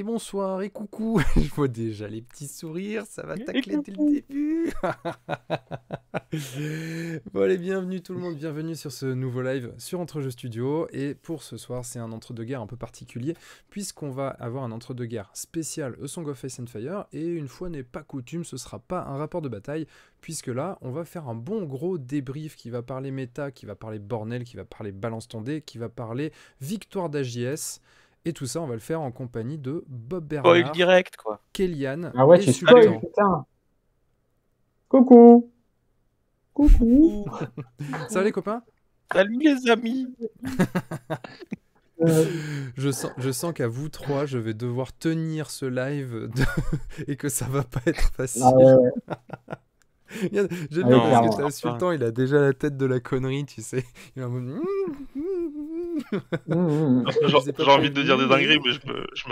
et bonsoir et coucou. Je vois déjà les petits sourires, ça va tacler dès le début. bon allez, bienvenue tout le monde, bienvenue sur ce nouveau live sur Entrejeux Studio. Et pour ce soir, c'est un entre-deux-guerres un peu particulier, puisqu'on va avoir un entre-deux-guerres spécial A Song of Ice and Fire. Et une fois n'est pas coutume, ce sera pas un rapport de bataille, puisque là, on va faire un bon gros débrief qui va parler méta, qui va parler bornel, qui va parler balance ton dé, qui va parler victoire d'AJS. Et tout ça, on va le faire en compagnie de Bob Bernard, Spoil direct, quoi. Kélian ah ouais, et tu Coucou. Coucou. Salut les copains. Salut les amis. Euh. je sens, je sens qu'à vous trois, je vais devoir tenir ce live et que ça va pas être facile. Ah J'aime ah bien parce que le temps, il a déjà la tête de la connerie, tu sais. Il mm, mm, mm. J'ai envie de dire des dingueries, mais je me, je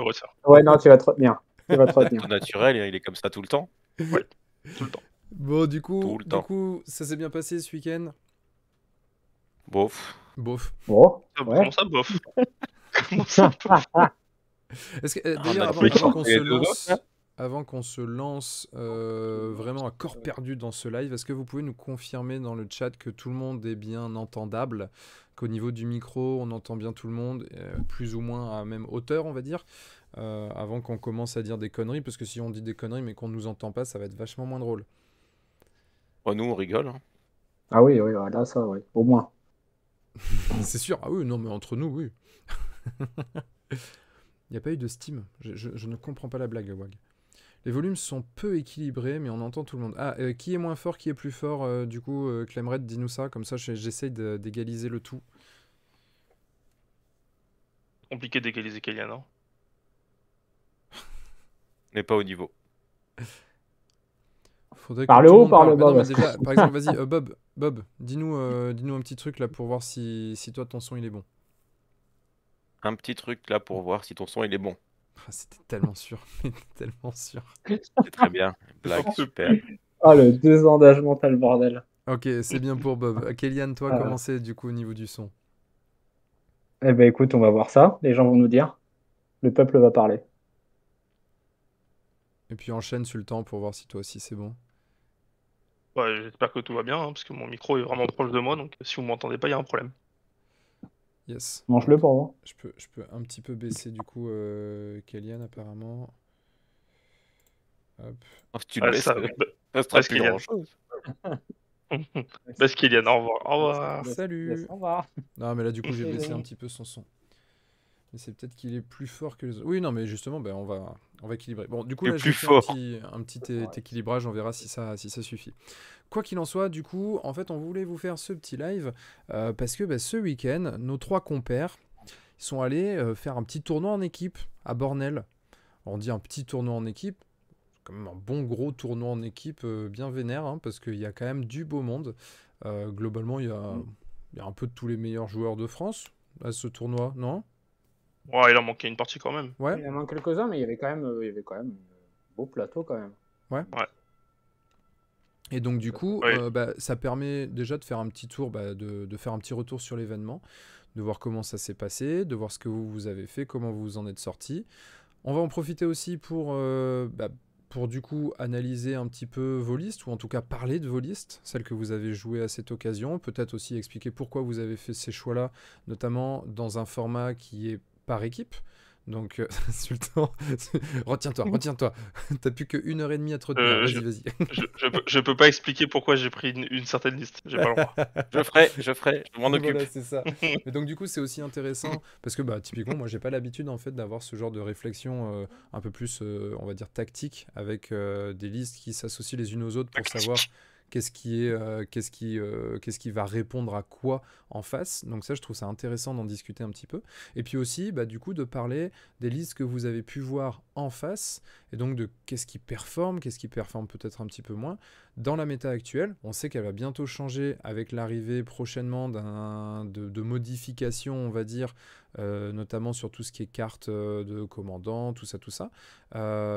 Ouais, non, tu vas te retenir. Tu vas naturel, il est comme ça tout le temps. Ouais, tout le temps. Bon, du coup, du coup ça s'est bien passé ce week-end Bof. Bof. Oh, Comment ça, bof Comment ça, bof Est-ce que, euh, ah, d'ailleurs, avant, qu'on se lance avant qu'on se lance euh, vraiment à corps perdu dans ce live, est-ce que vous pouvez nous confirmer dans le chat que tout le monde est bien entendable, qu'au niveau du micro, on entend bien tout le monde, euh, plus ou moins à même hauteur, on va dire, euh, avant qu'on commence à dire des conneries, parce que si on dit des conneries mais qu'on ne nous entend pas, ça va être vachement moins drôle. Oh, nous, on rigole. Hein. Ah oui, oui, là, ça, oui, au moins. C'est sûr, ah oui, non, mais entre nous, oui. Il n'y a pas eu de Steam. Je, je ne comprends pas la blague, Wag. Les volumes sont peu équilibrés, mais on entend tout le monde. Ah, euh, qui est moins fort, qui est plus fort euh, Du coup, euh, dis-nous ça, comme ça j'essaye d'égaliser le tout. Compliqué d'égaliser Kélian, non hein. Mais pas au niveau. Faudrait haut, parle. par exemple, vas-y, euh, Bob, Bob dis-nous dis un petit truc là pour voir si, si toi ton son il est bon. Un petit truc là pour voir si ton son il est bon. Ah, c'était tellement sûr, tellement sûr. C'est très bien. Blague super. Ah, le désendage mental, bordel. Ok, c'est bien pour Bob. Euh, Kéliane, toi, euh. comment c'est du coup au niveau du son Eh ben écoute, on va voir ça. Les gens vont nous dire. Le peuple va parler. Et puis enchaîne sur le temps pour voir si toi aussi c'est bon. Ouais, J'espère que tout va bien, hein, parce que mon micro est vraiment proche de moi, donc si vous m'entendez pas, il y a un problème. Yes. Mange-le pour moi. Je peux, je peux un petit peu baisser du coup euh, Kélian apparemment. Hop. Oh, tu le baisses, ça restera plus grand-chose. Baisse Kélian, au revoir. Au revoir. Salut. au revoir. Non mais là du coup j'ai baissé un petit peu son son c'est peut-être qu'il est plus fort que les autres. Oui, non, mais justement, ben, on, va, on va équilibrer. Bon, du coup, là, j'ai fait un petit, équilibrage. On verra si ça, si ça suffit. Quoi qu'il en soit, du coup, en fait, on voulait vous faire ce petit live euh, parce que ben, ce week-end, nos trois compères sont allés euh, faire un petit tournoi en équipe à Bornel. On dit un petit tournoi en équipe, quand même un bon gros tournoi en équipe euh, bien vénère hein, parce qu'il y a quand même du beau monde. globalement, il y, a, mm. il y a un peu de tous les meilleurs joueurs de France à ce tournoi, non Ouais, il en manquait une partie quand même. Ouais. Il en manque quelques-uns, mais il y avait quand même, euh, avait quand même un euh, beau plateau quand même. Ouais. Et donc du coup, euh, bah, ça permet déjà de faire un petit tour, bah, de, faire un petit retour sur l'événement, de voir comment ça s'est passé, de voir ce que vous, avez fait, comment vous en êtes sorti. On va en profiter aussi pour, bah, pour du coup analyser un petit peu vos listes, ou en tout cas parler de vos listes, celles que vous avez jouées à cette occasion, peut-être aussi expliquer pourquoi vous avez fait ces choix-là, notamment dans un format qui est par équipe. Donc, euh, retiens-toi, retiens-toi. T'as plus qu'une heure et demie à te retenir. Euh, vas-y, Je, peux pas expliquer pourquoi j'ai pris une, certaine liste. J'ai pas le droit. Je ferai, je ferai, je m'en occupe. c'est ça. Mais donc, du coup, c'est aussi intéressant parce que, bah, typiquement, moi, j'ai pas l'habitude en fait d'avoir ce genre de réflexion euh, un peu plus, on va dire, tactique avec des listes qui s'associent les unes aux autres pour savoir qu'est-ce qui, est, euh, qu'est-ce qui, euh, qu'est-ce qui va répondre à quoi en face. Donc ça, je trouve ça intéressant d'en discuter un petit peu. Et puis aussi, bah, du coup, de parler des listes que vous avez pu voir en face, et donc de qu'est-ce qui performe, qu'est-ce qui performe peut-être un petit peu moins. Dans la méta actuelle, on sait qu'elle va bientôt changer avec l'arrivée prochainement d'un, de, modifications, on va dire, euh, notamment sur tout ce qui est carte de commandant, tout ça, tout ça.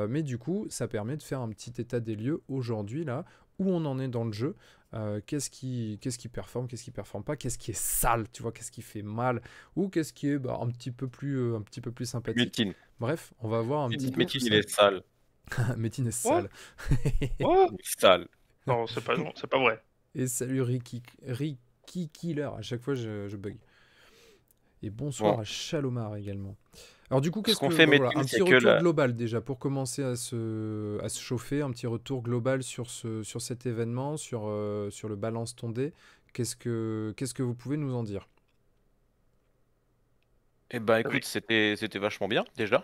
mais du coup, ça permet de faire un petit état des lieux aujourd'hui, là, où on en est dans le jeu, euh, qu'est-ce qui, qu'est-ce qui performe, qu'est-ce qui performe pas, qu'est-ce qui est sale, tu vois, qu'est-ce qui fait mal, ou qu'est-ce qui est bah, un petit peu plus, euh, un petit peu plus sympathique. Bref, on va voir un Métine, petit. il est sale. Métine est sale. sale. Non, c'est pas, c'est pas vrai. Et salut Ricky, Ricky Killer. À chaque fois, je, bug. Et bonsoir à Chalomar également. Alors du coup, qu'est-ce qu'on fait bah, Un petit retour global déjà pour commencer à se, à se chauffer, un petit retour global sur, ce, sur cet événement, sur, euh, sur le balance tondé. Qu'est-ce que, qu'est-ce que vous pouvez nous en dire Eh ben euh, écoute, c'était, c'était vachement bien déjà.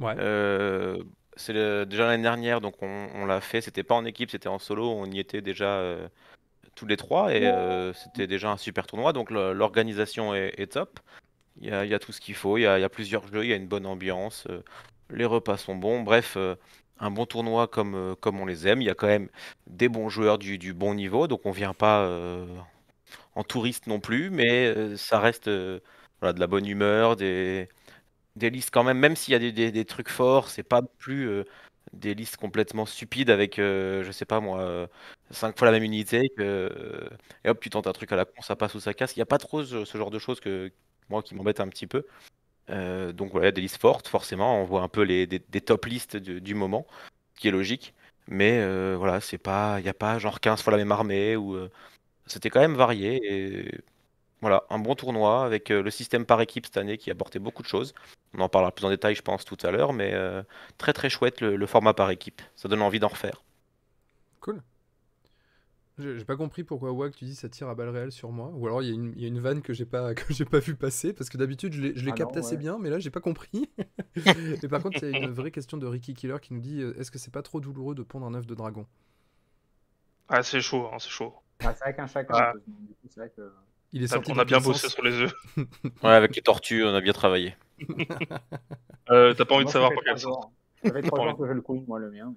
Ouais. Euh, c'est déjà l'année dernière, donc on, l'a fait. C'était pas en équipe, c'était en solo. On y était déjà tous les trois et c'était déjà un super tournoi. Donc l'organisation est, top. Il y a, tout ce qu'il faut, il y a, plusieurs jeux, il y a une bonne ambiance, euh, les repas sont bons, bref, euh, un bon tournoi comme, euh, comme on les aime. Il y a quand même des bons joueurs du, bon niveau, donc on vient pas en touriste non plus, mais ça reste voilà, de la bonne humeur, des, des listes quand même, même s'il y a des, trucs forts, c'est pas plus des listes complètement stupides avec, je sais pas moi, cinq fois la même unité, et hop, tu tentes un truc à la con, ça passe ou ça casse. Il n'y a pas trop ce genre de choses que, moi qui m'embête un petit peu. Euh, donc voilà, des listes fortes, forcément, on voit un peu les, des, top listes du moment, ce qui est logique. Mais euh, voilà, c'est pas, il n'y a pas genre 15 fois la même armée. Ou, euh, c'était quand même varié. Et voilà, un bon tournoi avec le système par équipe cette année qui apportait beaucoup de choses. On en parlera plus en détail, je pense, tout à l'heure. Mais très très chouette le, format par équipe. Ça donne envie d'en refaire. Cool. J'ai pas compris pourquoi Wag, tu dis ça tire à balles réelles sur moi. Ou alors il y, y, a une vanne que j'ai pas que j'ai pas vu passer parce que d'habitude je les, je les ah capte assez bien, mais là j'ai pas compris. Et par contre, c'est une vraie question de Ricky Killer qui nous dit euh, est-ce que c'est pas trop douloureux de pondre un œuf de dragon Ah, c'est chaud, hein, c'est chaud. Ah, c'est vrai qu'un chacun. Ah. c'est vrai que... Il est sorti on a bien bossé sur les œufs. ouais, avec les tortues, on a bien travaillé. Euh, t'as pas envie de savoir pour Ça fait que je le moi, le mien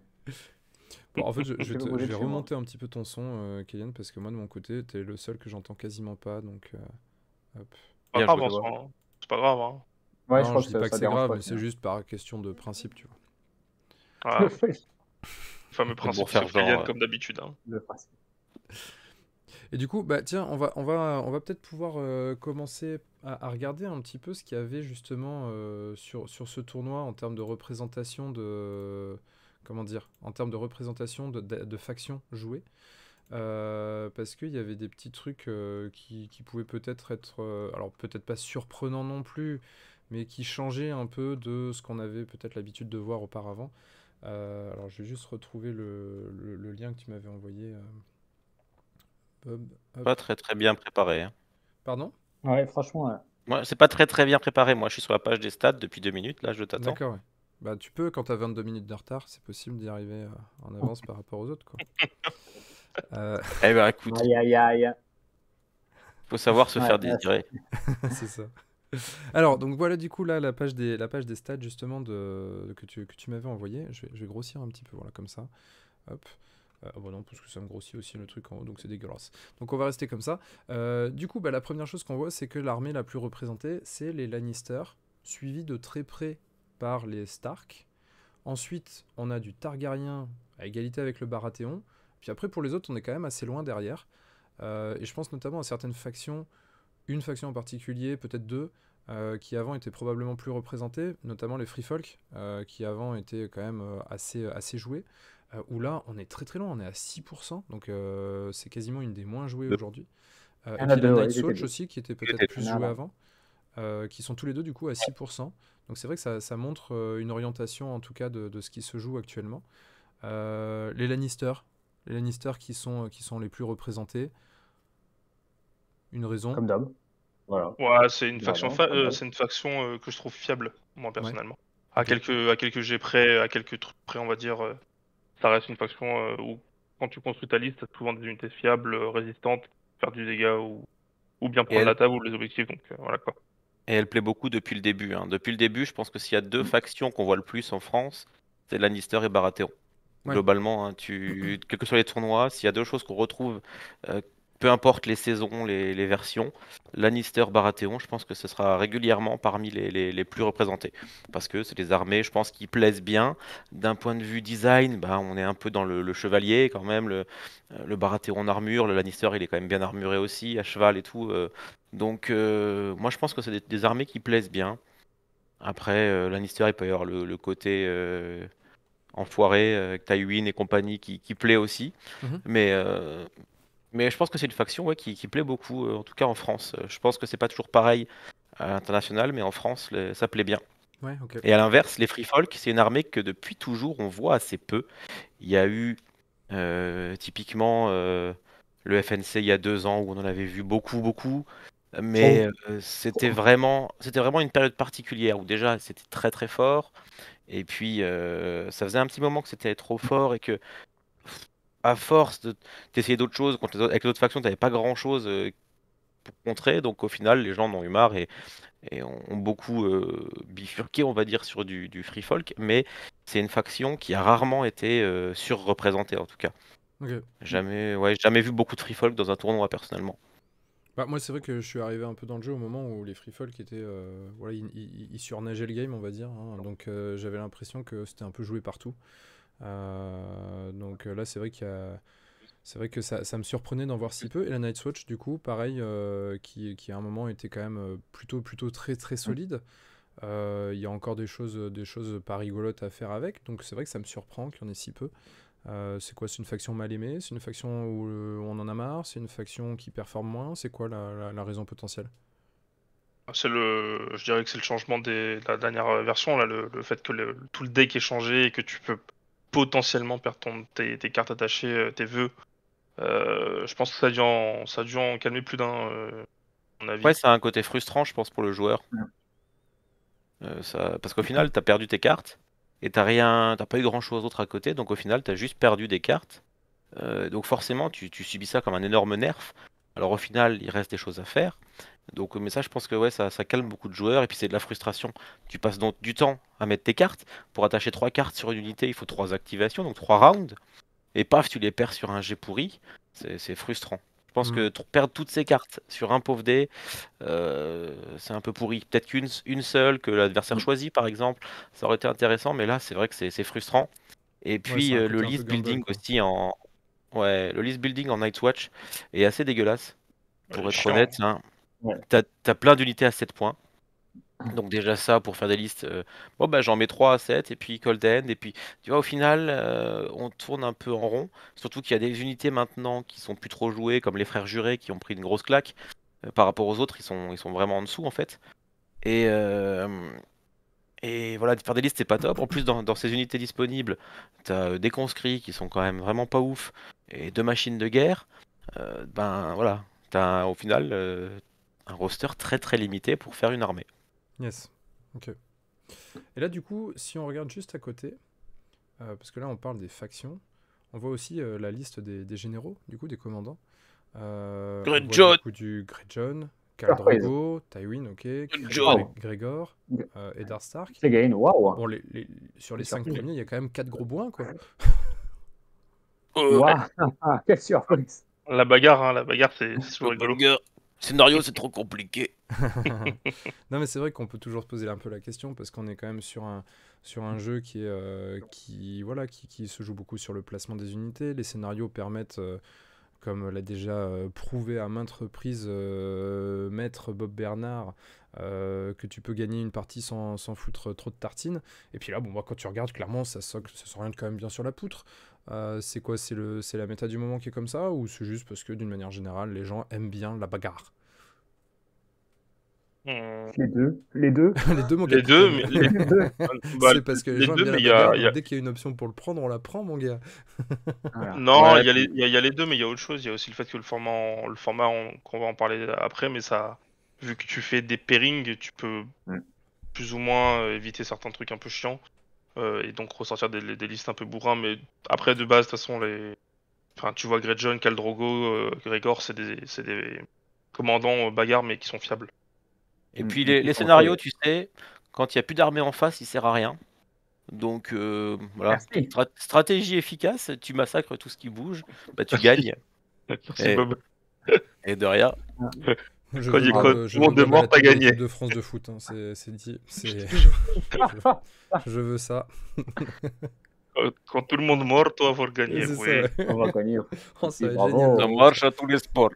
en fait, je, vais hein. remonter un petit peu ton son, euh, parce que moi, de mon côté, t'es le seul que j'entends quasiment pas, donc... Euh, hein, c'est pas grave, hein. je, dis pas que c'est grave, mais c'est juste par question de principe, tu vois. le fameux principe faire genre, comme euh, d'habitude. Hein. Et du coup, bah tiens, on va, on va, on va peut-être pouvoir euh, commencer à, regarder un petit peu ce qu'il y avait justement sur, sur ce tournoi en termes de représentation de, comment dire, en termes de représentation de, factions jouées. Euh, parce qu'il y avait des petits trucs euh, qui, pouvaient peut-être être, euh, alors peut-être pas surprenants non plus, mais qui changeaient un peu de ce qu'on avait peut-être l'habitude de voir auparavant. alors je vais juste retrouver le, lien que tu m'avais envoyé. Pas très très bien préparé. Hein. Pardon Ouais, franchement. Moi, c'est pas très très bien préparé. Moi, je suis sur la page des stats depuis deux minutes. Là, je t'attends. D'accord. Ouais. Bah, tu peux, quand t'as 22 minutes de retard, c'est possible d'y arriver euh, en avance par rapport aux autres, quoi. Euh, eh ben, écoute. Aïe, aïe, aïe. Faut savoir se faire désirer. c'est ça. Alors, donc voilà du coup là la page des, la page des stats justement de, que tu, que tu m'avais envoyé. Je vais, grossir un petit peu, voilà, comme ça. Hop. Euh, oh, bon bah non, parce que ça me grossit aussi le truc en haut, donc c'est dégueulasse. Donc on va rester comme ça. du coup, bah, la première chose qu'on voit, c'est que l'armée la plus représentée, c'est les Lannister, suivi de très près les Stark. Ensuite, on a du Targaryen à égalité avec le Baratheon. Puis après, pour les autres, on est quand même assez loin derrière. Euh, et je pense notamment à certaines factions, une faction en particulier, peut-être deux, euh, qui avant étaient probablement plus représentées, notamment les Free Folk, euh, qui avant étaient quand même assez, assez joués. où là, on est très très loin, on est à 6%, donc c'est quasiment une des moins jouées aujourd'hui. et la Night's aussi, qui était peut-être plus jouée avant. Euh, qui sont tous les deux du coup à 6%. Donc c'est vrai que ça, montre euh, une orientation en tout cas de, ce qui se joue actuellement. Euh, les Lannister, les Lannister qui sont, qui sont les plus représentés. Une raison. Comme d'hab. Voilà. c'est une, faction une faction que je trouve fiable, moi personnellement. À, quelques, à quelques jets près, à quelques trucs près, on va dire, ça reste une faction où quand tu construis ta liste, tu souvent des unités fiables, résistantes, faire du dégât ou, ou bien prendre la table ou les objectifs. Donc voilà quoi. Et elle plaît beaucoup depuis le début. Hein. Depuis le début, je pense que s'il y a deux mm. factions qu'on voit le plus en France, c'est Lannister et Baratheon. Globalement, hein, tu... quels que soient les tournois, s'il y a deux choses qu'on retrouve euh, peu importe les saisons, les, versions, Lannister, Baratheon, je pense que ce sera régulièrement parmi les, plus représentés. Parce que c'est des armées, je pense, qui plaisent bien. D'un point de vue design, bah, on est un peu dans le, chevalier quand même, le, euh, le, Baratheon en armure, le Lannister, il est quand même bien armuré aussi, à cheval et tout. Euh. donc euh, moi, je pense que c'est des, armées qui plaisent bien. Après, Lannister, il peut y avoir le, côté enfoiré, avec Tywin et compagnie, qui, qui plaît aussi. Mhm. Mais mais je pense que c'est une faction qui, plaît beaucoup, euh, en tout cas en France. Euh, je pense que c'est pas toujours pareil à l'international, mais en France, ça plaît bien. Et à l'inverse, les Free Folk, c'est une armée que depuis toujours on voit assez peu. Il y a eu euh, typiquement le FNC il y a deux ans où on en avait vu beaucoup, beaucoup. Mais oh. c'était vraiment, c'était vraiment une période particulière où déjà c'était très très fort. Et puis ça faisait un petit moment que c'était trop fort et que à force d'essayer d'autres choses, contre avec d'autres factions, tu n'avais pas grand chose euh, pour contrer. Donc au final, les gens en ont eu marre et, et ont, beaucoup euh, bifurqué, on va dire, sur du, Free Folk. Mais c'est une faction qui a rarement été euh, surreprésentée, en tout cas. Jamais, ouais, jamais vu beaucoup de Free Folk dans un tournoi, personnellement. Bah, moi, c'est vrai que je suis arrivé un peu dans le jeu au moment où les Free Folk étaient. voilà, ils, surnageaient le game, on va dire. Hein. donc j'avais l'impression que c'était un peu joué partout. Euh, donc euh, là, c'est vrai qu'il y a. C'est vrai que ça, ça me surprenait d'en voir si peu. Et la night Watch, du coup, pareil, euh, qui, qui, à un moment était quand même plutôt, plutôt très, très mm. solide. Il y a encore des choses, des choses pas rigolotes à faire avec. Donc c'est vrai que ça me surprend qu'il y en ait si peu. c'est quoi C'est une faction mal aimée C'est une faction où on en a marre C'est une faction qui performe moins C'est quoi la, raison potentielle ah, c'est le, je dirais que c'est le changement des, de la dernière version, là, le, fait que tout le deck est changé et que tu peux potentiellement perdre tes, cartes attachées, euh, tes vœux. Euh, je pense que ça a dû en, ça calmer plus d'un. Euh, avis. Ouais, ça a un côté frustrant, je pense, pour le joueur. ça... Parce qu'au final, t'as perdu tes cartes et t'as rien, t'as pas eu grand chose d'autre à côté, donc au final, t'as juste perdu des cartes. donc forcément, tu, subis ça comme un énorme nerf. Alors au final, il reste des choses à faire. Donc, mais ça, je pense que ouais, ça, calme beaucoup de joueurs et puis c'est de la frustration. Tu passes donc du temps à mettre tes cartes. Pour attacher trois cartes sur une unité, il faut trois activations, donc trois rounds. Et paf, tu les perds sur un jet pourri. C'est frustrant. Je pense mm. que perdre toutes ces cartes sur un pauvre dé, euh, c'est un peu pourri. Peut-être qu'une seule que l'adversaire mm. choisit, par exemple, ça aurait été intéressant. Mais là, c'est vrai que c'est frustrant. Et puis euh, le list building aussi en, Ouais, le list building en Nightwatch Watch est assez dégueulasse. Pour être honnête, hein. t'as plein d'unités à 7 points. Donc déjà ça, pour faire des listes, euh, bon bah j'en mets 3 à 7, et puis Cold End, et puis tu vois au final euh, on tourne un peu en rond, surtout qu'il y a des unités maintenant qui sont plus trop jouées, comme les frères jurés qui ont pris une grosse claque, euh, par rapport aux autres ils sont, ils sont vraiment en dessous en fait. Et, et voilà, faire des listes c'est pas top, en plus dans, dans ces unités disponibles, t'as des conscrits qui sont quand même vraiment pas ouf, et deux machines de guerre, euh, ben voilà, t'as au final euh, un roster très très limité pour faire une armée. Yes, ok. Et là du coup, si on regarde juste à côté, euh, parce que là on parle des factions, on voit aussi la liste des, généraux, du coup des commandants. Euh, John. Du, du Grey John, Khal Tywin, ok, Gregor, euh, Eddard Stark. Wow. Bon, sur les cinq premiers, il y a quand même quatre gros bois quoi. Euh, la bagarre, hein, la bagarre, c'est toujours rigolo. Bagarre. Scénario, c'est trop compliqué. non, mais c'est vrai qu'on peut toujours se poser un peu la question parce qu'on est quand même sur un, sur un jeu qui, est, euh, qui, voilà, qui, se joue beaucoup sur le placement des unités. Les scénarios permettent, euh, comme l'a déjà prouvé à maintes reprises Maître Bob Bernard, que tu peux gagner une partie sans, foutre trop de tartines. Et puis là, bon, moi quand tu regardes, clairement, ça, ça, ça de quand même bien sur la poutre. Euh, c'est quoi C'est la méta du moment qui est comme ça Ou c'est juste parce que d'une manière générale, les gens aiment bien la bagarre hmm. les deux, les deux, les deux, mon gars. Les deux, mais les... Bah, c'est parce que les, gens deux, mais y dès qu'il y a une option pour le prendre, on la prend, mon gars. Non, il y, y, a les deux, mais il y a autre chose. Il y a aussi le fait que le format, le format, qu'on va en parler après, mais ça, vu que tu fais des pairings, tu peux plus ou moins euh, éviter certains trucs un peu chiants. Euh, et donc ressortir des, listes un peu bourrins. Mais après, de base, de toute façon, les... enfin, tu vois John, Caldrogo, euh, Gregor, c'est des, des, commandants euh, bagarre mais qui sont fiables. Et mm. puis les, scénarios, tu sais, quand il n'y a plus d'armée en face, il sert à rien. Donc voilà, stratégie efficace, tu massacres tout ce qui bouge, bah tu gagnes. et de rien. Je Quand il quand euh, tout le monde de mort, t'as gagné. De France de foot, hein. c'est dit. je veux ça. Quand tout le monde mort, toi, va gagner. On va gagner. Oh, ça, ça marche à tous les sports.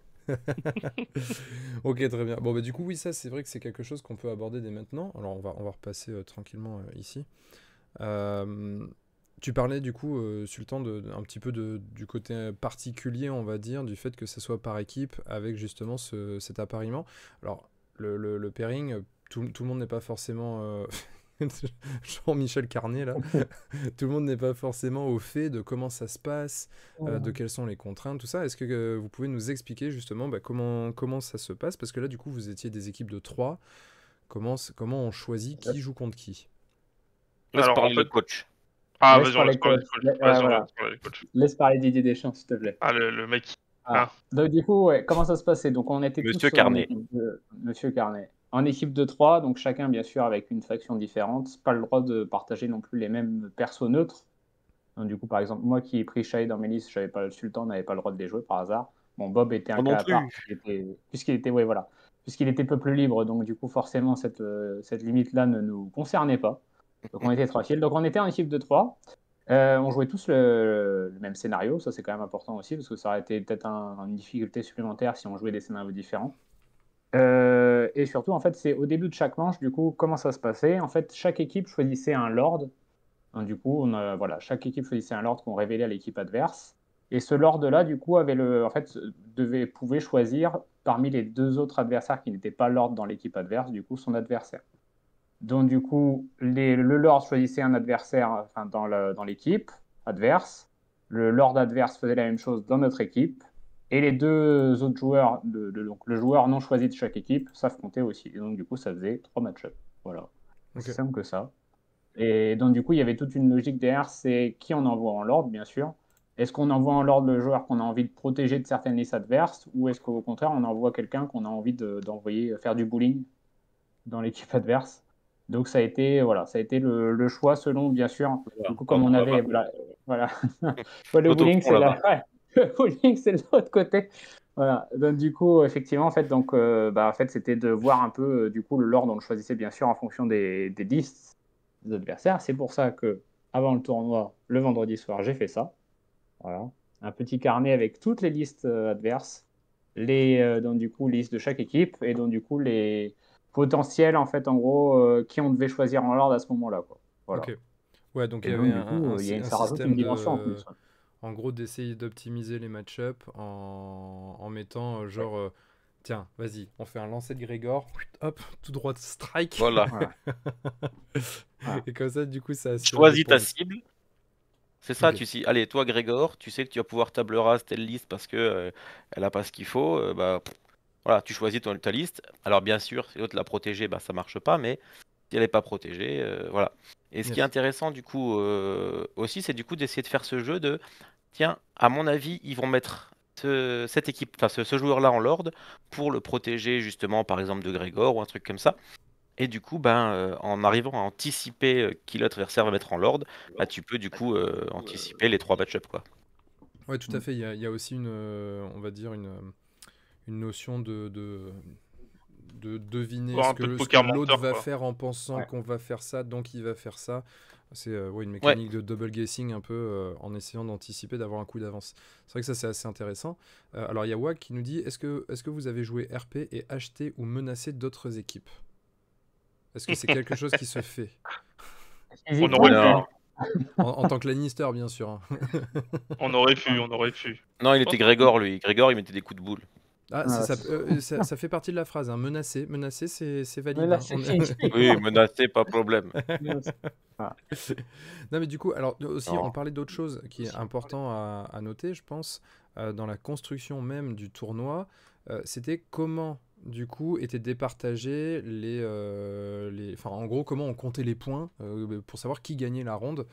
ok, très bien. Bon, bah, du coup, oui, ça, c'est vrai que c'est quelque chose qu'on peut aborder dès maintenant. Alors, on va, on va repasser euh, tranquillement euh, ici. Euh, tu parlais du coup, euh, Sultan, un petit peu du côté particulier, on va dire, du fait que ce soit par équipe avec justement cet appariement. Alors, le, le, pairing, tout, le monde n'est pas forcément. Euh, Jean-Michel carnet là. tout le monde n'est pas forcément au fait de comment ça se passe, euh, de quelles sont les contraintes, tout ça. Est-ce que vous pouvez nous expliquer justement bah, comment, comment ça se passe Parce que là, du coup, vous étiez des équipes de trois. Comment, comment on choisit qui joue contre qui Alors, en le coach. Ah, laisse, parler Laisse parler Didier Deschamps, s'il te plaît. Ah, le, mec. Ah. Ah. Donc, du coup, comment ça se passait Donc, on était Monsieur euh, Carnet. Monsieur Carnet. En équipe de trois, donc chacun, bien sûr, avec une faction différente. Pas le droit de partager non plus les mêmes persos neutres. Donc, du coup, par exemple, moi qui ai pris Shai dans mes listes, j'avais pas le Sultan, n'avait pas le droit de les jouer par hasard. Bon, Bob était un cas à puisqu'il était, oui voilà, puisqu'il était peu plus libre, donc du coup, forcément, cette, euh, cette limite-là ne nous concernait pas. Donc on était Donc on était en équipe de trois. Euh, on jouait tous le, même scénario, ça c'est quand même important aussi, parce que ça aurait été peut-être une difficulté supplémentaire si on jouait des scénarios différents. Euh, et surtout, en fait, c'est au début de chaque manche, du coup, comment ça se passait En fait, chaque équipe choisissait un lord. du coup, on, euh, voilà, chaque équipe choisissait un lord qu'on révélait à l'équipe adverse. Et ce lord-là, du coup, avait le, en fait, devait, pouvait choisir parmi les deux autres adversaires qui n'étaient pas lord dans l'équipe adverse, du coup, son adversaire. Donc, du coup, les, le Lord choisissait un adversaire dans l'équipe adverse. Le Lord adverse faisait la même chose dans notre équipe. Et les deux autres joueurs, donc le joueur non choisi de chaque équipe, savent compter aussi. Et donc, du coup, ça faisait trois match-ups. Voilà. C'est simple que ça. Et donc, du coup, il y avait toute une logique derrière c'est qui on envoie en Lord, bien sûr. Est-ce qu'on envoie en Lord le joueur qu'on a envie de protéger de certaines listes adverses ou est-ce qu'au contraire, on envoie quelqu'un qu'on a envie d'envoyer faire du bowling dans l'équipe adverse donc ça a été voilà, ça a été le, choix selon bien sûr. comme on, avait voilà, le bowling c'est l'autre côté. Voilà. Donc du coup effectivement en fait donc euh, bah, en fait c'était de voir un peu euh, du coup le lord on choisissait bien sûr en fonction des, listes des adversaires. C'est pour ça que avant le tournoi le vendredi soir j'ai fait ça. Voilà. Un petit carnet avec toutes les listes euh, adverses, les donc du coup listes de chaque équipe et donc du coup les potentiel, en fait, en gros, euh, qui on devait choisir en l'ordre à ce moment-là. Quoi. Voilà. Ouais, donc il y avait un, dimension en gros, d'essayer d'optimiser les match up en... en, mettant euh, genre. Euh, tiens, vas-y, on fait un lancer de Grégor, hop, tout droit de strike. Voilà. Et comme ça, du coup, ça. Choisis ta cible. C'est ça, tu sais, allez, toi Grégor, tu sais que tu vas pouvoir table rase telle liste parce que elle a pas ce qu'il faut, bah, voilà, tu choisis ton, ta liste. Alors bien sûr, si l'autre l'a protégée, bah, ça marche pas, mais si elle n'est pas protégée, euh, voilà. Et ce qui est intéressant du coup euh, aussi, c'est du coup d'essayer de faire ce jeu de tiens, à mon avis, ils vont mettre ce, cette équipe, ce, joueur-là en Lord pour le protéger justement, par exemple de Grégor ou un truc comme ça. Et du coup, ben, euh, en arrivant à anticiper qui l'adversaire va mettre en Lord, bah, tu peux du coup anticiper les trois match-ups quoi. Ouais, tout à fait. Il y, il y a aussi une, on va dire une une notion de, de, de deviner ce que, l'autre va faire en pensant qu'on va faire ça, donc il va faire ça. C'est euh, une mécanique de double guessing un peu euh, en essayant d'anticiper, d'avoir un coup d'avance. C'est vrai que ça c'est assez intéressant. Euh, alors il y a Wag qui nous dit est-ce que, est que vous avez joué RP et acheté ou menacé d'autres équipes Est-ce que c'est quelque chose qui se fait On aurait pu. en, tant que Lannister, bien sûr. Hein. on aurait pu, on aurait pu. Non, il était oh. Grégor, lui. Grégor, il mettait des coups de boule. Ah, ah euh, ça, ça, fait partie de la phrase. Hein. Menacer, menacer, c'est valide. Hein, oui, menacer, pas problème. Ah. non, mais du coup, alors aussi, on parlait d'autre chose qui est important à, noter, je pense, euh, dans la construction même du tournoi. Euh, c'était comment, du coup, étaient départagés les, les, en gros, comment on comptait les points pour savoir qui gagnait la ronde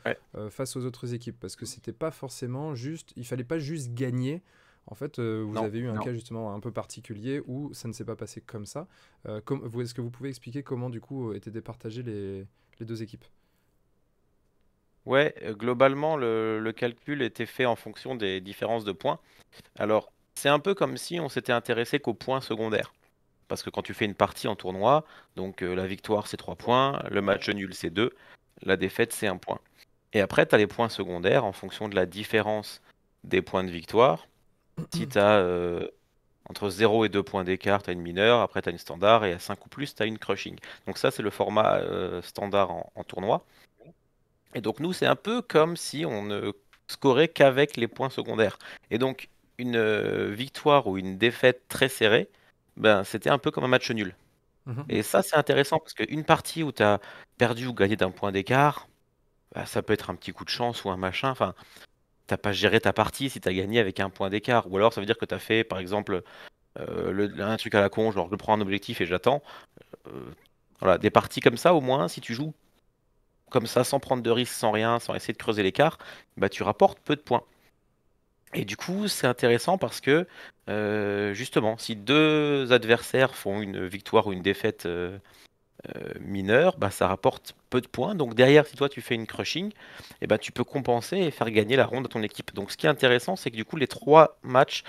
face aux autres équipes, parce que c'était pas forcément juste. Il fallait pas juste gagner. En fait, euh, vous avez eu un cas justement un peu particulier où ça ne s'est pas passé comme ça. Euh, est-ce que vous pouvez expliquer comment du coup euh, étaient départagées les, deux équipes Ouais, globalement, le, calcul était fait en fonction des différences de points. Alors, c'est un peu comme si on s'était intéressé qu'aux points secondaires. Parce que quand tu fais une partie en tournoi, donc la victoire c'est 3 points, le match nul c'est 2, la défaite c'est 1 point. Et après, tu as les points secondaires en fonction de la différence des points de victoire, si mm. tu as euh, entre 0 et 2 points d'écart, tu as une mineure, après tu as une standard, et à 5 ou plus, tu as une crushing. Donc ça, c'est le format euh, standard en, tournoi. Et donc nous, c'est un peu comme si on ne scorait qu'avec les points secondaires. Et donc, une euh, victoire ou une défaite très serrée, ben, c'était un peu comme un match nul. Mhm. Et ça, c'est intéressant parce qu'une partie où tu as perdu ou gagné d'un point d'écart, ben, ça peut être un petit coup de chance ou un machin. Enfin, t'as pas géré ta partie si t'as gagné avec un point d'écart. Ou alors ça veut dire que t'as fait par exemple euh, le, un truc à la con, genre je prends un objectif et j'attends. Euh, voilà, des parties comme ça au moins, si tu joues comme ça, sans prendre de risques, sans rien, sans essayer de creuser l'écart, bah tu rapportes peu de points. Et du coup, c'est intéressant parce que euh, justement, si deux adversaires font une victoire ou une défaite euh, mineur, bah, ça rapporte peu de points. Donc derrière, si toi tu fais une crushing, et eh ben, tu peux compenser et faire gagner la ronde à ton équipe. Donc ce qui est intéressant, c'est que du coup, les trois matchs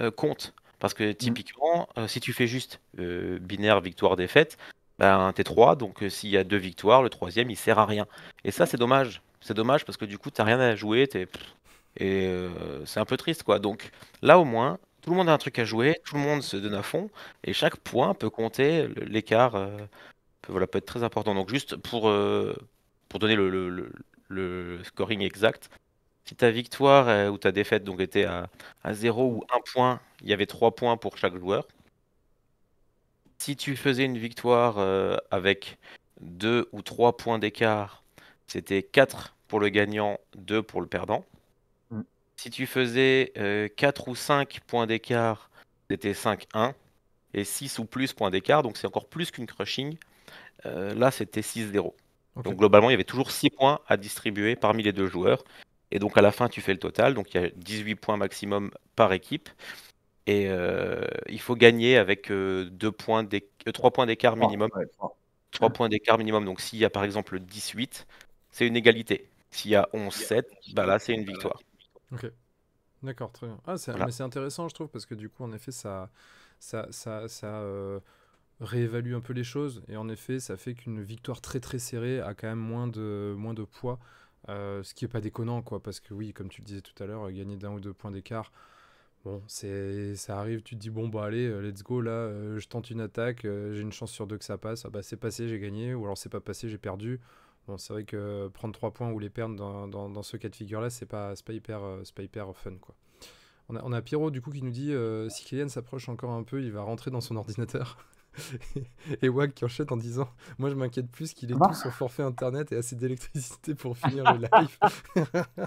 euh, comptent. Parce que mm. typiquement, euh, si tu fais juste binaire, victoire, défaite, ben, t'es trois. donc s'il y a deux victoires, le troisième, il sert à rien. Et ça, c'est dommage. C'est dommage parce que du coup, t'as rien à jouer, et c'est un peu triste, quoi. Donc là, au moins, tout le monde a un truc à jouer, tout le monde se donne à fond, et chaque point peut compter l'écart voilà, peut être très important. Donc juste pour, euh, donner le, scoring exact, si ta victoire euh, ou ta défaite donc était à, 0 ou 1 point, il y avait 3 points pour chaque joueur. Si tu faisais une victoire euh, avec 2 ou 3 points d'écart, c'était 4 pour le gagnant, 2 pour le perdant. Mm. Si tu faisais 4 ou 5 points d'écart, c'était 5-1 et 6 ou plus points d'écart, donc c'est encore plus qu'une crushing. Euh, là, c'était 6-0. Donc globalement, il y avait toujours 6 points à distribuer parmi les deux joueurs. Et donc à la fin, tu fais le total. Donc il y a 18 points maximum par équipe. Et euh, il faut gagner avec euh, deux points 3 points d'écart minimum. 3 points d'écart minimum. Donc s'il y a par exemple 18, c'est une égalité. S'il y a 11-7, bah là c'est une victoire. Ok. D'accord, très bien. Ah, c'est intéressant, je trouve, parce que du coup, en effet, ça, ça, ça, réévalue un peu les choses. Et en effet, ça fait qu'une victoire très très serrée a quand même moins de, moins de poids. Euh, ce qui est pas déconnant, quoi, parce que oui, comme tu le disais tout à l'heure, gagner d'un ou deux points d'écart, bon, c'est, ça arrive, tu te dis, bon, bah allez, euh, let's go, là, euh, je tente une attaque, j'ai une chance sur deux que ça passe, ah, bah c'est passé, j'ai gagné, ou alors c'est pas passé, j'ai perdu. Bon, c'est vrai que prendre trois points ou les perdre dans, ce cas de figure-là, c'est pas, pas, hyper, pas hyper fun, quoi. On a, on a Pierrot, du coup, qui nous dit, si Kylian s'approche encore un peu, il va rentrer dans son ordinateur. et Wag qui enchaîne en disant Moi, je m'inquiète plus qu'il ait ah bah. tout son forfait internet et assez d'électricité pour finir le live.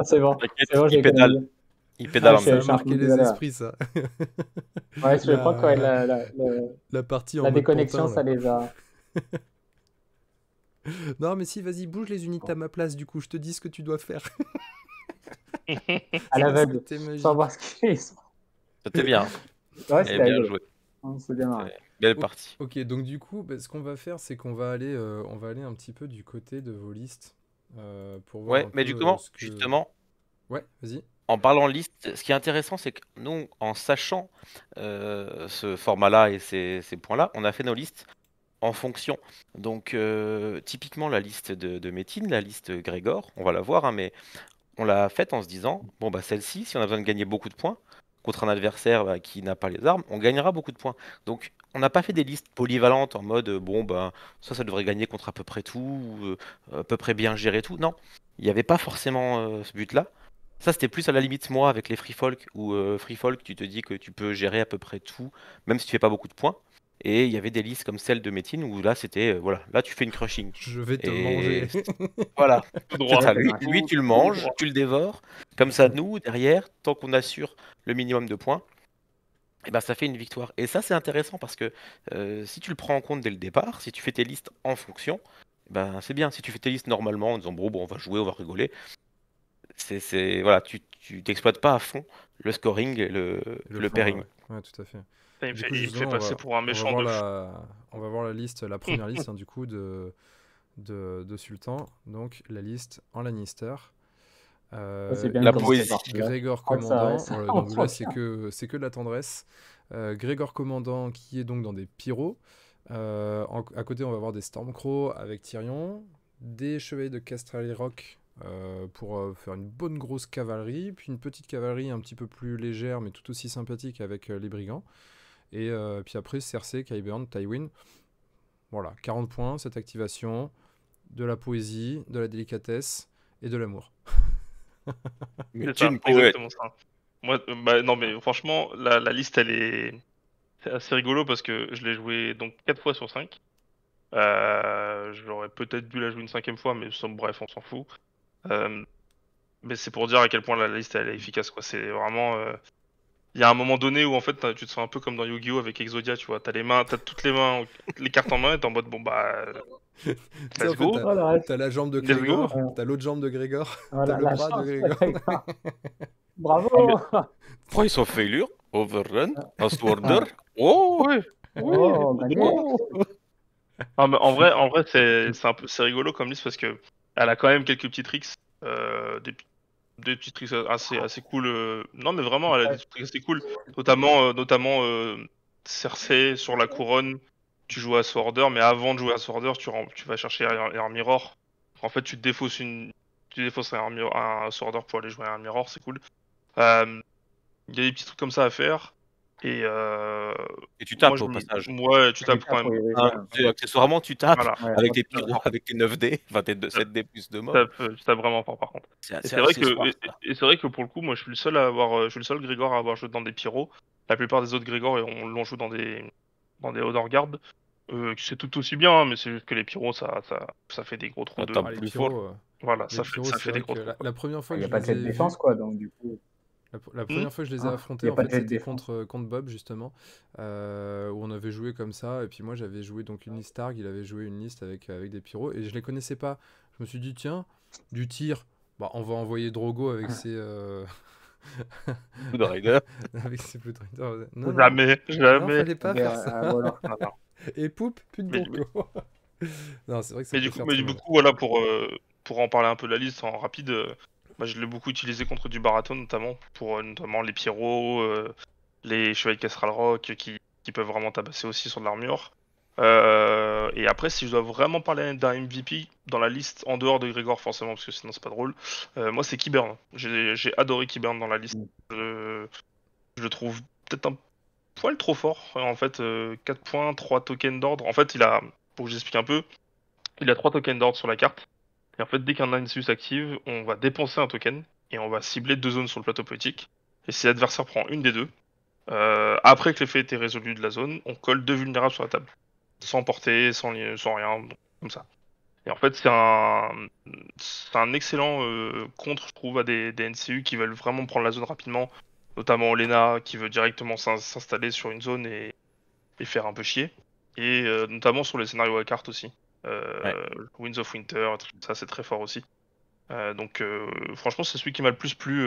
Ah, c'est bon. C'est pédale. Il pédale ah, ça a marqué les esprits, ça. ouais, je la... crois que ouais, la, la, partie La déconnexion, ça les a. non, mais si, vas-y, bouge les unités à ma place, du coup, je te dis ce que tu dois faire. à l'aveugle, sans voir ce qu'ils sont. C'était bien. Ouais, bien joué. C'est bien Belle partie. Ok, donc du coup, bah, ce qu'on va faire, c'est qu'on va aller, euh, on va aller un petit peu du côté de vos listes euh, pour voir. Ouais, mais du euh, coup, justement. Ouais, vas-y. En parlant liste, ce qui est intéressant, c'est que nous, en sachant ce format-là et ces, points-là, on a fait nos listes en fonction. Donc, typiquement, la liste de, de la liste Grégor, on va la voir, hein, mais on l'a faite en se disant bon, bah, celle-ci, si on a besoin de gagner beaucoup de points, contre un adversaire bah, qui n'a pas les armes, on gagnera beaucoup de points. Donc on n'a pas fait des listes polyvalentes en mode euh, bon ben ça ça devrait gagner contre à peu près tout, euh, à peu près bien gérer tout. Non, il n'y avait pas forcément euh, ce but-là. Ça c'était plus à la limite moi avec les free folk où free folk tu te dis que tu peux gérer à peu près tout même si tu fais pas beaucoup de points. Et il y avait des listes comme celle de Métine où là c'était voilà là tu fais une crushing. Je vais te manger. voilà. Tout lui, tu le manges, tu le dévores. Comme ça nous derrière tant qu'on assure le minimum de points et eh ben ça fait une victoire. Et ça c'est intéressant parce que euh, si tu le prends en compte dès le départ, si tu fais tes listes en fonction, eh ben c'est bien. Si tu fais tes listes normalement en disant bon, on va jouer, on va rigoler, c'est voilà, tu n'exploites pas à fond le scoring et le, le, pairing. Ouais. tout à fait. du passer pour un méchant on va, on va voir la liste, la première liste hein, du coup de, de, de Sultan, donc la liste en Lannister. Euh, la Grégor ah, Commandant, euh, c'est que, c'est que de la tendresse. Euh, Grégor Commandant qui est donc dans des pyros. Euh, à côté on va avoir des Stormcrow avec Tyrion, des chevaliers de Castraliroc Rock pour faire une bonne grosse cavalerie, puis une petite cavalerie un petit peu plus légère mais tout aussi sympathique avec les brigands. Et puis après Cersei, Kyburn, Tywin. Voilà, 40 points cette activation, de la poésie, de la délicatesse et de l'amour. mais Moi, bah, non, mais franchement, la, liste, elle est... assez rigolo parce que je l'ai joué donc 4 fois sur 5. Euh, J'aurais peut-être dû la jouer une cinquième fois, mais bref, on s'en fout. Euh, mais c'est pour dire à quel point la liste elle est efficace. C'est vraiment. Euh, il y a un moment donné où en fait tu te sens un peu comme dans Yu-Gi-Oh avec Exodia, tu vois, t'as les mains, t'as toutes les mains, les cartes en main, et t'es en mode bon bah. T'as la jambe de Grégor, t'as l'autre jambe de Grégor, voilà, t'as le bras de Grégor. Bravo. Ah, ils of failure, overrun, ah. Astwarder. Ah. Oh ouais. Oh, bah, oh. en vrai, en vrai c'est c'est rigolo comme liste parce que elle a quand même quelques petits tricks, euh, des petits trucs assez, assez cool. Euh, non, mais vraiment, elle a des assez cool. Notamment, euh, notamment euh, cercé sur la couronne. Tu joues à Sworder, mais avant de jouer à Sworder, tu, vas chercher un, mirror. En fait, tu défausses Tu un, Sworder pour aller jouer à un mirror, c'est cool. Il y a des petits trucs comme ça à faire. Euh, et, tu tapes au passage. Ouais, ah, tu tapes quand même. Ah, accessoirement, tu tapes avec, tes avec, 9D, enfin tes 7D plus 2 morts. Euh, tu, tapes, vraiment fort par contre. C'est vrai, que, et, c'est vrai que pour le coup, moi je suis le seul à avoir, euh, je suis le seul Grégor à avoir joué dans des pyros. La plupart des autres Grégor, on l'ont joué dans des dans des Honor Guard. c'est tout aussi bien, hein, mais c'est juste que les pyros, ça, ça, ça fait des gros trous de. Voilà, les ça fait, ça fait des gros trous. La, première fois ah, que Il n'y a pas cette défense, quoi, donc du coup. La, hmm première fois que je les ai ah, affrontés, c'était euh, contre, Bob, justement, euh, où on avait joué comme ça. Et puis moi, j'avais joué donc une liste Targ, il avait joué une liste avec, euh, avec des pyros, et je les connaissais pas. Je me suis dit, tiens, du tir, bah, on va envoyer Drogo avec ah. ses. Euh... Blood avec ses Blood Rider. Non, jamais, non, jamais. ne fallait pas faire ça. et Poup, plus de Drogo. non, c'est vrai que mais du, coup, mais du coup, voilà, pour, pour en parler un peu de la liste en rapide bah, je l'ai beaucoup utilisé contre du barato notamment pour euh, notamment les Pierrot, euh, les chevaliers castral rock euh, qui, peuvent vraiment tabasser aussi sur de l'armure. et après, si je dois vraiment parler d'un MVP dans la liste, en dehors de Grégor forcément, parce que sinon c'est pas drôle, moi c'est Kibern. J'ai adoré Kibern dans la liste. Je, le trouve peut-être un poil trop fort. En fait, 4 points, 3 tokens d'ordre. En fait, il a, pour que j'explique un peu, il a 3 tokens d'ordre sur la carte. Et en fait, dès qu'un NCU s'active, on va dépenser un token et on va cibler deux zones sur le plateau politique. Et si l'adversaire prend une des deux, euh, après que l'effet ait été résolu de la zone, on colle deux vulnérables sur la table. Sans porter, sans, rien, comme ça. Et en fait, c'est un, excellent euh, contre, je trouve, à des, NCU qui veulent vraiment prendre la zone rapidement, notamment Lena qui veut directement s'installer sur une zone et, faire un peu chier, et euh, notamment sur les scénarios à carte aussi. Euh, Winds of Winter, ça c'est très fort aussi. Euh, donc euh, franchement c'est celui qui m'a le plus plu,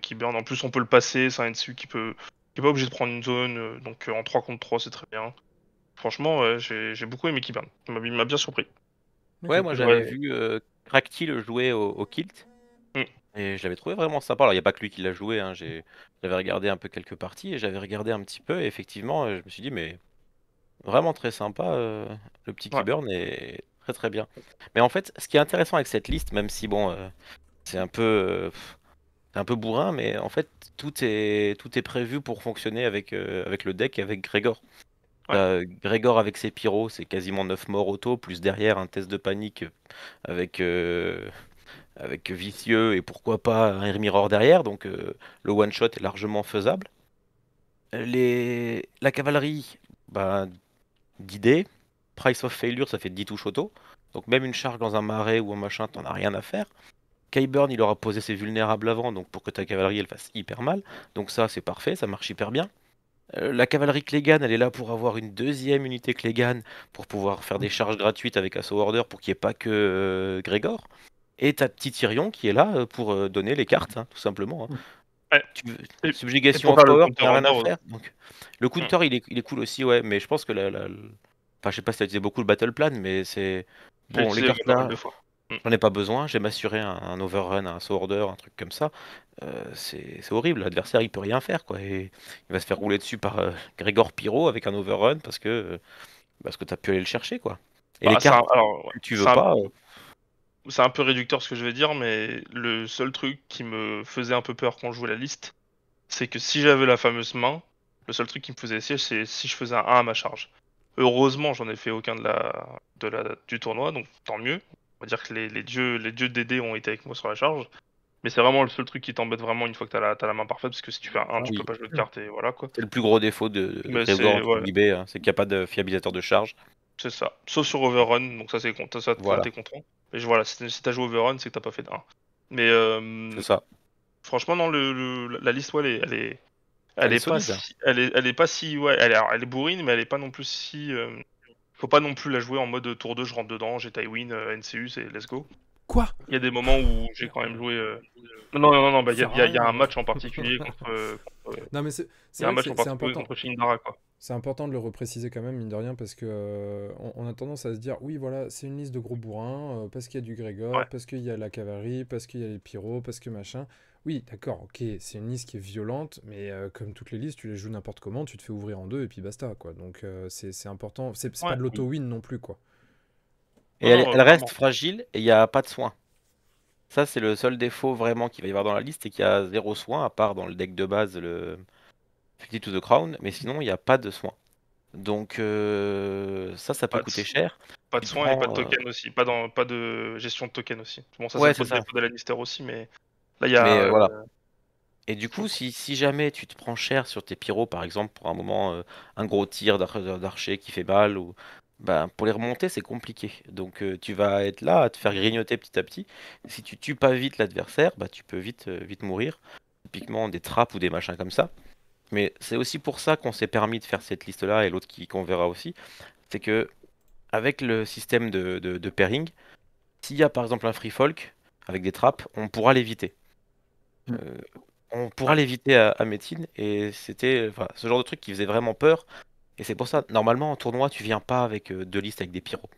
qui En plus on peut le passer, c'est un dessus qui peut qui est pas obligé de prendre une zone, donc en 3 contre 3 c'est très bien. Franchement j'ai beaucoup aimé qui Il m'a bien surpris. Ouais moi j'avais vu crack jouer au, Kilt. Mm. Et je l'avais trouvé vraiment sympa. Alors, il n'y a pas que lui qui l'a joué. Hein. J'avais regardé un peu quelques parties et j'avais regardé un petit peu. Et effectivement, je me suis dit, mais Vraiment très sympa, euh, le petit ouais. est très très bien. Mais en fait, ce qui est intéressant avec cette liste, même si bon, euh, c'est un peu euh, un peu bourrin, mais en fait tout est tout est prévu pour fonctionner avec avec le deck et avec Grégor. Gregor Grégor avec ses pyros, c'est quasiment 9 morts auto, plus derrière un test de panique avec avec vicieux et pourquoi pas un mirror derrière, donc le one shot est largement faisable. Les... La cavalerie, bah, 10 Price of Failure, ça fait 10 touches auto. Donc même une charge dans un marais ou un machin, t'en as rien à faire. Kyburn, il aura posé ses vulnérables avant, donc pour que ta cavalerie, elle fasse hyper mal. Donc ça, c'est parfait, ça marche hyper bien. Euh, la cavalerie Klegan, elle est là pour avoir une deuxième unité Klegan pour pouvoir faire des charges gratuites avec Assault Order, pour qu'il n'y ait pas que euh, Gregor Et ta petite Tyrion qui est là euh, pour donner les cartes, hein, tout simplement. Hein. Mm subjugation le rien à faire. counter, hmm. il, est, cool aussi, ouais, mais je pense que la. Enfin, je sais pas si tu utilisé beaucoup le battle plan, mais c'est. Bon, les cartes hmm. J'en ai pas besoin, j'ai m'assuré un, un, overrun, un order, un truc comme ça. Euh, c'est horrible, l'adversaire il peut rien faire quoi. Et il va se faire rouler dessus par euh, Grégor Pyro avec un overrun parce que, euh, parce que t'as pu aller le chercher quoi. Et bah, les cartes, tu veux pas c'est un peu réducteur ce que je vais dire, mais le seul truc qui me faisait un peu peur quand je jouais la liste, c'est que si j'avais la fameuse main, le seul truc qui me faisait siège c'est si je faisais un 1 à ma charge. Heureusement, j'en ai fait aucun de la, du tournoi, donc tant mieux. On va dire que les, dieux, les dieux DD ont été avec moi sur la charge. Mais c'est vraiment le seul truc qui t'embête vraiment une fois que t'as la, as la main parfaite, parce que si tu fais un, tu peux pas jouer de carte et voilà quoi. C'est le plus gros défaut de Trevor hein, c'est qu'il n'y a pas de fiabilisateur de charge. C'est ça, sauf sur Overrun, donc ça c'est ça, content. Mais voilà, si t'as joué Overrun, c'est que t'as pas fait Mais. Euh, c'est ça. Franchement, non, le, la liste, elle est. Elle est, pas hein. elle, est, elle est pas si. Ouais, elle elle est bourrine, mais elle est pas non plus si. Euh, faut pas non plus la jouer en mode tour 2, je rentre dedans, j'ai Tywin, euh, NCU, c'est let's go. Quoi Il y a des moments où j'ai quand même joué. Non, non, non, bah, il y, y, a un match en particulier contre non, mais c'est important. C'est de le repréciser quand même, mine de rien, parce que euh, on, a tendance à se dire oui, voilà, c'est une liste de gros bourrins, euh, parce qu'il y a du Grégor, parce qu'il y a la cavalerie, parce qu'il y a les pyros, parce que machin. Oui, d'accord, ok, c'est une liste qui est violente, mais euh, comme toutes les listes, tu les joues n'importe comment, tu te fais ouvrir en deux et puis basta, quoi. Donc c'est important. C'est pas de l'auto-win non plus, quoi. Et elle, reste fragile et il n'y a pas de soins. Ça, c'est le seul défaut vraiment qu'il va y avoir dans la liste, et qui a zéro soin, à part dans le deck de base, le Fifty to the Crown, mais sinon, il n'y a pas de soin. Donc, euh, ça, ça peut coûter cher. Pas de soin et pas de euh, token aussi, pas, dans, pas de gestion de token aussi. Bon, ça, c'est le défaut de aussi, mais là, il y a. Euh, voilà. Et du coup, si, jamais tu te prends cher sur tes pyros, par exemple, pour un moment, un gros tir d'archer qui fait balle ou, bah pour les remonter, c'est compliqué. Donc euh, tu vas être là à te faire grignoter petit à petit. Si tu tues pas vite l'adversaire, bah, tu peux vite, euh, vite mourir. Typiquement des trappes ou des machins comme ça. Mais c'est aussi pour ça qu'on s'est permis de faire cette liste-là et l'autre qui qu'on verra aussi. C'est que avec le système de, pairing, s'il y a par exemple un free folk avec des trappes, on pourra l'éviter. Mm. Euh, on pourra l'éviter à, à et c'était ce genre de truc qui faisait vraiment peur et c'est pour ça, normalement en tournoi, tu viens pas avec euh, deux listes avec des pyros.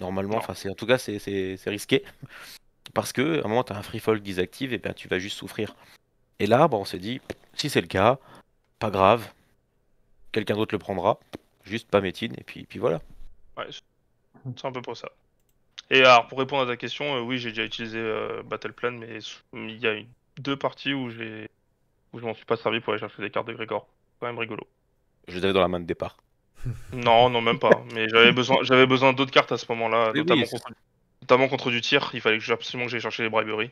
Normalement, enfin, en tout cas, c'est risqué. Parce que, un moment, tu un free fall et eh ben, tu vas juste souffrir. Et là, on s'est dit, si c'est le cas, pas grave, quelqu'un d'autre le prendra, juste pas médecine, et puis, puis voilà. Ouais, c'est un peu pour ça. Et alors, pour répondre à ta question, euh, oui, j'ai déjà utilisé euh, Battle Plan, mais il y a deux parties où, où je m'en suis pas servi pour aller chercher des cartes de Grégor. Quand même rigolo je les avais dans la main de départ. non, non, même pas. Mais j'avais besoin, j'avais besoin d'autres cartes à ce moment-là, notamment, contre, du tir. Il fallait que absolument que j'aille chercher les briberies.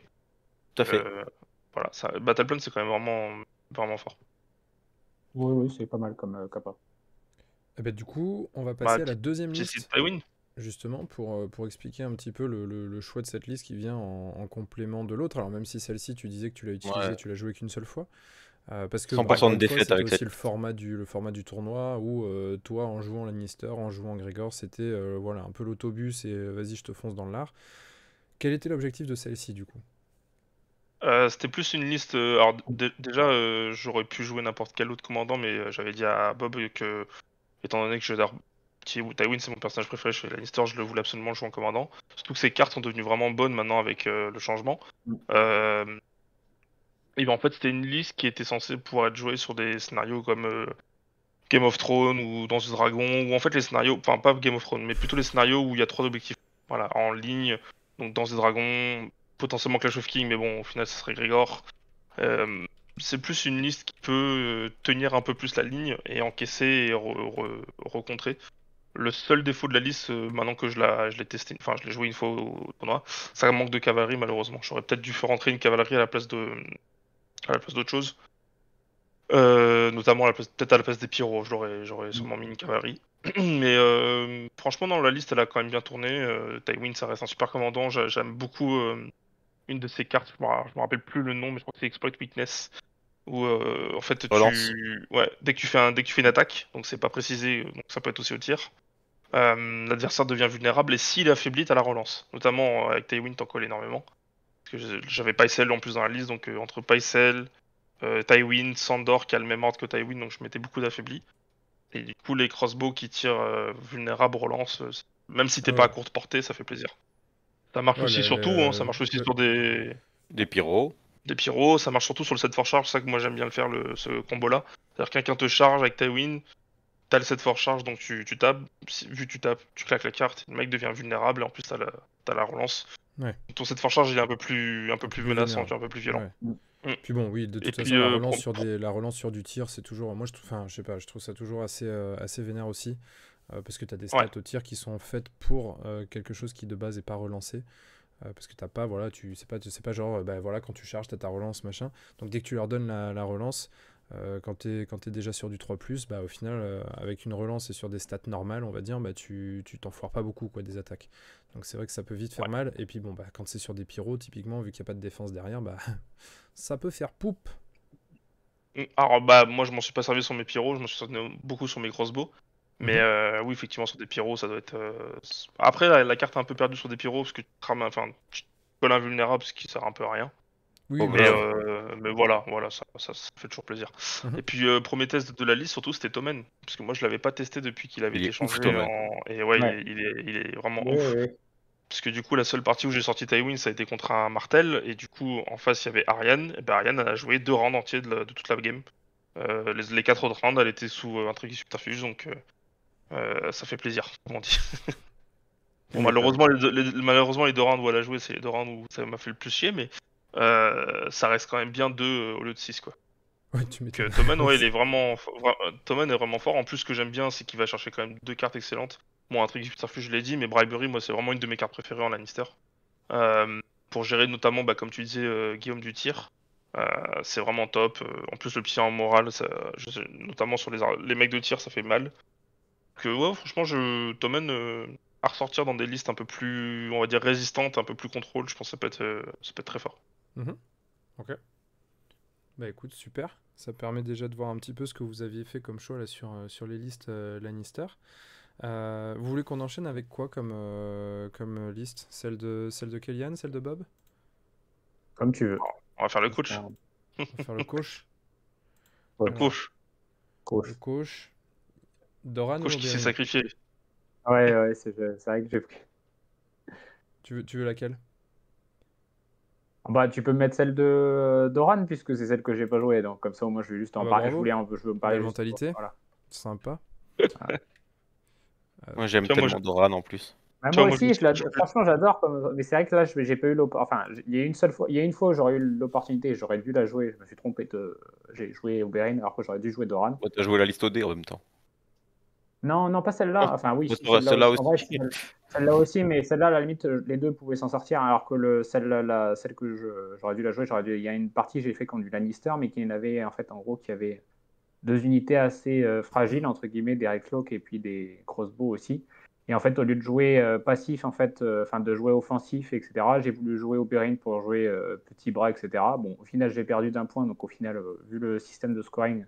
Tout à fait. Euh, voilà, ça, Battleplane, c'est quand même vraiment, vraiment fort. Oui, oui, c'est pas mal comme capa. Euh, eh ben, du coup, on va bah, passer à la deuxième liste. justement, pour, euh, pour expliquer un petit peu le, choix de cette liste qui vient en, complément de l'autre. Alors, même si celle-ci, tu disais que tu l'as utilisée, tu l'as jouée qu'une seule fois. Euh, parce que bah, c'était aussi le format du format du tournoi où euh, toi en jouant Lannister, en jouant Grégor, c'était euh, voilà un peu l'autobus et vas-y je te fonce dans l'art. Quel était l'objectif de celle-ci du coup C'était plus une liste. alors déjà j'aurais pu jouer n'importe quel autre commandant, mais j'avais dit à Bob que étant donné que je Tywin c'est mon personnage préféré chez Lannister, je le voulais absolument jouer en commandant. Surtout que ses cartes sont devenues vraiment bonnes maintenant avec le changement. Mm. Et bien en fait, c'était une liste qui était censée pouvoir être jouée sur des scénarios comme euh, Game of Thrones ou dans et Dragon, ou en fait les scénarios, enfin pas Game of Thrones, mais plutôt les scénarios où il y a trois objectifs voilà, en ligne. Donc dans et Dragons, potentiellement Clash of Kings, mais bon, au final, ce serait Grégor. Euh, c'est plus une liste qui peut euh, tenir un peu plus la ligne et encaisser et rencontrer recontrer. Le seul défaut de la liste, maintenant que je l'ai je testé, enfin je l'ai joué une fois au tournoi, ça manque de cavalerie malheureusement. J'aurais peut-être dû faire rentrer une cavalerie à la place de, à la place d'autres choses, euh, notamment peut-être à la place des pyros, j'aurais sûrement mis une cavalerie. Mais euh, franchement, dans la liste, elle a quand même bien tourné. Euh, Tywin, ça reste un super commandant. J'aime beaucoup une de ses cartes, je me rappelle plus le nom, mais je crois que c'est Exploit Weakness. Où en fait, dès, que tu fais un... une attaque, donc c'est pas précisé, donc ça peut être aussi au tir, l'adversaire devient vulnérable et s'il est affaibli, t'as la relance. Notamment avec Tywin, t'en colles énormément j'avais Paisel en plus dans la liste, donc euh, entre Paisel, euh, Tywin, Sandor qui a le même ordre que Tywin, donc je mettais beaucoup d'affaiblis. Et du coup, les crossbows qui tirent euh, vulnérables relance, même si t'es pas à courte portée, ça fait plaisir. Ça marche aussi sur hein, ça marche aussi sur des. Des pyros. Des pyros, ça marche surtout sur le set for charge, c'est ça que moi j'aime bien le faire, le, ce combo là. C'est-à-dire quelqu'un te charge avec Tywin, t'as le set for charge, donc tu, tu tapes. vu tu tapes, tu claques la carte, le mec devient vulnérable, et en plus t'as la, as la relance. Ouais. Ton set for charge, il est un peu plus, un peu plus menaçant, un peu plus violent. Mm. Puis bon, oui, de toute, façon, la, euh, relance sur la relance sur du tir, c'est toujours. Moi, je, enfin, je sais pas, je trouve ça toujours assez, euh, assez vénère aussi. Euh, parce que tu as des stats au tir qui sont faites pour quelque chose qui de base est pas relancé. parce que t'as pas, voilà, tu sais pas, tu sais pas genre, ben voilà, quand tu charges, tu as ta relance, machin. Donc dès que tu leur donnes la, la relance, euh, quand tu es, déjà sur du 3, bah, au final, euh, avec une relance et sur des stats normales, on va dire, bah, tu t'en foires pas beaucoup des attaques. Donc c'est vrai que ça peut vite faire mal. Et puis bon, bah, quand c'est sur des pyros, typiquement, vu qu'il n'y a pas de défense derrière, bah, ça peut faire poupe. Mm. Alors, bah, moi, je m'en suis pas servi sur mes pyros, je m'en suis servi beaucoup sur mes crossbows. Mais mhm. euh, oui, effectivement, sur des pyros, ça doit être. Après, la, carte est un peu perdue sur des pyros parce que tu, enfin, tu colles invulnérable, ce qui sert un peu à rien mais, euh, mais, voilà, voilà ça, ça, fait toujours plaisir. Mhm. Et puis, euh, premier test de la liste, surtout, c'était Tomen. Parce que moi, je l'avais pas testé depuis qu'il avait été changé. Et ouais, Il, est, il, est, vraiment ouf. Parce que du coup, la seule partie où j'ai sorti Tywin, ça a été contre un Martel. Et du coup, en face, il y avait Ariane. Et ben, Ariane, elle a joué deux rounds entiers de, de toute la game. Euh, les, quatre autres rounds, elle était sous un truc qui subterfuge. Donc, ça fait plaisir, comme on dit. malheureusement, les deux, malheureusement, les deux rounds où elle a joué, c'est les deux rounds où ça m'a fait le plus chier. Mais euh, ça reste quand même bien 2 euh, au lieu de 6 quoi. Ouais, tu euh, Thoman, ouais, il est vraiment, est vraiment fort. En plus, ce que j'aime bien, c'est qu'il va chercher quand même deux cartes excellentes. Bon, Intrigue Subterfuge, je l'ai dit, mais Bribery, moi, c'est vraiment une de mes cartes préférées en Lannister. pour gérer notamment, bah, comme tu disais, Guillaume du tir. c'est vraiment top. En plus, le petit en moral, ça, notamment sur les, les, mecs de tir, ça fait mal. Que ouais, franchement, je, à ressortir dans des listes un peu plus, on va dire, résistantes, un peu plus contrôle, je pense que ça peut être, ça peut être très fort. Mhm. Ok. Bah écoute, super. Ça permet déjà de voir un petit peu ce que vous aviez fait comme choix là, sur, euh, sur les listes euh, Lannister. Euh, vous voulez qu'on enchaîne avec quoi comme, comme liste Celle de celle de Kellyanne, celle de Bob Comme tu veux. On va faire le coach. On va faire le coach. Le coach. Le coach. Doran. Le qui s'est sacrifié. Ouais, ouais, c'est vrai que j'ai pris. Tu veux, tu veux laquelle bah, tu peux mettre celle de euh, Doran puisque c'est celle que j'ai pas joué Donc comme ça au moins je vais juste en ah bah, parler. Je voulais mentalité. Sympa. moi j'aime tellement Doran en plus. moi, aussi, franchement j'adore. Mais c'est vrai que là j'ai pas eu Enfin, il y a une seule fois, il y a une fois j'aurais eu l'opportunité, j'aurais dû la jouer. Je me suis trompé de. J'ai joué Oberyn alors que j'aurais dû jouer Doran. Ouais, T'as joué la liste au D en même temps. Non, non, pas celle-là. Ah, enfin, oui, celle-là aussi. Celle-là aussi, mais celle-là, à la limite, les deux pouvaient s'en sortir. Hein, alors que le, celle, là celle que j'aurais dû la jouer, dû, il y a une partie que j'ai fait contre du Lannister, mais qui en avait, en fait, en gros, qui avait deux unités assez euh, fragiles, entre guillemets, des Recloak et puis des Crossbow aussi. Et en fait, au lieu de jouer euh, passif, en fait, euh, enfin, de jouer offensif, etc., j'ai voulu jouer Oberyn pour jouer petit bras, etc. Bon, au final, j'ai perdu d'un point, donc au final, vu le système de scoring,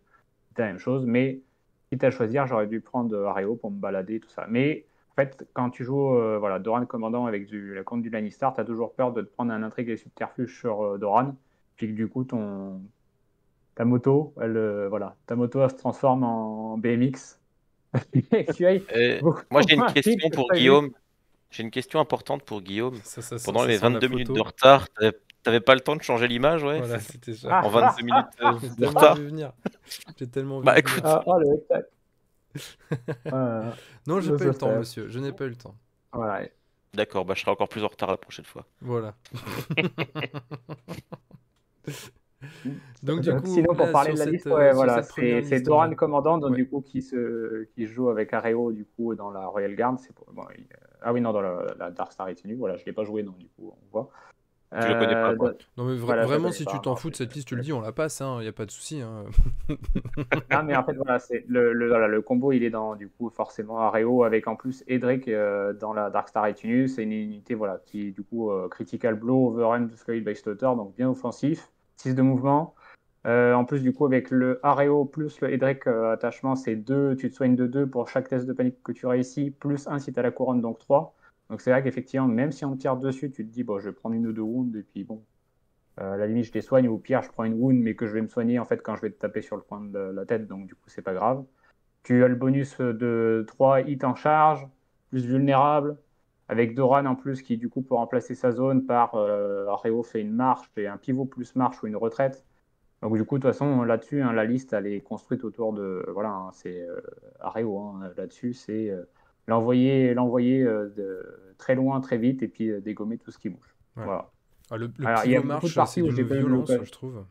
c'était la même chose, mais quitte à choisir, j'aurais dû prendre euh, Areo pour me balader, tout ça. Mais en fait, quand tu joues euh, voilà, Doran commandant avec du, la compte du Lannister, tu as toujours peur de te prendre un intrigue et subterfuge sur euh, Doran, puis que du coup, ton, ta moto, elle, voilà, ta moto, elle se transforme en BMX. moi, j'ai une question pour Guillaume. J'ai une question importante pour Guillaume. Pendant les 22 minutes de retard, T'avais pas le temps de changer l'image, ouais Voilà, c'était ça. Ah, en 22 ah, minutes de ah. euh, retard. J'ai tellement bah, vu Bah écoute. Ah, oh, le... non, j'ai pas eu le temps, monsieur. Je n'ai pas eu le temps. Voilà. D'accord, bah je serai encore plus en retard la prochaine fois. Voilà. donc du euh, coup, sinon pour parler de la liste, euh, voilà, c'est Doran commandant, donc du coup qui se qui joue avec Areo du coup dans la Royal Guard. Pour, bon, ah oui non dans la, la Dark Star Retinue, voilà, je l'ai pas joué donc du coup on voit. Tu le connais pas, euh, Non, mais vraiment, si tu t'en fous de cette liste, tu le dis, on la passe, il hein, n'y a pas de souci. Hein. non, mais en fait, voilà, le, le, le, combo, il est dans, du coup, forcément, Areo avec en plus Edric euh, dans la Dark Star Retinue. C'est une unité voilà, qui, du coup, euh, Critical Blow, Overrun, Sky by Stutter, donc bien offensif, 6 de mouvement. en plus, du coup, avec le Areo plus le Edric attachement, c'est 2, tu te soignes de 2 pour chaque test de panique que tu réussis, plus 1 si tu as la couronne, donc 3. Donc c'est vrai qu'effectivement, même si on tire dessus, tu te dis, bon, je vais prendre une ou deux wounds et puis bon, euh, à la limite, je les soigne, ou pire, je prends une wound, mais que je vais me soigner en fait quand je vais te taper sur le coin de la tête, donc du coup, c'est pas grave. Tu as le bonus de 3 hits en charge, plus vulnérable, avec Doran en plus qui du coup peut remplacer sa zone par euh, fait une marche et un pivot plus marche ou une retraite. Donc du coup, de toute façon, là-dessus, hein, la liste, elle est construite autour de... Voilà, hein, c'est euh, Areo, hein, là-dessus, c'est euh, l'envoyer l'envoyer euh, de très loin, très vite, et puis euh, dégommer tout ce qui bouge. Voilà. Ah, le, petit Alors, il y a c'est violence, je trouve.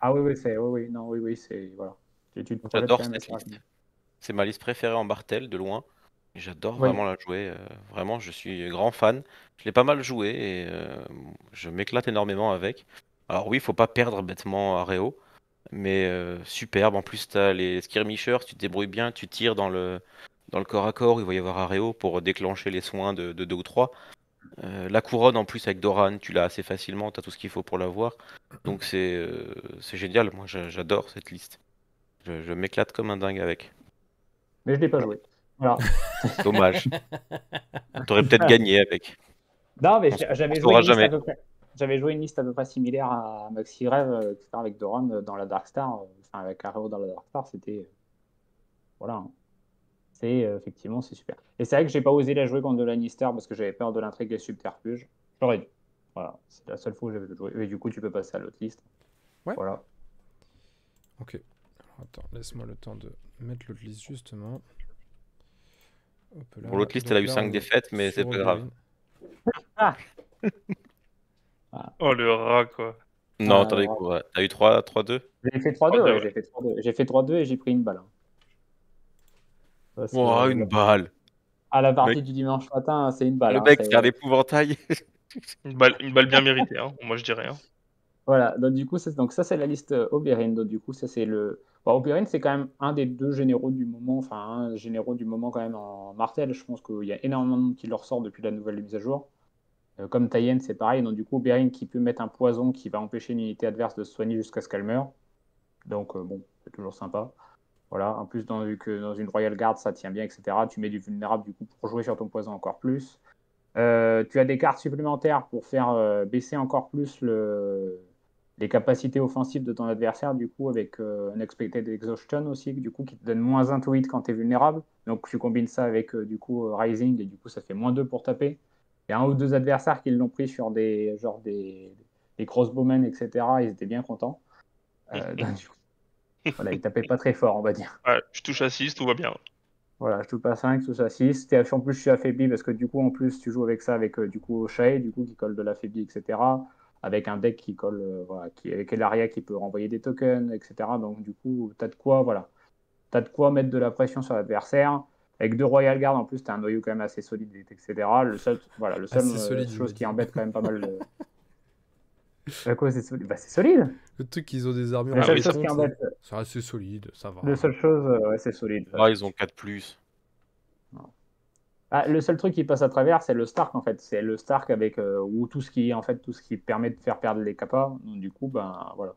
Ah oui, oui, c'est... Oui, oui, non, oui, oui, c'est... Voilà. J'adore cette liste. C'est ma liste préférée en Bartel, de loin. J'adore vraiment la jouer. Euh, vraiment, je suis grand fan. Je l'ai pas mal joué et je m'éclate énormément avec. Alors oui, il faut pas perdre bêtement à Réo, mais superbe. En plus, tu as les skirmishers, tu te débrouilles bien, tu tires dans le dans le corps à corps, il va y avoir Areo pour déclencher les soins de, deux ou trois. Euh, la couronne en plus avec Doran, tu l'as assez facilement, tu as tout ce qu'il faut pour l'avoir. Donc c'est euh, c'est génial, moi j'adore cette liste. Je, m'éclate comme un dingue avec. Mais je l'ai pas joué. Voilà. Dommage. T'aurais peut-être gagné avec. Non, mais j'avais joué, joué, une liste à peu près similaire à Maxi Rêve, euh, avec Doran dans la Dark Star, enfin avec Areo dans la Dark Star, c'était. Voilà. Hein. Euh, effectivement c'est super. Et c'est vrai que j'ai pas osé la jouer contre de Lannister parce que j'avais peur de l'intrigue et subterfuges J'aurais dû. Voilà, c'est la seule fois où j'avais joué. Et du coup, tu peux passer à l'autre liste. Ouais. Voilà. Ok. attends, laisse-moi le temps de mettre l'autre liste justement. Pour l'autre liste, elle a eu 5 défaites, mais c'est pas grave. ah Oh le rat quoi. Non, ah, t'as eu 3-2 J'ai fait 3-2, ah, j'ai fait 3-2 et j'ai pris une balle. Hein. Oh, une balle. À la partie du dimanche matin, c'est une balle. Le hein, mec, c'est un épouvantail. une, balle, une, balle, bien méritée, hein. moi je dirais. Hein. Voilà, donc du coup, donc ça c'est la liste euh, Oberyn. Donc du coup, ça c'est le. Oberyn, c'est quand même un des deux généraux du moment, enfin un généraux du moment quand même en martel. Je pense qu'il y a énormément de monde qui leur ressort depuis la nouvelle mise à jour. Euh, comme Tayen, c'est pareil. Donc du coup, Oberyn qui peut mettre un poison qui va empêcher une unité adverse de se soigner jusqu'à ce qu'elle meure. Donc bon, c'est toujours sympa. Voilà, en plus, dans, que dans une Royal Guard, ça tient bien, etc. Tu mets du vulnérable du coup pour jouer sur ton poison encore plus. Euh, tu as des cartes supplémentaires pour faire euh, baisser encore plus le... les capacités offensives de ton adversaire, du coup, avec euh, Expected Exhaustion aussi, du coup, qui te donne moins 1 quand tu es vulnérable. Donc, tu combines ça avec, euh, du coup, Rising, et du coup, ça fait moins 2 pour taper. Il y a un ou deux adversaires qui l'ont pris sur des, genre des, crossbowmen, etc. Ils étaient bien contents. coup, il tapait pas très fort, on va dire. je touche à 6, tout va bien. Voilà, je touche à 5, je touche à 6. en plus, je suis affaibli parce que du coup, en plus, tu joues avec ça, avec euh, du coup Shai, du coup, qui colle de l'affaibli, etc. Avec un deck qui colle, euh, voilà, qui, avec Elaria qui peut renvoyer des tokens, etc. Donc, du coup, t'as de quoi, voilà. T'as de quoi mettre de la pression sur l'adversaire. Avec deux Royal Guard, en plus, t'as un noyau quand même assez solide, etc. Le seul, voilà, le seul euh, solide, chose qui embête quand même pas mal. c'est solide bah, solide Le truc qu'ils ont des armures. chose qui embête, c'est assez solide, ça va. La seule chose, euh, c'est solide. Ah, ils ont 4 plus. Ah, le seul truc qui passe à travers, c'est le Stark en fait. C'est le Stark avec euh, ou tout ce qui en fait tout ce qui permet de faire perdre les capas. Donc du coup, ben voilà.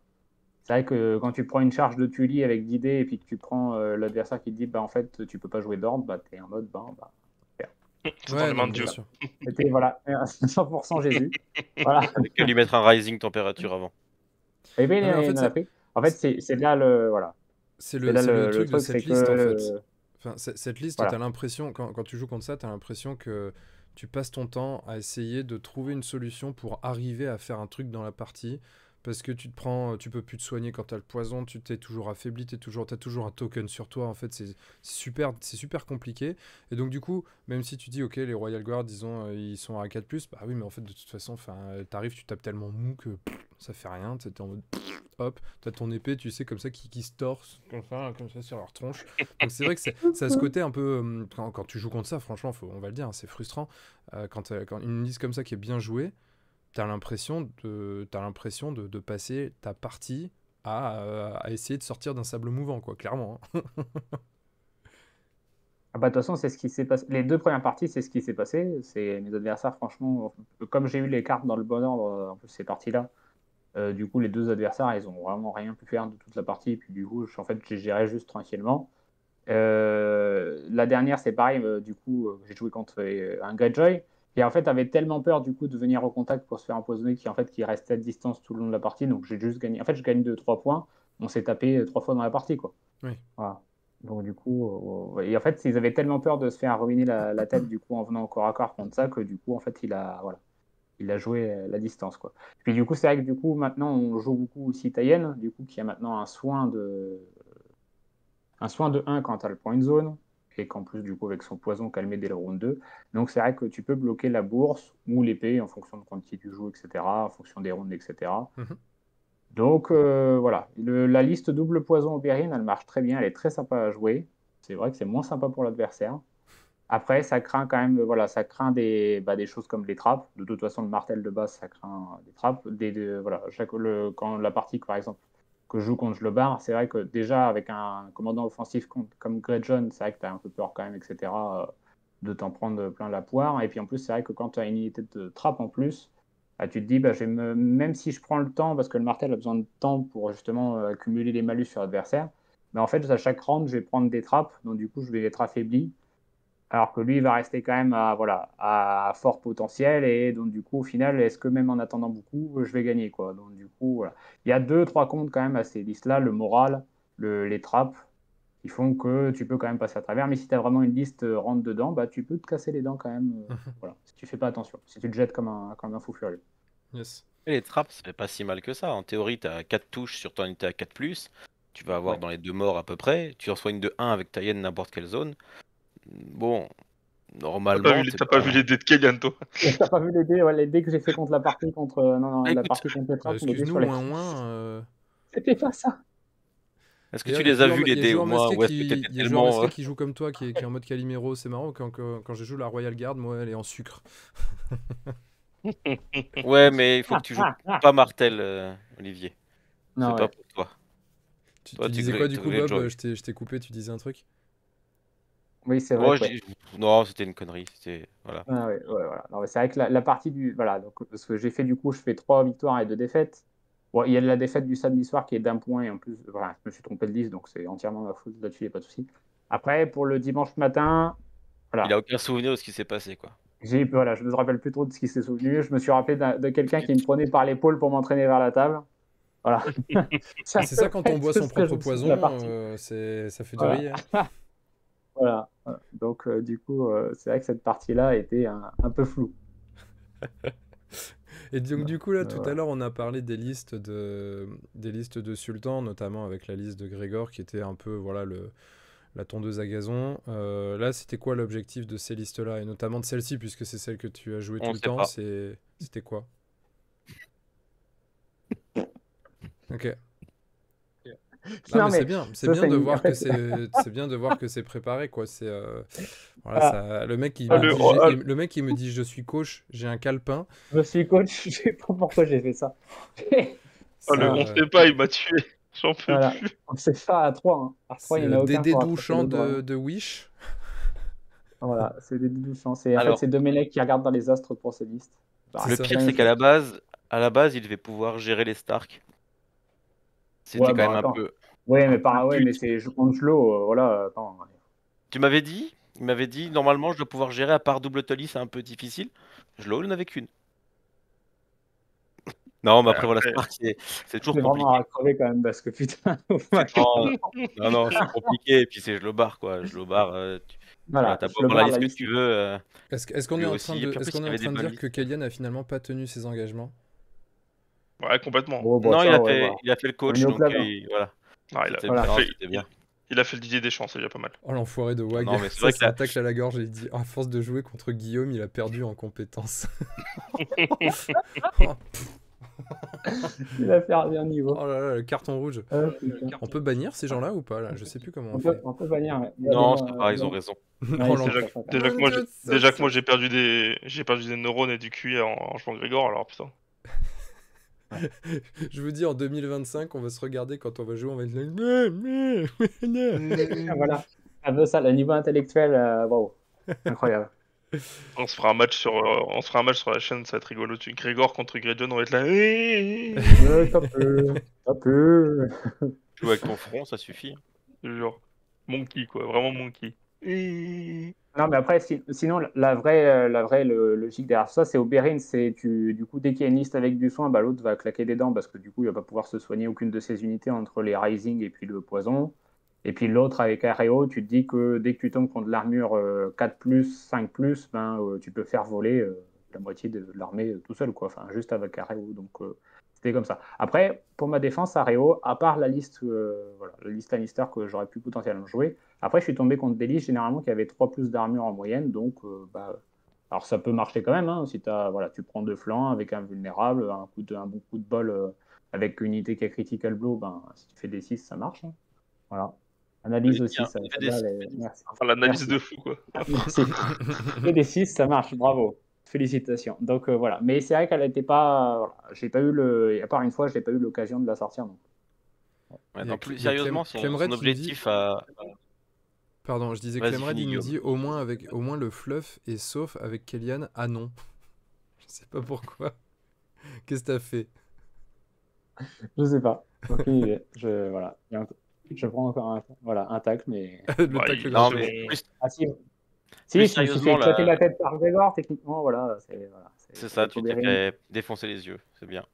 C'est vrai que quand tu prends une charge de Tully avec 10 et puis que tu prends euh, l'adversaire qui te dit bah en fait tu peux pas jouer d'ordre, bah t'es en mode ben bah, bah ouais, Dieu. C'était voilà, 100% Jésus. voilà. Avec lui mettre un rising température avant. Et eh bien, il, en fait, a en fait, c'est là le. Voilà. C'est le, truc, de cette liste, en fait. cette liste, as l'impression, quand, quand, tu joues contre ça, tu as l'impression que tu passes ton temps à essayer de trouver une solution pour arriver à faire un truc dans la partie parce que tu te prends, tu peux plus te soigner quand tu as le poison, tu t'es toujours affaibli, tu toujours, as toujours un token sur toi. En fait, c'est super, c'est super compliqué. Et donc du coup, même si tu dis ok, les Royal Guard, disons, euh, ils sont à 4 bah oui, mais en fait de toute façon, enfin, t'arrives, tu tapes tellement mou que ça fait rien. T'es en mode t'as ton épée, tu sais comme ça qui, qui se torse comme ça, comme ça sur leur tronche. c'est vrai que ça a ce côté un peu euh, quand, tu joues contre ça, franchement, on va le dire, hein, c'est frustrant euh, quand, quand une liste comme ça qui est bien jouée t'as l'impression de, as l'impression de, passer ta partie à, euh, à essayer de sortir d'un sable mouvant, quoi, clairement. Hein. Ah bah, de toute façon, c'est ce qui s'est passé. Les deux premières parties, c'est ce qui s'est passé. C'est mes adversaires, franchement, euh, comme j'ai eu les cartes dans le bon ordre, euh, en plus ces parties-là, du coup, les deux adversaires, ils ont vraiment rien pu faire de toute la partie. puis du coup, en fait, j'ai géré juste tranquillement. la dernière, c'est pareil. du coup, j'ai joué contre un Greyjoy. Et en fait, avait tellement peur du coup de venir au contact pour se faire empoisonner qu'en fait qu'il restait à distance tout le long de la partie. Donc j'ai juste gagné. En fait, je gagne 2-3 points. On s'est tapé euh, trois fois dans la partie quoi. Oui. Voilà. Donc du coup, euh, et en fait, ils avaient tellement peur de se faire ruiner la, tête du coup en venant au corps à corps contre ça que du coup, en fait, il a voilà, il a joué la distance quoi. Puis du coup, c'est vrai que du coup maintenant on joue beaucoup aussi Taïen du coup qui a maintenant un soin de un soin de 1 quand elle le point zone, et qu'en plus, du coup, avec son poison, calmé dès le round 2. Donc, c'est vrai que tu peux bloquer la bourse ou l'épée en fonction de quantité du jeu, etc., en fonction des rounds, etc. Mhm. Donc, euh, voilà. la liste double poison opérine, elle marche très bien, elle est très sympa à jouer. C'est vrai que c'est moins sympa pour l'adversaire. Après, ça craint quand même, voilà, ça craint des, bah, des choses comme les trappes. De toute façon, le martel de base, ça craint des trappes. Des, voilà, chaque, le, quand la partie, par exemple, que joue contre le bar, c'est vrai que déjà avec un commandant offensif comme Greg John, c'est vrai que tu as un peu peur quand même, etc., euh, de t'en prendre plein la poire. Et puis en plus, c'est vrai que quand tu as une unité de trappe en plus, bah, tu te dis, bah, même si je prends le temps, parce que le martel a besoin de temps pour justement euh, accumuler les malus sur l'adversaire, mais en fait, à chaque round, je vais prendre des trappes, donc du coup, je vais être affaibli alors que lui, il va rester quand même à, voilà, à fort potentiel. Et donc, du coup, au final, est-ce que même en attendant beaucoup, je vais gagner quoi Donc, du coup, voilà. Il y a deux, trois comptes quand même à ces listes-là, le moral, les trappes, qui font que tu peux quand même passer à travers. Mais si tu as vraiment une liste euh, rentre dedans, bah, tu peux te casser les dents quand même. Euh, si tu fais pas attention, si tu te jettes comme un, comme un fou furieux. Et les trappes, ce n'est pas si mal que ça. En théorie, tu as quatre touches sur ton unité à 4 tu vas avoir dans les deux morts à peu près, tu en une de 1 avec ta Yen n'importe quelle zone bon, normalement. T'as pas, vu les dés de Kélian, toi T'as pas vu les dés, les dés que j'ai fait contre la partie contre. Euh, non, non, la partie contre Petra. Excuse-nous, moins, moins. Euh. C'était pas ça. Est-ce que tu les as vus les dés moi ou est-ce que Il y a qui joue comme toi, qui est, en mode Calimero, c'est marrant. Quand, quand, je joue la Royal Guard, moi, elle est en sucre. ouais, mais il faut que tu joues pas Martel, euh, Olivier. Non. C'est pas pour Tu, toi, tu disais quoi du coup, Bob Je t'ai coupé, tu disais un truc oui, c'est vrai. Non, c'était une connerie. Voilà. Ah, ouais, voilà. C'est vrai que la, partie du. Voilà, donc, ce que j'ai fait du coup, je fais trois victoires et deux défaites. Bon, il y a la défaite du samedi soir qui est d'un point, et en plus, voilà, je me suis trompé de 10, donc c'est entièrement ma faute. là il n'y a pas de souci. Après, pour le dimanche matin. Voilà. Il a aucun souvenir de ce qui s'est passé, quoi. Voilà, je ne me rappelle plus trop de ce qui s'est souvenu. Je me suis rappelé de quelqu'un qui me prenait par l'épaule pour m'entraîner vers la table. Voilà. c'est ça quand on boit son propre poison, euh, ça fait du rire. Voilà. Donc, euh, du coup, euh, c'est vrai que cette partie-là était un, un, peu floue. Et donc, du coup, là, euh, tout à l'heure, on a parlé des listes de, des listes de sultans, notamment avec la liste de Grégor, qui était un peu, voilà, le, la tondeuse à gazon. là, c'était quoi l'objectif de ces listes-là, et notamment de celle-ci, puisque c'est celle que tu as joué tout le temps C'était quoi Ok mais, c'est bien, c'est bien, de voir que c'est bien de voir que c'est préparé quoi. C'est euh, voilà, ah. le mec qui ah, le, dit, oh, le mec qui me dit je suis coach, j'ai un calepin. Je suis coach, je sais pas pourquoi j'ai fait ça. Ah, le, on sait pas, il m'a tué. J'en peux voilà. plus. C'est ça à 3. Hein. À 3 il y en a aucun. de, hein. de Wish. Voilà, c'est des douchants. C'est en fait, c'est qui regardent dans les astres pour ces listes. le pire, c'est qu'à la base, à la base, il devait pouvoir gérer les Stark. C'était ouais, quand bah, même un peu. Oui, mais, par... ouais, mais c'est je compte euh, voilà. Tu m'avais dit, il m'avait dit, normalement, je dois pouvoir gérer à part double tolly, c'est un peu difficile. Je l'ai n'avait qu'une. Non, mais après, voilà, c'est c'est toujours compliqué. vraiment à crever quand même, parce que putain. non, non, c'est compliqué. Et puis, c'est je le barre, quoi. Je le barre. Euh, tu... Voilà, t'as de la que tu veux. Euh, est-ce qu'on est, en train de, dire que Kalian a finalement pas tenu ses engagements Ouais, complètement. Bah, non, il, a fait, bah. il, a fait, le coach, donc euh, voilà. Ah, il, a, fait, bien. il a fait le Didier Deschamps, c'est déjà pas mal. Oh l'enfoiré de Wag, c'est vrai qu'il attaque à la gorge et il dit à force de jouer contre Guillaume, il a perdu en compétence. il a perdu un niveau. Oh là là, le carton rouge. Ah, on peut bannir ces gens-là ou pas là Je sais plus comment on, fait. on peut bannir. Non, c'est pas, euh, grave ils ont raison. déjà, que moi, j'ai perdu des, j'ai perdu des neurones et du QI en, en jouant Grégor, alors putain. je vous dis, en 2025, on va se regarder quand on va jouer, on va être voilà, un ah, peu ça, le niveau intellectuel, euh, incroyable. On se fera un match sur, euh, on se un match sur la chaîne, ça va être rigolo. Tu, Grégor contre Grégoire, on va être là. Jouer avec ton front, ça suffit. Genre, monkey quoi, vraiment monkey. Et... Non, mais après, sinon, la vraie, euh, la vraie logique derrière ça, c'est au Bérin, C'est du, coup, dès qu'il y a une liste avec du soin, bah, l'autre va claquer des dents parce que du coup, il va pas pouvoir se soigner aucune de ses unités entre les Rising et puis le poison. Et puis l'autre avec Areo, tu te dis que dès que tu tombes contre l'armure 4, euh, 5, ben, euh, tu peux faire voler la moitié de l'armée tout seul, quoi. Enfin, juste avec Areo. Donc, c'était comme ça. Après, pour ma défense, Réo, à part la liste, euh, voilà, la liste que j'aurais pu potentiellement jouer, après, je suis tombé contre des listes généralement qui avaient 3 plus d'armure en moyenne. Donc, euh, bah, alors ça peut marcher quand même. Hein, si as, voilà, tu prends deux flancs avec un vulnérable, un, coup de, un bon coup de bol euh, avec une unité qui a critical blow, ben, si tu fais des 6, ça marche. Hein. Voilà. Analyse aussi, ça. Des... l'analyse de fou, quoi. fais des 6, ça marche, bravo. Félicitations. Donc euh, voilà. Mais c'est vrai qu'elle n'était pas. J'ai pas eu le. À part une fois, je n'ai pas eu l'occasion de la sortir. Donc. non, plus sérieusement, son, objectif à... Pardon, je disais Clemred, il nous dit au moins, avec, au moins le fluff et sauf avec Kellyanne. Ah non. Je sais pas pourquoi. Qu'est-ce que tu as fait Je sais pas. je, voilà. je prends encore un, voilà, un tac, mais. le si, par techniquement, voilà. C'est voilà, ça, tu t'es défoncer les yeux, c'est bien.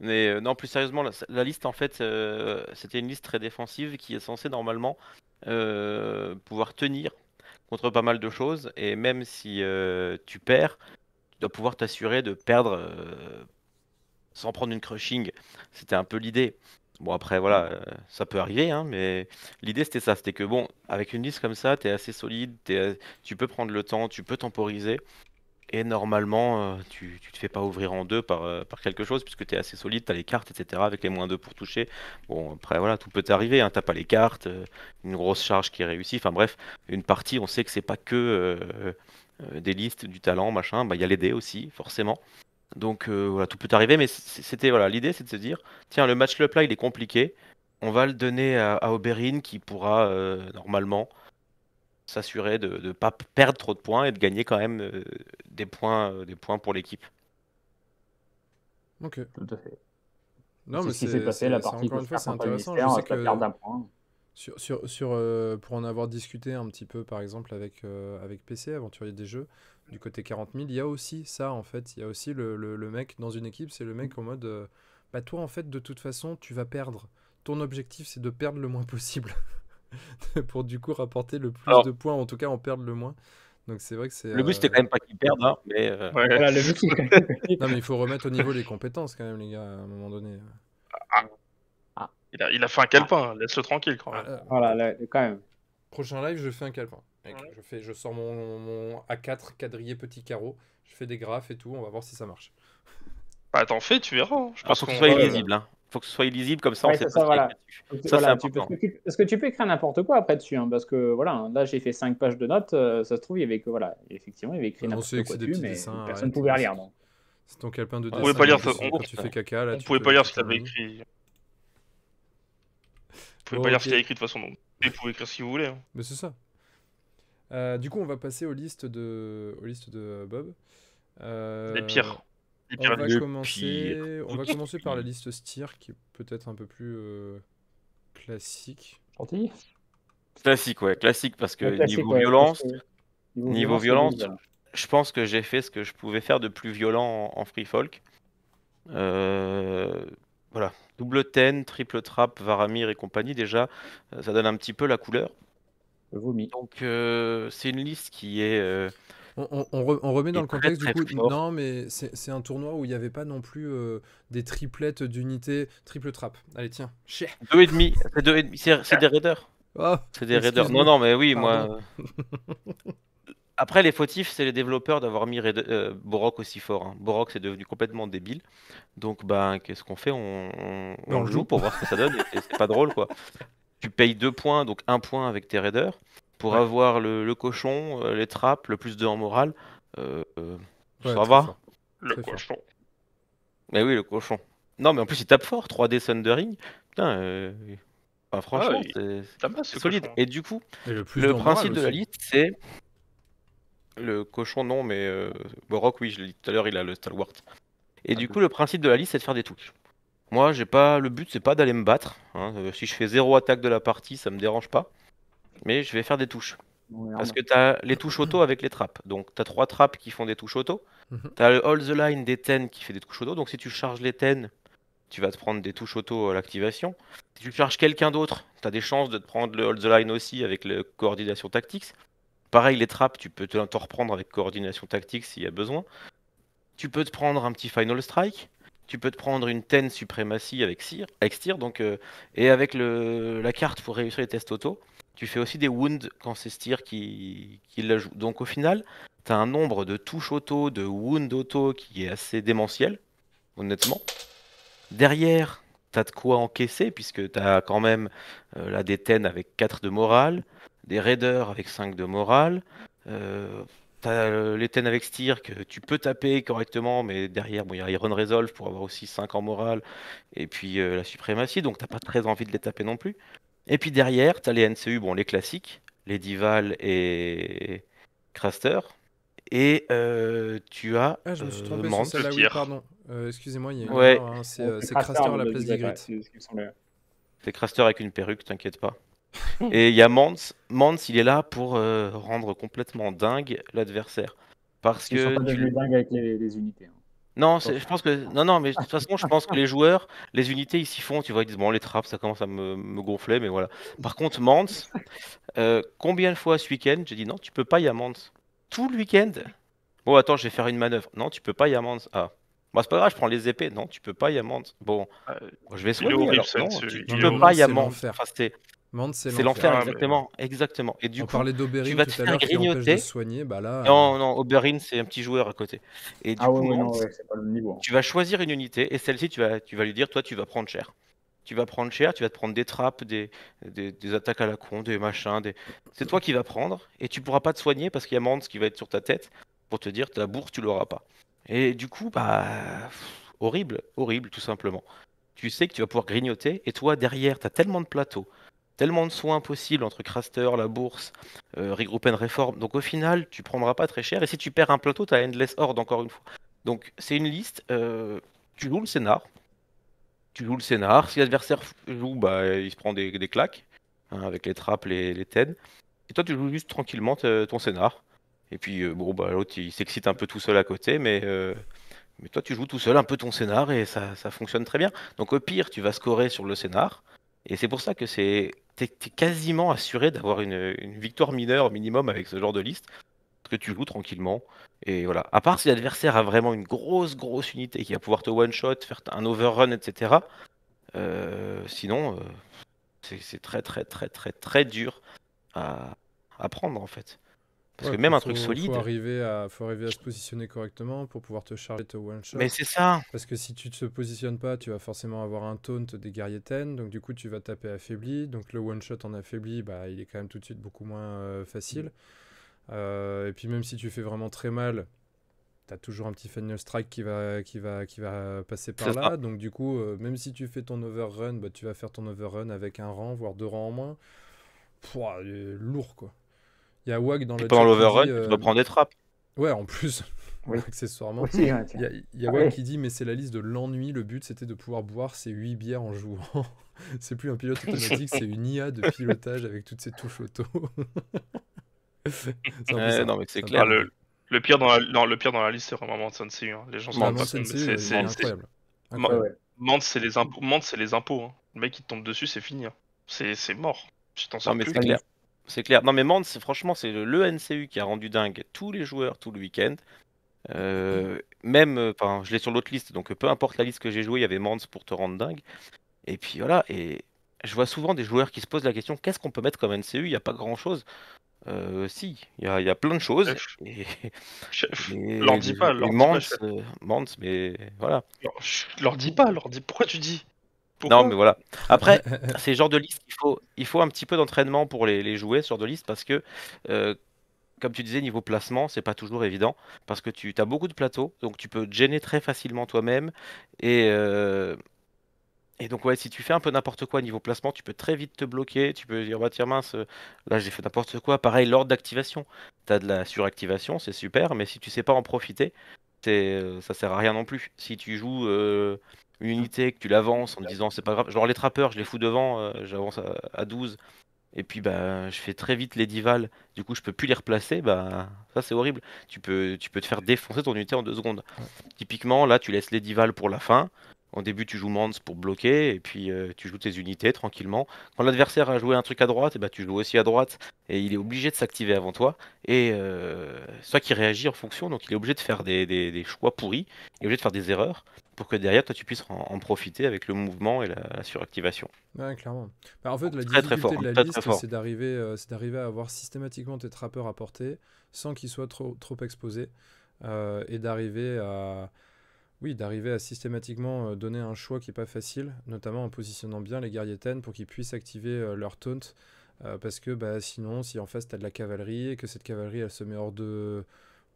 Mais euh, non, plus sérieusement, la, liste en fait, euh, c'était une liste très défensive qui est censée normalement euh, pouvoir tenir contre pas mal de choses. Et même si tu perds, tu dois pouvoir t'assurer de perdre sans prendre une crushing. C'était un peu l'idée. Bon, après, voilà, euh, ça peut arriver, hein, mais l'idée c'était ça c'était que, bon, avec une liste comme ça, t'es assez solide, euh, tu peux prendre le temps, tu peux temporiser, et normalement, euh, tu, tu te fais pas ouvrir en deux par, par quelque chose, puisque t'es assez solide, t'as les cartes, etc., avec les moins deux pour toucher. Bon, après, voilà, tout peut t'arriver, hein, t'as pas les cartes, une grosse charge qui réussit, enfin bref, une partie, on sait que c'est pas que des listes, du talent, machin, bah il y a les dés aussi, forcément. Donc euh, voilà, tout peut arriver, mais c'était voilà, l'idée c'est de se dire, tiens, le match up là, il est compliqué, on va le donner à, Oberyn qui pourra euh, normalement s'assurer de ne pas perdre trop de points et de gagner quand même euh, des points, des points pour l'équipe. Ok. Tout à fait. Non, mais ce qui s'est passé la partie. c'est intéressant. Sur, sur, euh, pour en avoir discuté un petit peu, par exemple, avec, euh, avec PC, Aventurier des Jeux, du côté 40 000, il y a aussi ça, en fait. Il y a aussi le, mec dans une équipe, c'est le mec mm. en mode euh, bah, toi, en fait, de toute façon, tu vas perdre. Ton objectif, c'est de perdre le moins possible. pour du coup rapporter le plus de points, en tout cas, en perdre le moins. Donc c'est vrai que c'est. Le but, c'était quand même pas qu'ils perdent, mais. Non, mais il faut remettre au niveau les compétences, quand même, les gars, à un moment donné. Ah, il a, fait un calepin, ah. laisse-le tranquille quand même. Ah, euh, voilà, quand même. Prochain live, je fais un calepin. je, fais, je sors mon, A4 quadrillé petit carreau, je fais des graphes et tout, on va voir si ça marche. Bah t'en fais, tu verras. Hein. Je ah, pense faut que ce soit illisible. Il hein. Faut que ce soit illisible comme ça. on sait ça, pas ce ça, parce, que tu, peux écrire n'importe quoi après dessus, hein, parce que voilà, là j'ai fait 5 pages de notes. Euh, ça se trouve, il y avait que voilà, effectivement, il y avait écrit n'importe quoi dessus, mais personne ne pouvait lire. C'est ton calepin de dessin. On pouvait pas lire ce qu'il avait écrit. Vous pouvez pas lire ce qu'il y a écrit de toute façon, donc vous pouvez écrire ce que vous voulez. Hein. Mais c'est ça. Euh, du coup, on va passer aux listes de, aux listes de Bob. Euh, les pires. On va, commencer... on va commencer par la liste Steer, qui est peut-être un peu plus euh, classique. Gentil. Classique, ouais, classique, parce que niveau, violence, niveau, je pense que j'ai fait ce que je pouvais faire de plus violent en, en free folk. Euh, voilà, double ten, triple trap, Varamir et compagnie, déjà, euh, ça donne un petit peu la couleur. Vomis. Donc euh, c'est une liste qui est... Euh, on, remet dans le contexte du coup. Non, mais c'est un tournoi où il n'y avait pas non plus des triplettes d'unités, triple trap. Allez, tiens. Chez. et demi. C'est des raiders. Oh, c'est des raiders. Non, non, mais oui, moi. Après, les fautifs, c'est les développeurs d'avoir mis euh, Borok aussi fort. Hein. Borok, c'est devenu complètement débile. Donc, ben, qu'est-ce qu'on fait on... joue pour voir ce que ça donne. Et c'est pas drôle, quoi. Tu payes 2 points, donc 1 point avec tes raiders, pour avoir le... cochon, euh, les trappes, le plus de en morale. Euh, ça va Le cochon. Mais oui, le cochon. Non, mais en plus, il tape fort. 3D Sundering. Putain, ah franchement, c'est solide. Et du coup, le, le principe de la liste, c'est le cochon, non, mais euh, Borok, oui, je l'ai dit tout à l'heure, il a le stalwart. Et ah, du coup, le principe de la liste, c'est de faire des touches. Moi, j'ai pas. Le but, c'est pas d'aller me battre. Hein. Euh, si je fais zéro attaque de la partie, ça me dérange pas. Mais je vais faire des touches. Parce que tu as les touches auto avec les trappes. Donc, tu as trois trappes qui font des touches auto. Mhm. Tu as le hold the Line des ten qui fait des touches auto. Donc, si tu charges les ten, tu vas te prendre des touches auto à l'activation. Si tu charges quelqu'un d'autre, tu as des chances de te prendre le hold the Line aussi avec le coordination tactics. Pareil, les trappes, tu peux te reprendre avec coordination tactique s'il y a besoin. Tu peux te prendre un petit Final Strike. Tu peux te prendre une Ten suprématie avec, Sir, avec Steer. Donc, euh, et avec la carte pour réussir les tests auto, tu fais aussi des wounds quand c'est Steer qui, la joue. Donc au final, tu as un nombre de touches auto, de wounds auto qui est assez démentiel, honnêtement. Derrière, tu as de quoi encaisser, puisque tu as quand même euh, la avec 4 de morale, des raiders avec 5 de morale. Euh, t'as euh, ten avec Styr que tu peux taper correctement, mais derrière, bon, il y a Iron Resolve pour avoir aussi 5 en morale, et puis euh, la suprématie, donc t'as pas très envie de les taper non plus. Et puis derrière, t'as les NCU, bon, les classiques, les Dival et Craster. Et tu as. Ah, je me pardon. Excusez-moi, il y a hein, c'est Craster à la place d'Ygritte. C'est Craster avec une perruque, t'inquiète pas. Et il y a il est là pour euh, rendre complètement dingue l'adversaire. Parce Ils que. Sont pas dingue avec les, unités. Hein. Non, je pense que. Non, non, mais de toute façon, je pense que les joueurs, les unités, ils s'y font. Tu vois, ils disent, bon, les trappes, ça commence à me, gonfler, mais voilà. Par contre, Mance, euh, combien de fois ce week-end, j'ai dit, non, tu peux pas y Tout le week-end Bon, attends, je vais faire une manœuvre. Non, tu peux pas y à Ah. Bah, c'est pas grave, je prends les épées. Non, tu peux pas y euh, Bon, je vais se Alors, non, tu, peux pas y à c'est l'enfer. Ah, exactement. exactement. Et du on coup, parlait vas tout à l'heure soigner. Bah là, non, euh, non, Oberyn, c'est un petit joueur à côté. Et du ah coup, pas le niveau, hein. tu vas choisir une unité et celle-ci, tu vas, tu vas lui dire, toi, tu vas prendre cher. Tu vas prendre cher, tu vas te prendre des trappes, des, des, attaques à la con, des machins. Des... C'est toi qui vas prendre et tu pourras pas te soigner parce qu'il y a Mendes qui va être sur ta tête pour te dire, ta bourre, tu l'auras pas. Et du coup, bah, horrible, horrible, tout simplement. Tu sais que tu vas pouvoir grignoter et toi, derrière, tu as tellement de plateaux tellement de soins possibles entre Craster, la bourse, euh, regroup and Reform. Donc au final, tu prendras pas très cher. Et si tu perds un plateau, tu as Endless Horde encore une fois. Donc c'est une liste. Euh, tu loues le scénar. Tu loues le scénar. Si l'adversaire joue, bah, il se prend des, claques. Hein, avec les trappes, les, les TED. Et toi, tu joues juste tranquillement ton scénar. Et puis, euh, bon, bah, l'autre, il s'excite un peu tout seul à côté. Mais, mais toi, tu joues tout seul un peu ton scénar. Et ça, ça fonctionne très bien. Donc au pire, tu vas scorer sur le scénar. Et c'est pour ça que c'est t'es quasiment assuré d'avoir une, victoire mineure minimum avec ce genre de liste, que tu joues tranquillement. Et voilà. À part si l'adversaire a vraiment une grosse, grosse unité qui va pouvoir te one-shot, faire un overrun, etc. Euh, sinon, euh, c'est très, très, très, très, très dur à prendre en fait. Parce que même un truc solide. Faut arriver, à, faut arriver à se positionner correctement pour pouvoir te charger ton one shot. Mais c'est ça. Parce que si tu ne te positionnes pas, tu vas forcément avoir un taunt des guerriers ten, donc du coup tu vas taper affaibli. Donc le one shot en affaibli, bah, il est quand même tout de suite beaucoup moins euh, facile. Euh, et puis même si tu fais vraiment très mal, tu as toujours un petit final strike qui va, qui va, qui va passer par là. Donc du coup, euh, même si tu fais ton overrun, bah, tu vas faire ton overrun avec un rang, voire deux rangs en moins. Pouah, lourd quoi. Il y a Wag dans le. Pendant l'overrun, tu euh, dois prendre des trappes. Ouais, en plus. accessoirement. Il y a, y Wag qui dit mais c'est la liste de l'ennui, le but c'était de pouvoir boire ses 8 bières en jouant. c'est plus un pilote automatique, c'est une IA de pilotage avec toutes ses touches auto. non mais c'est clair. Ah, le, pire dans la, le pire dans la liste c'est vraiment Mante hein. Les gens bah, sont pas euh, C'est incroyable. Mante c'est les impôts. c'est les impôts. Le mec qui tombe dessus c'est fini. Hein. C'est mort. Je t'en sors clair. C'est clair. Non, mais Mans, franchement, c'est le, NCU qui a rendu dingue tous les joueurs tout le week-end. Euh, même, euh, enfin, je l'ai sur l'autre liste, donc euh, peu importe la liste que j'ai jouée, il y avait Mance pour te rendre dingue. Et puis voilà, et je vois souvent des joueurs qui se posent la question qu'est-ce qu'on peut mettre comme NCU Il n'y a pas grand-chose. si, il y, a, plein de choses. Et... Leur dis pas, leur dis mais voilà. je leur dis pas, leur dis. Pourquoi tu dis non, mais voilà. Après, c'est le genre de liste qu'il faut, il faut un petit peu d'entraînement pour les, jouer, ce genre de liste, parce que, euh, comme tu disais, niveau placement, c'est pas toujours évident, parce que tu as beaucoup de plateaux, donc tu peux te gêner très facilement toi-même. Et, euh, et donc, ouais, si tu fais un peu n'importe quoi niveau placement, tu peux très vite te bloquer, tu peux dire, bah tiens, mince, là j'ai fait n'importe quoi. Pareil, l'ordre d'activation. Tu as de la suractivation, c'est super, mais si tu sais pas en profiter, euh, ça sert à rien non plus. Si tu joues. Euh, une unité, que tu l'avances en disant c'est pas grave. Genre les trappeurs, je les fous devant, euh, j'avance à, 12. Et puis bah je fais très vite les divals, du coup je peux plus les replacer, bah ça c'est horrible. Tu peux, tu peux te faire défoncer ton unité en deux secondes. Typiquement là tu laisses les divals pour la fin. En début tu joues Mans pour bloquer et puis euh, tu joues tes unités tranquillement. Quand l'adversaire a joué un truc à droite, et bah tu joues aussi à droite et il est obligé de s'activer avant toi. Et euh, soit qu'il réagit en fonction, donc il est obligé de faire des, des choix pourris, il est obligé de faire des erreurs pour que derrière, toi, tu puisses en, profiter avec le mouvement et la, suractivation. Ouais, clairement. Bah, en fait, la difficulté de la liste, c'est d'arriver, euh, c'est d'arriver à avoir systématiquement tes trappeurs à portée sans qu'ils soient trop, trop exposés euh, et d'arriver à. Oui, d'arriver à systématiquement euh, donner un choix qui n'est pas facile, notamment en positionnant bien les guerriers ten pour qu'ils puissent activer leur taunt. parce que bah, sinon, si en face tu as de la cavalerie et que cette cavalerie elle se met hors de,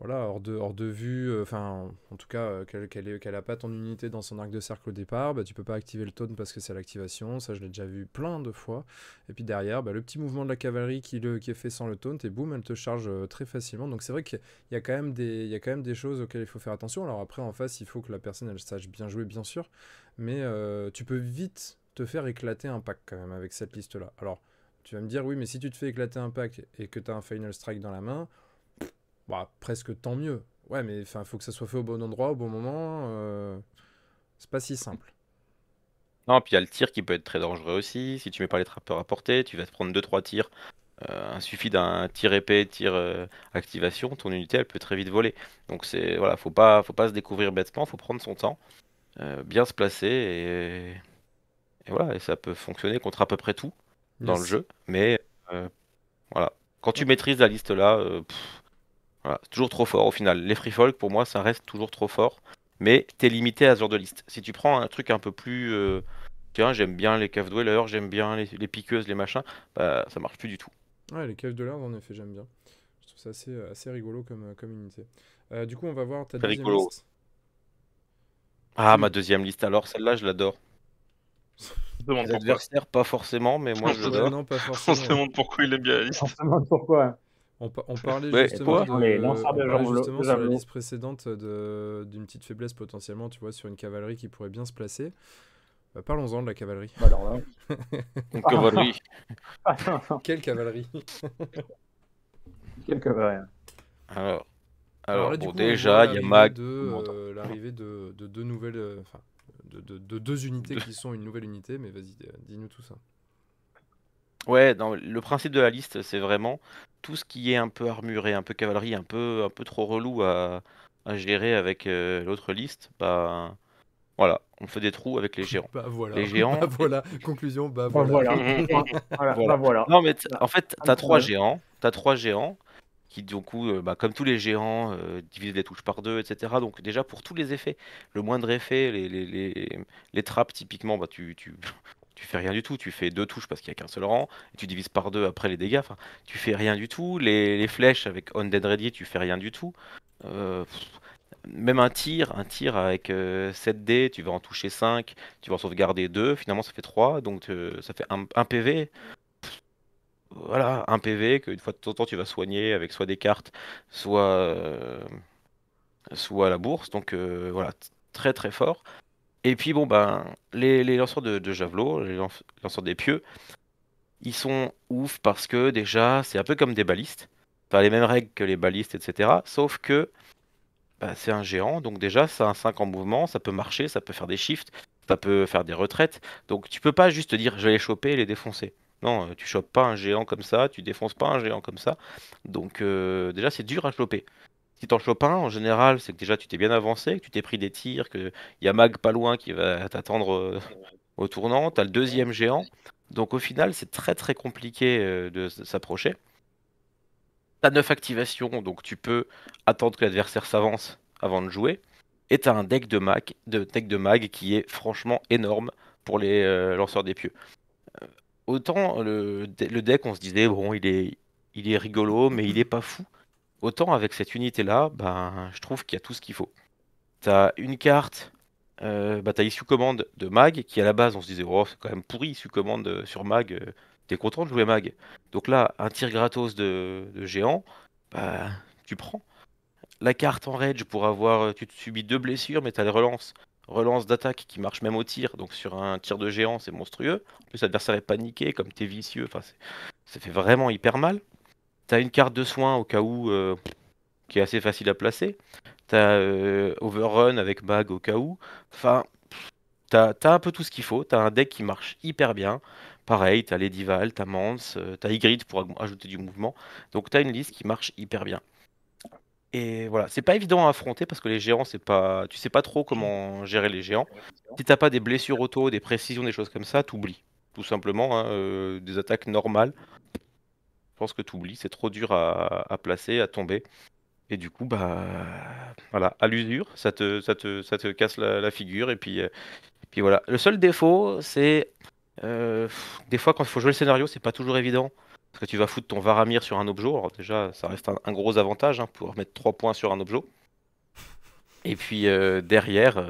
voilà, hors de, hors de vue, euh, enfin, en tout cas, euh, qu'elle n'a pas ton unité dans son arc de cercle au départ, bah, tu peux pas activer le taunt parce que c'est l'activation, ça je l'ai déjà vu plein de fois. Et puis derrière, bah, le petit mouvement de la cavalerie qui, qui est fait sans le taunt, et boum, elle te charge euh, très facilement. Donc c'est vrai qu'il y, a quand même des, il y a quand même des choses auxquelles il faut faire attention. Alors après, en face, il faut que la personne, elle sache bien jouer, bien sûr, mais tu peux vite te faire éclater un pack quand même avec cette liste-là. Alors, tu vas me dire, oui, mais si tu te fais éclater un pack et que tu as un Final Strike dans la main, bah, presque tant mieux. Ouais, mais il faut que ça soit fait au bon endroit, au bon moment. Euh, c'est pas si simple. Non, puis il y a le tir qui peut être très dangereux aussi. Si tu mets pas les trappeurs à portée, tu vas te prendre 2-3 tirs. Euh, il suffit d'un tir épais, tir euh, activation, ton unité elle peut très vite voler. Donc c'est voilà, faut pas, faut pas se découvrir bêtement, faut prendre son temps, bien se placer et, voilà, et ça peut fonctionner contre à peu près tout dans le jeu. Mais voilà, quand tu maîtrises la liste là, c'est toujours trop fort au final. Les free folk, pour moi, ça reste toujours trop fort. Mais t'es limité à ce genre de liste. Si tu prends un truc un peu plus. Euh, tiens, j'aime bien les cave dwellers, j'aime bien les, piqueuses, les machins, bah ça marche plus du tout. Ouais, les cave dwellers, en effet, j'aime bien. Je trouve ça assez, euh, assez rigolo comme, euh, comme unité. du coup, on va voir ta deuxième liste. Ah, ma deuxième liste, alors celle-là, je l'adore. Les adversaires, pas forcément, mais moi, je l'adore. On se demande pourquoi il aime bien la liste. On se demande pourquoi. Hein. On, parlait justement, de, sur la liste précédente d'une petite faiblesse potentiellement, tu vois, sur une cavalerie qui pourrait bien se placer. Bah, parlons-en de la cavalerie. Bah, alors une cavalerie. Quelle cavalerie Quelle cavalerie hein. Alors, déjà, il y a Mag. Euh, l'arrivée de, deux nouvelles. Euh, de, deux unités qui sont une nouvelle unité, mais vas-y, euh, dis-nous tout ça. Ouais, le principe de la liste, c'est vraiment tout ce qui est un peu armuré, un peu cavalerie, un peu, un peu trop relou à, gérer avec euh, l'autre liste. Bah, voilà, on fait des trous avec les géants. Bah voilà. Les géants. Bah voilà. Conclusion. Bah, bah voilà. voilà. voilà. Bah mais en fait, t'as trois géants. T'as trois géants qui du coup, euh, bah, comme tous les géants, euh, divisent les touches par deux, etc. Donc déjà pour tous les effets, le moindre effet, les, les, trappes typiquement, bah, tu, tu, tu fais rien du tout. Tu fais deux touches parce qu'il n'y a qu'un seul rang, et tu divises par deux après les dégâts. tu fais rien du tout. Les, flèches avec Dead Ready, tu fais rien du tout. Euh, même un tir, un tir avec 7 euh, dés, tu vas en toucher 5, tu vas en sauvegarder 2, finalement ça fait 3, donc euh, ça fait un PV. voilà, un PV qu'une fois de temps en temps tu vas soigner avec soit des cartes, soit, soit la bourse, donc voilà, très très fort. Et puis, bon, ben, les, lanceurs de, javelot, les lanceurs des pieux, ils sont ouf parce que déjà, c'est un peu comme des balistes. Enfin, les mêmes règles que les balistes, etc. Sauf que ben, c'est un géant, donc déjà, ça un 5 en mouvement, ça peut marcher, ça peut faire des shifts, ça peut faire des retraites. Donc, tu peux pas juste dire je vais les choper et les défoncer. Non, euh, tu chopes pas un géant comme ça, tu défonces pas un géant comme ça. Donc, euh, déjà, c'est dur à choper si t'en un, en général, c'est que déjà tu t'es bien avancé, que tu t'es pris des tirs, que y a Mag pas loin qui va t'attendre euh, au tournant, t'as le deuxième géant. Donc au final, c'est très très compliqué euh, de s'approcher. T'as 9 activations, donc tu peux attendre que l'adversaire s'avance avant de jouer. Et t'as un deck de, mag, de, deck de mag qui est franchement énorme pour les euh, lanceurs des pieux. Autant le, le deck, on se disait, bon, il est, il est rigolo, mais il est pas fou. Autant avec cette unité-là, ben, je trouve qu'il y a tout ce qu'il faut. T'as une carte, euh, bah, t'as issue commande de mag, qui à la base on se disait, oh, c'est quand même pourri, issue commande euh, sur mag, euh, t'es content de jouer mag. Donc là, un tir gratos de, géant, bah, tu prends. La carte en rage pour avoir, euh, tu te subis deux blessures, mais t'as les relances relance d'attaque qui marche même au tir, donc sur un tir de géant, c'est monstrueux. En plus, l'adversaire est paniqué, comme t'es vicieux, enfin, ça fait vraiment hyper mal. T'as une carte de soin au cas où, euh, qui est assez facile à placer. T'as euh, Overrun avec Bag au cas où. Enfin, t'as un peu tout ce qu'il faut. T'as un deck qui marche hyper bien. Pareil, t'as Val, t'as Mance, euh, t'as Ygritte pour ajouter du mouvement. Donc t'as une liste qui marche hyper bien. Et voilà, c'est pas évident à affronter parce que les géants, c'est pas, tu sais pas trop comment gérer les géants. Si t'as pas des blessures auto, des précisions, des choses comme ça, t'oublies. Tout simplement, hein, des attaques normales, pense que tu oublies, c'est trop dur à, placer, à tomber. Et du coup, bah, voilà, à l'usure, ça te, ça, te, ça te casse la, figure. Et puis, euh, et puis voilà. Le seul défaut, c'est. Euh, des fois, quand il faut jouer le scénario, c'est pas toujours évident. Parce que tu vas foutre ton Varamir sur un objet. Alors, déjà, ça reste un, gros avantage hein, pour mettre trois points sur un objet. Et puis euh, derrière,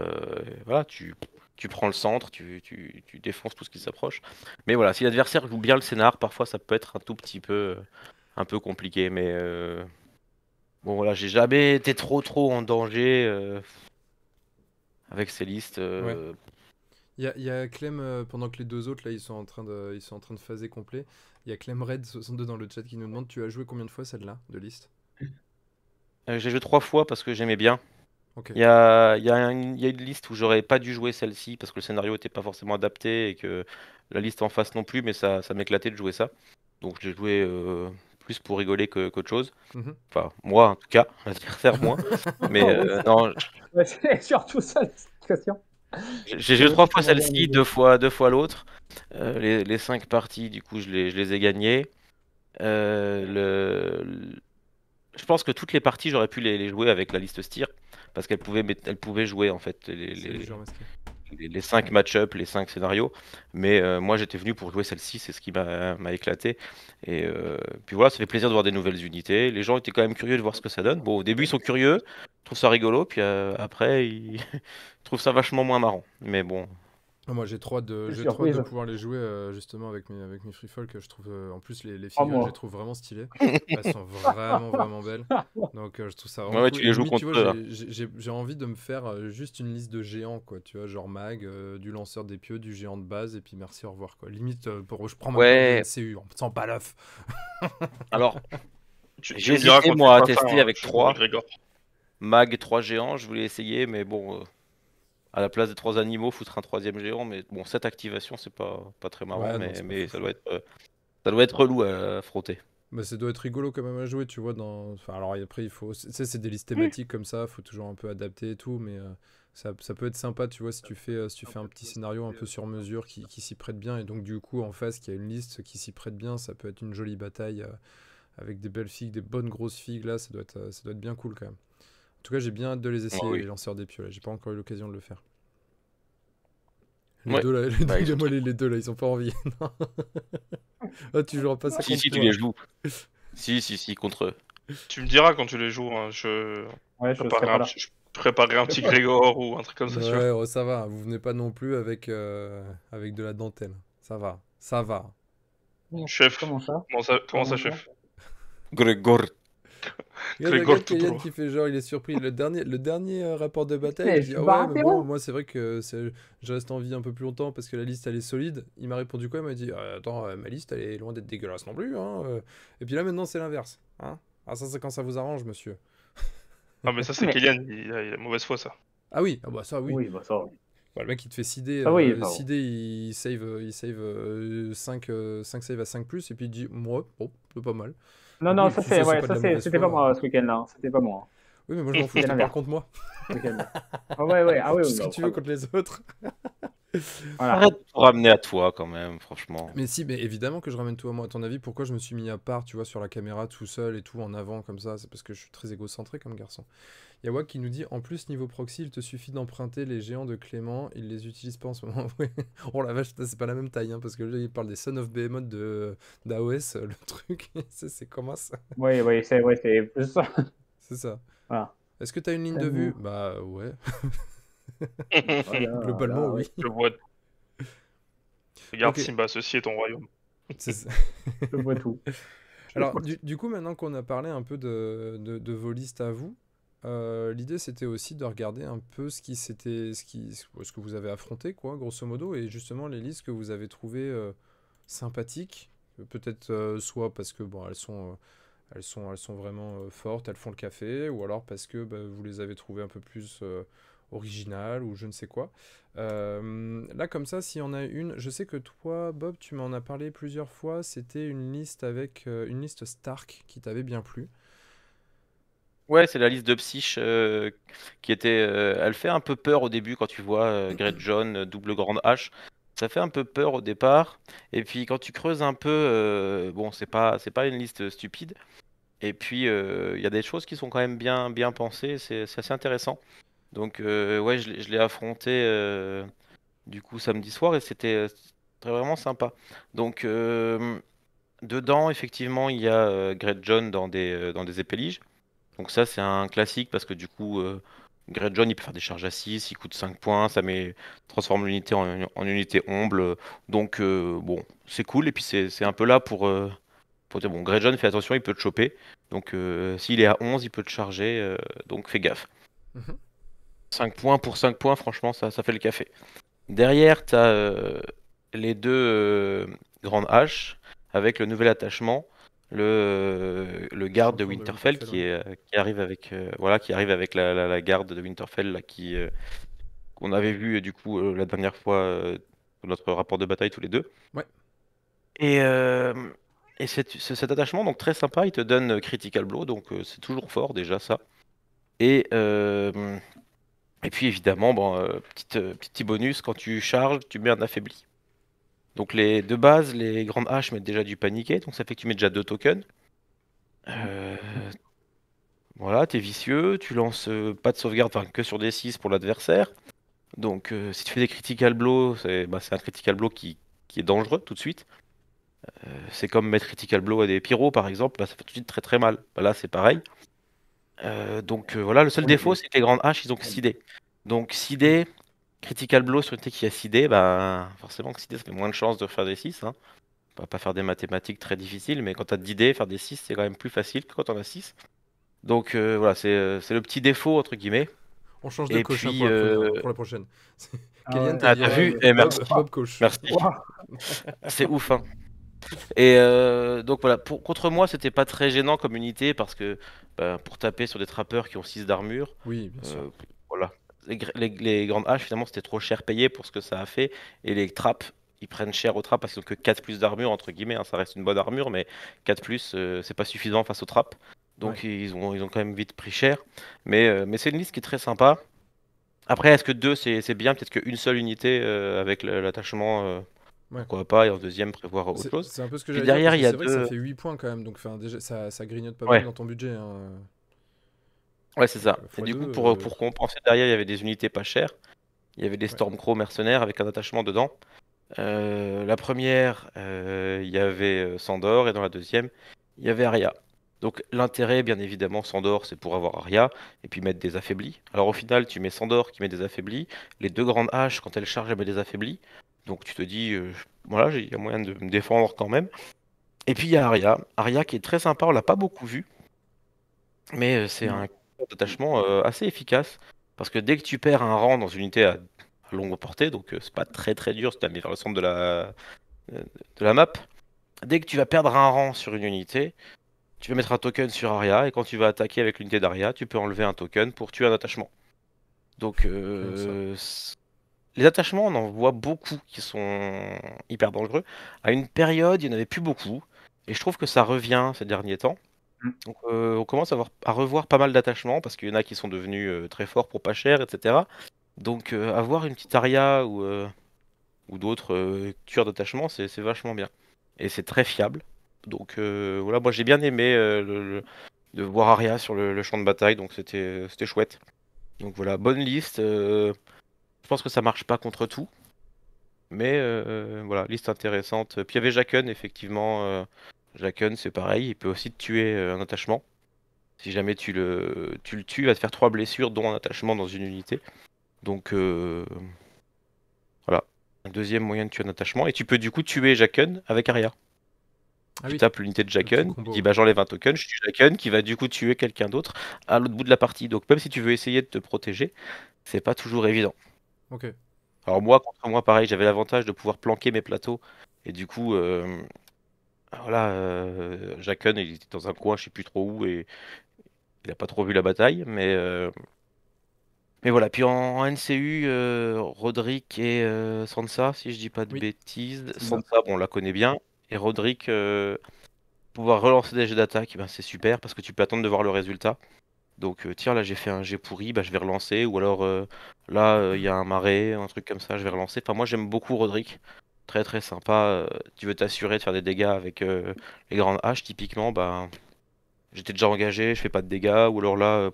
voilà, tu tu prends le centre, tu, tu, tu défonces tout ce qui s'approche. Mais voilà, si l'adversaire joue bien le scénar, parfois ça peut être un tout petit peu, euh, un peu compliqué. Mais euh, bon, voilà, j'ai jamais été trop, trop en danger euh, avec ces listes. Il y, a, il y, Clem, pendant que les deux autres, là, ils sont en train de, ils sont en train de phaser complet. Il y a Clem Red62 dans le chat qui nous demande Tu as joué combien de fois celle-là, de liste J'ai joué trois fois parce que j'aimais bien. Il, y a, y a y, a, une liste où j'aurais pas dû jouer celle-ci parce que le scénario était pas forcément adapté et que la liste en face non plus, mais ça, ça m'éclatait de jouer ça. Donc j'ai joué euh, plus pour rigoler que, qu'autre chose. Mhm. Enfin, moi en tout cas, faire moins. mais euh, non. C'est surtout ça la question. J'ai joué trois fois celle-ci, deux fois, deux fois l'autre. Euh, les, les, cinq parties, du coup, je les, je les ai gagnées. Le... Je pense que toutes les parties, j'aurais pu les, les jouer avec la liste Styr parce qu'elle pouvait, elle pouvait jouer en fait les, les, cinq match-up, les cinq scénarios. Mais euh, moi, j'étais venu pour jouer celle-ci, c'est ce qui m'a éclaté. Et euh, puis voilà, ça fait plaisir de voir des nouvelles unités. Les gens étaient quand même curieux de voir ce que ça donne. Bon, au début, ils sont curieux, trouvent ça rigolo, puis euh, après, ils trouvent ça vachement moins marrant. Mais bon, moi, j'ai trop de, pouvoir les jouer euh, justement avec mes, avec mes Free Je trouve, euh, en plus, les, oh, figures, je les trouve vraiment stylées. Elles sont vraiment, vraiment belles. Donc, euh, je trouve ça vraiment. Ouais, tu les joues J'ai envie de me faire juste une liste de géants, quoi. Tu vois, genre Mag, du lanceur des pieux, du géant de base, et puis merci, au revoir, quoi. Limite, pour je prends ma ouais. CU, on pas l'œuf. Alors, j'ai essayé, moi, à tester hein, avec trois. Mag, trois géants, je voulais essayer, mais bon à la place des trois animaux, foutre un troisième géant. Mais bon, cette activation, c'est pas, pas très marrant, mais, ça, doit être, euh, ça doit être relou à frotter. Mais ça doit être rigolo quand même à jouer, tu vois. Dans... Enfin, alors après, il faut. Tu c'est des listes thématiques comme ça, faut toujours un peu adapter et tout, mais euh, ça, peut être sympa, tu vois, si tu fais, euh, si tu fais un petit scénario un peu sur mesure qui, s'y prête bien. Et donc, du coup, en face, qui y a une liste qui s'y prête bien, ça peut être une jolie bataille avec des belles figues, des bonnes grosses figues, là, ça doit être, ça doit être bien cool quand même. En tout cas, j'ai bien hâte de les ah essayer, les lanceurs des pieux. J'ai pas encore eu l'occasion de le faire. Les, deux, là, les, deux, là, ils ont pas envie. Ah, tu joueras pas ça si, contre Si, tu les joues. si, si, si, contre eux. Tu me diras quand tu les joues. Hein, je... préparerai un... petit Grégor ou un truc comme ça. Ouais, oh, ça va. Vous venez pas non plus avec, euh, avec de la dentelle. Ça va. Ça va. Chef. ça Comment ça, comment ça chef Grégor il y qui fait genre, il est surpris. Le dernier, le dernier euh, rapport de bataille, il dit ah moi c'est vrai que je reste en vie un peu plus longtemps parce que la liste elle est solide. Il m'a répondu quoi Il m'a dit euh, Attends, euh, ma liste elle est loin d'être dégueulasse non plus. Hein, et puis là maintenant c'est l'inverse. Hein ah, ça c'est quand ça vous arrange, monsieur. Ah, mais ça c'est Kélian, il, a, mauvaise foi ça. Ah oui, ah bah ça oui. Bah le mec il te fait 6 ah d il save, il save 5, 5 save à 5 plus, et puis il dit Moi, bon pas mal. Non, non, ça, c'est, ouais, ça, c'était pas moi ce week-end-là. C'était pas moi. Oui, mais moi, je m'en fous. Par contre, moi. ah ouais, ouais. Ah, oui, ce que tu veux contre les autres. Voilà. Arrête de ramener à toi quand même, franchement. Mais si, mais évidemment que je ramène tout à moi. À ton avis, pourquoi je me suis mis à part, tu vois, sur la caméra tout seul et tout en avant comme ça C'est parce que je suis très égocentré comme garçon. Yawa qui nous dit en plus niveau proxy, il te suffit d'emprunter les géants de Clément. Il les utilise pas en ce moment. oh la vache, c'est pas la même taille, hein, parce que là il parle des Son of Behemoth de d'AOS, euh, le truc. c'est comment ça Oui, oui, c'est ouais, ça. C'est ça. Voilà. Est-ce que t'as une ligne de vue Bah ouais. Ah Globalement, oui. Je vois. Regarde Simba, ceci est ton royaume. je vois tout. Alors, du, coup, maintenant qu'on a parlé un peu de, vos listes à vous, euh, l'idée c'était aussi de regarder un peu ce qui c'était, ce, qui, ce que vous avez affronté, quoi, grosso modo, et justement les listes que vous avez trouvées euh, sympathiques, peut-être euh, soit parce que bon, elles sont, elles sont, elles sont vraiment fortes, elles font le café, ou alors parce que bah, vous les avez trouvées un peu plus original ou je ne sais quoi. Euh, là, comme ça, s'il y en a une, je sais que toi, Bob, tu m'en as parlé plusieurs fois. C'était une liste avec euh, une liste Stark qui t'avait bien plu. Ouais, c'est la liste de psych euh, qui était. elle fait un peu peur au début quand tu vois Great John, double grande H. Ça fait un peu peur au départ. Et puis quand tu creuses un peu, bon, c'est pas, c'est pas une liste stupide. Et puis il y a des choses qui sont quand même bien, bien pensées. C'est assez intéressant. Donc euh, ouais, je, l'ai affronté euh, du coup samedi soir et c'était euh, très vraiment sympa. Donc dedans, effectivement, il y a Great John dans des, dans des épéliges. Donc ça, c'est un classique parce que du coup, Great John, il peut faire des charges à 6, il coûte 5 points, ça met, transforme l'unité en, unité omble. Donc bon, c'est cool et puis c'est un peu là pour... bon, Great John, fais attention, il peut te choper. Donc, s'il est à 11, il peut te charger. donc, fais gaffe. Mhm. 5 points pour 5 points, franchement, ça, ça fait le café. Derrière, tu as euh, les deux euh, grandes haches avec le nouvel attachement, le, le garde de Winterfell, qui, est, euh, qui, arrive avec, voilà, qui arrive avec la, la, garde de Winterfell là, qui qu'on avait vu du coup la dernière fois notre rapport de bataille tous les deux. Ouais. Et, et cet, cet attachement donc très sympa, il te donne critical blow donc c'est toujours fort déjà ça. Et et puis évidemment, bon, euh, euh, petit bonus, quand tu charges, tu mets un affaibli. Donc les, de base, les grandes haches mettent déjà du paniqué, donc ça fait que tu mets déjà deux tokens. Euh, voilà, t'es vicieux, tu lances euh, pas de sauvegarde, enfin que sur des 6 pour l'adversaire. Donc si tu fais des critical blow, bah, c'est un critical blow qui, est dangereux tout de suite. c'est comme mettre critical blow à des pyros par exemple, bah, ça fait tout de suite très très mal. Bah, là c'est pareil. Euh, donc euh, voilà, le seul défaut, c'est que les grandes H, ils ont que 6 dés. Donc 6 dés, critical blow sur une tech qui a 6 dés, bah, forcément que 6 dés, ça fait moins de chances de faire des 6. Hein. On va pas faire des mathématiques très difficiles, mais quand tu as 10 dés, faire des 6, c'est quand même plus facile que quand on a 6. Donc euh, voilà, c'est le petit défaut, entre guillemets. On change de coach hein, pour, la prochaine. Kélian, ah, t'as vu Merci. c'est ouf. Hein. Et euh, donc voilà, contre moi, c'était pas très gênant comme unité parce que bah, pour taper sur des trappeurs qui ont 6 d'armure, oui, euh, voilà. Les, grandes haches, finalement, c'était trop cher payé pour ce que ça a fait. Et les trappes, ils prennent cher aux trappes parce qu'ils n'ont que 4 plus d'armure, entre guillemets. Hein. ça reste une bonne armure, mais 4 plus, euh, c'est pas suffisant face aux trappes. Donc ils, ont, ils ont quand même vite pris cher. Mais, mais c'est une liste qui est très sympa. Après, est-ce que 2 c'est bien Peut-être qu'une seule unité avec l'attachement pourquoi pas, et en deuxième, prévoir autre chose. C'est derrière, ça fait 8 points quand même, donc ça, grignote pas mal dans ton budget. Hein. Ouais, c'est ça. Et du coup, euh, pour, compenser, derrière, il y avait des unités pas chères. Il y avait des Stormcrow mercenaires avec un attachement dedans. Euh, la première, euh, il y avait Sandor, et dans la deuxième, il y avait aria Donc l'intérêt, bien évidemment, Sandor, c'est pour avoir aria et puis mettre des affaiblis. Alors au final, tu mets Sandor qui met des affaiblis, les deux grandes haches, quand elles chargent, elles mettent des affaiblis. Donc tu te dis, euh, voilà, il y a moyen de me défendre quand même. Et puis il y a Aria. Aria qui est très sympa, on l'a pas beaucoup vu. Mais euh, c'est un attachement euh, assez efficace. Parce que dès que tu perds un rang dans une unité à, longue portée, donc ce c'est pas très très dur si tu as mis vers le centre de la, de la map, dès que tu vas perdre un rang sur une unité, tu vas mettre un token sur Aria. Et quand tu vas attaquer avec l'unité d'Aria, tu peux enlever un token pour tuer un attachement. Donc les attachements, on en voit beaucoup qui sont hyper dangereux. À une période, il n'y en avait plus beaucoup. Et je trouve que ça revient ces derniers temps. Mm. Euh, on commence à, voir, à, revoir pas mal d'attachements parce qu'il y en a qui sont devenus euh, très forts pour pas cher, etc. Donc, avoir euh, une petite aria ou, d'autres cures d'attachement, c'est vachement bien. Et c'est très fiable. Donc, voilà, moi j'ai bien aimé de voir aria sur le, le champ de bataille, donc c'était chouette. Donc, voilà, bonne liste. Je pense que ça marche pas contre tout. Mais euh, euh, voilà, liste intéressante. Puis il y avait Jacken, effectivement. Euh, c'est pareil, il peut aussi tuer euh, un attachement. Si jamais tu le, tues, il va te faire trois blessures, dont un attachement dans une unité. Donc voilà, un deuxième moyen de tuer un attachement. Et tu peux du coup tuer Jacken avec Aria. Ah tu tapes l'unité de Jacken, tu dis bah j'enlève un token, je tue Jacken qui va du coup tuer quelqu'un d'autre à l'autre bout de la partie. Donc même si tu veux essayer de te protéger, c'est pas toujours évident. Alors moi, contre moi, pareil, j'avais l'avantage de pouvoir planquer mes plateaux. Et du coup, voilà, euh, euh Jacken, il était dans un coin, je sais plus trop où, et il a pas trop vu la bataille. Mais, euh, mais voilà, puis en, NCU, euh, Roderick et Sansa, si je dis pas de bêtises. Sansa, bon, on la connaît bien. Et Roderick, pouvoir relancer des jets d'attaque, eh ben c'est super, parce que tu peux attendre de voir le résultat. Donc euh, tiens là j'ai fait un jet pourri, bah, je vais relancer, ou alors euh, là euh, il y a un marais, un truc comme ça, je vais relancer. Enfin moi j'aime beaucoup Roderick, très très sympa, tu veux t'assurer de faire des dégâts avec les grandes haches typiquement, bah j'étais déjà engagé, je fais pas de dégâts, ou alors là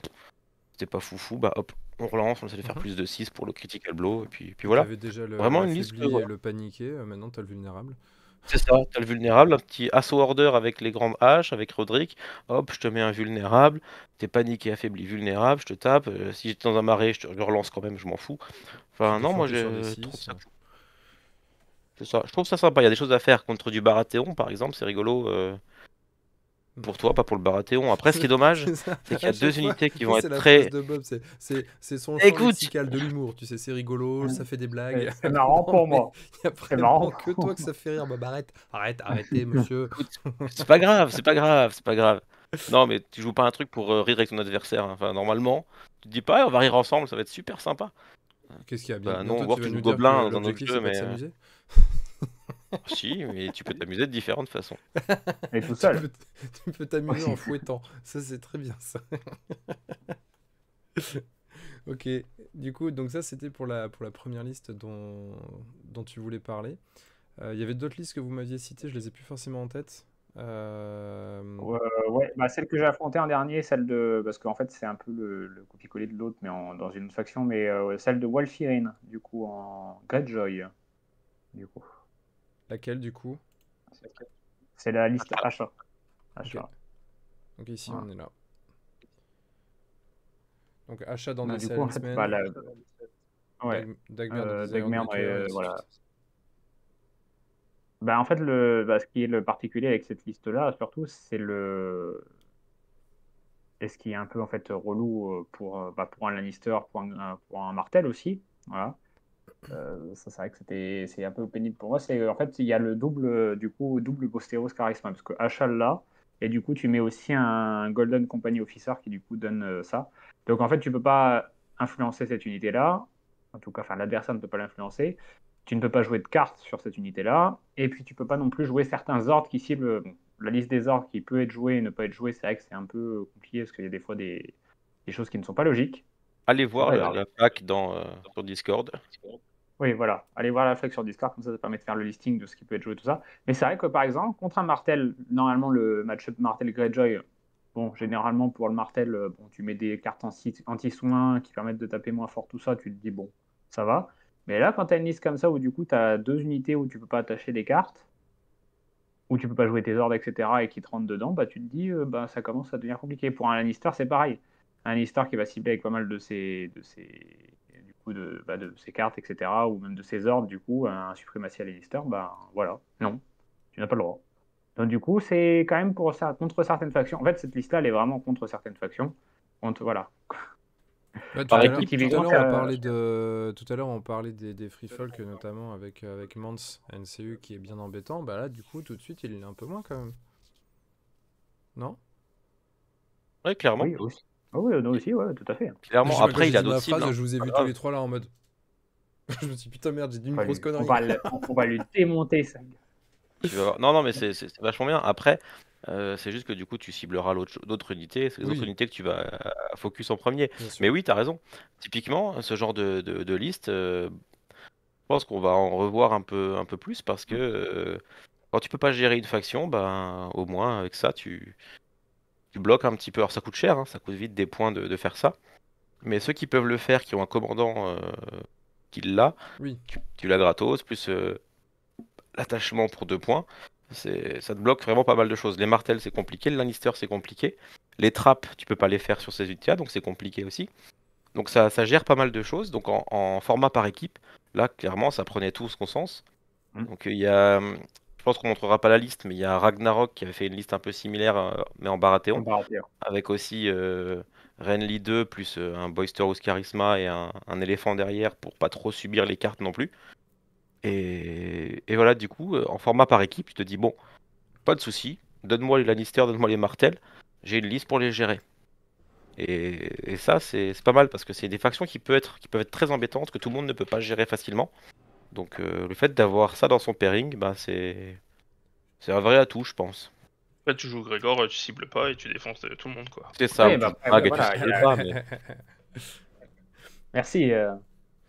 c'était pas foufou, bah hop, on relance, on essaie de faire mhm. plus de 6 pour le critical blow, et puis, voilà. déjà le, Vraiment une liste. le paniquer maintenant t'as le vulnérable. C'est ça, t'as le vulnérable, un petit assaut order avec les grandes haches, avec Roderick. Hop, je te mets un vulnérable. T'es paniqué, affaibli, vulnérable, je te tape. Euh, si j'étais dans un marais, je te relance quand même, je m'en fous. Enfin, non, moi j'ai. Euh, c'est ça. Je trouve ça sympa. Il y a des choses à faire contre du Baratheon, par exemple, c'est rigolo. Euh pour toi, pas pour le Baratheon. Après, ce qui est dommage, c'est qu'il y a deux unités qui vont être très. De Bob, c'est son Écoute... de l'humour. Tu sais, c'est rigolo, ça fait des blagues. C'est marrant pour moi. C'est marrant que toi que ça fait rire. Bob, arrête, arrête, arrêtez, monsieur. C'est pas grave, c'est pas grave, c'est pas grave. Non, mais tu joues pas un truc pour euh, rire avec ton adversaire. Hein. Enfin, normalement, tu dis pas, eh, on va rire ensemble, ça va être super sympa. Qu'est-ce qu'il y a bien bah, Non, voir que tu joues gobelin dans notre jeu, mais. Euh, si, mais tu peux t'amuser de différentes façons. tout Tu peux t'amuser en fouettant. Ça, c'est très bien, ça. ok. Du coup, donc ça, c'était pour la, pour la première liste dont, dont tu voulais parler. Euh, il y avait d'autres listes que vous m'aviez citées, je les ai plus forcément en tête. Euh, ouais, bah, celle que j'ai affrontée en dernier, celle de. Parce qu'en fait, c'est un peu le, le copier-coller de l'autre, mais en, dans une autre faction, mais euh, celle de Walfirin du coup, en Godjoy. Du coup. Laquelle du coup C'est la liste achat. achat. Donc ici on est là. Donc achat bah, bah, euh, dans des ouais. Dagmer, Dagmer voilà. Bah, en fait, le, bah, ce qui est le particulier avec cette liste-là, surtout, c'est le. Et ce qui est un peu en fait relou euh, pour, euh, bah, pour un Lannister, pour un, pour un Martel aussi, voilà. Euh, ça c'est vrai que c'était c'est un peu pénible pour moi c'est en fait il y a le double du coup double Bosteros Charisma parce que Achal là et du coup tu mets aussi un Golden Company Officer qui du coup donne euh, ça donc en fait tu peux pas influencer cette unité là en tout cas enfin l'adversaire ne peut pas l'influencer tu ne peux pas jouer de cartes sur cette unité là et puis tu peux pas non plus jouer certains ordres qui ciblent la liste des ordres qui peut être jouée et ne pas être jouée c'est vrai que c'est un peu compliqué parce qu'il y a des fois des choses qui ne sont pas logiques Allez voir la, dans, euh, sur Discord. Oui, voilà. Allez voir la FAC sur Discord, comme ça, ça permet de faire le listing de ce qui peut être joué, tout ça. Mais c'est vrai que, par exemple, contre un Martel, normalement, le match Martel-Greyjoy, bon, généralement, pour le Martel, euh, bon, tu mets des cartes anti-soins qui permettent de taper moins fort, tout ça, tu te dis, bon, ça va. Mais là, quand tu as une liste comme ça, où du coup, tu as deux unités où tu peux pas attacher des cartes, où tu peux pas jouer tes ordres, etc., et qui te rentrent dedans, bah, tu te dis, euh, bah, ça commence à devenir compliqué. Pour un Lannister, c'est pareil un Istar qui va cibler avec pas mal de ses, de ses, du coup de, bah, de ses cartes, etc., ou même de ses ordres, du coup, un suprématie à bah voilà, non, tu n'as pas le droit. Donc du coup, c'est quand même pour ça, contre certaines factions. En fait, cette liste-là, elle est vraiment contre certaines factions. Contre, voilà. tout, à euh, de... tout à l'heure, on parlait des, des Free Folk, notamment avec, avec Mans NCU, qui est bien embêtant. Bah là, du coup, tout de suite, il est un peu moins quand même. Non Oui, clairement. Oui, ah oui, nous aussi, ouais, tout à fait. Clairement, après, il a d'autres cibles. Je vous ai hein. vu ah, tous les trois là en mode. je me suis dit putain merde, j'ai dit une grosse connerie. On va, lui démonter ça. Non, non, mais c'est vachement bien. Après, euh, c'est juste que du coup, tu cibleras d'autres unités, c'est les autres unités que tu vas euh, focus en premier. Mais oui, t'as raison. Typiquement, ce genre de, de, liste, euh, je pense qu'on va en revoir un peu, un peu plus parce que quand tu peux pas gérer une faction, ben, au moins avec ça, tu, tu bloques un petit peu. Alors ça coûte cher, hein, ça coûte vite des points de, faire ça. Mais ceux qui peuvent le faire, qui ont un commandant euh, qui l'a, tu, l'as gratos, plus euh, l'attachement pour deux points. c'est Ça te bloque vraiment pas mal de choses. Les martels, c'est compliqué. Le Lannister, c'est compliqué. Les trappes, tu peux pas les faire sur ces utia donc c'est compliqué aussi. Donc ça, ça, gère pas mal de choses. Donc en, en, format par équipe, là, clairement, ça prenait tout ce qu'on sens. Mmh. Donc il y a, hum, je pense qu'on montrera pas la liste, mais il y a Ragnarok qui avait fait une liste un peu similaire, euh, mais en Baratheon. Avec aussi euh, Renly 2, plus euh, un Boyster Boisterous Charisma et un, éléphant derrière pour pas trop subir les cartes non plus. Et, voilà, du coup, en format par équipe, tu te dis bon, pas de souci, donne-moi les Lannister, donne-moi les Martel, j'ai une liste pour les gérer. Et, ça, c'est pas mal parce que c'est des factions qui, être, qui peuvent être très embêtantes, que tout le monde ne peut pas gérer facilement. Donc euh, le fait d'avoir ça dans son pairing, bah, c'est c'est un vrai atout, je pense. tu joues Grégor, euh, tu cibles pas et tu défonces euh, tout le monde. quoi. C'est ça, bah, Merci.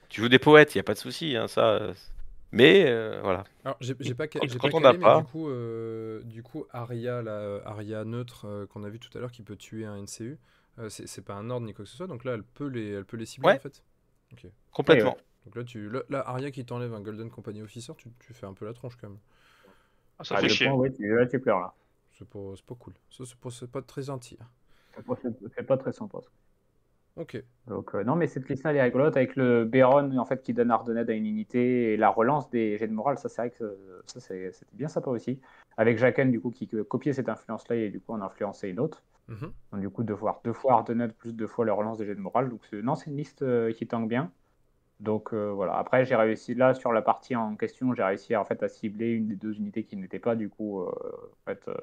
Tu joues des poètes, il a pas de souci, hein, ça. Mais voilà. Alors, j'ai pas, pas, on du coup, du coup, Aria, la, Aria neutre qu'on a vu tout à l'heure qui peut tuer un NCU, c'est pas un ordre ni quoi que ce soit, donc là, elle peut les, elle peut les cibler en fait. Complètement. Donc là, tu, Aria qui t'enlève un Golden Company Officer, tu, fais un peu la tronche quand même. Ah, ça fait ah, chier. ouais, tu, là, tu pleures là. C'est pas, pas, cool. Ça, c'est pas, très gentil. Hein. C'est pas très sympa. Ok. Donc, euh, non, mais cette liste-là, elle est rigolote avec le Béron en fait, qui donne ardenet à une unité et la relance des jets de morale. Ça, c'est vrai que euh, c'était bien sympa aussi. Avec Jacken, du coup, qui copiait cette influence-là et du coup, en influençait une autre. Mhm. Donc, du coup, de voir deux fois ardenet plus deux fois la relance des jets de morale. Donc, non, c'est une liste euh, qui tangue bien. Donc euh, voilà. Après, j'ai réussi là sur la partie en question, j'ai réussi en fait à cibler une des deux unités qui n'était pas du coup euh, en fait, euh,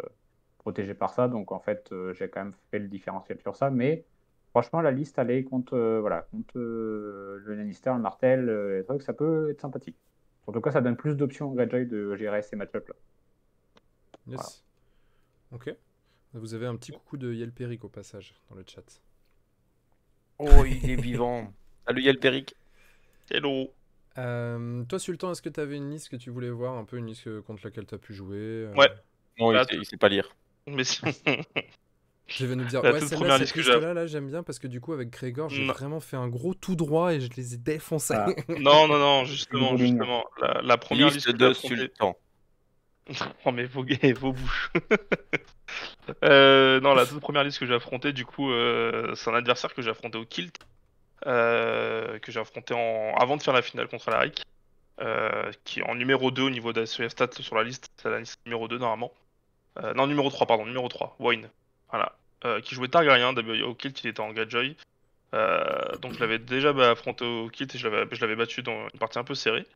protégée par ça. Donc en fait, j'ai quand même fait le différentiel sur ça. Mais franchement, la liste allait contre voilà contre le Lannister, le Martel, les trucs, ça peut être sympathique. En tout cas, ça donne plus d'options au joy de gérer ces matchups là. Ok. Vous avez un petit coucou de Yelperic au passage dans le chat. Oh, il est vivant. Salut Yelperic. Hello. Euh, toi, Sultan, est-ce que tu avais une liste que tu voulais voir Un peu une liste contre laquelle tu as pu jouer euh Ouais. Non, il, bah, sait, sait pas lire. Mais Je vais nous dire, ouais, c'est que que là, là j'aime bien parce que du coup, avec Grégor, j'ai vraiment fait un gros tout droit et je les ai défoncés. Ah. non, non, non, justement, justement. La, première liste, de Sultan. Oh, mais vos, vos bouches. Euh, non, la toute première liste que j'ai affrontée, du coup, c'est un adversaire que j'ai affronté au Kilt. Euh, que j'ai affronté en... avant de faire la finale contre la euh, qui est en numéro 2 au niveau de sur stats sur la liste, c'est la liste numéro 2 normalement. Euh, non, numéro 3, pardon, numéro 3, Wayne. Voilà. qui jouait Targaryen, d'abord au kilt, il était en Gadjoy. donc je l'avais déjà bah, affronté au kilt et je l'avais battu dans une partie un peu serrée.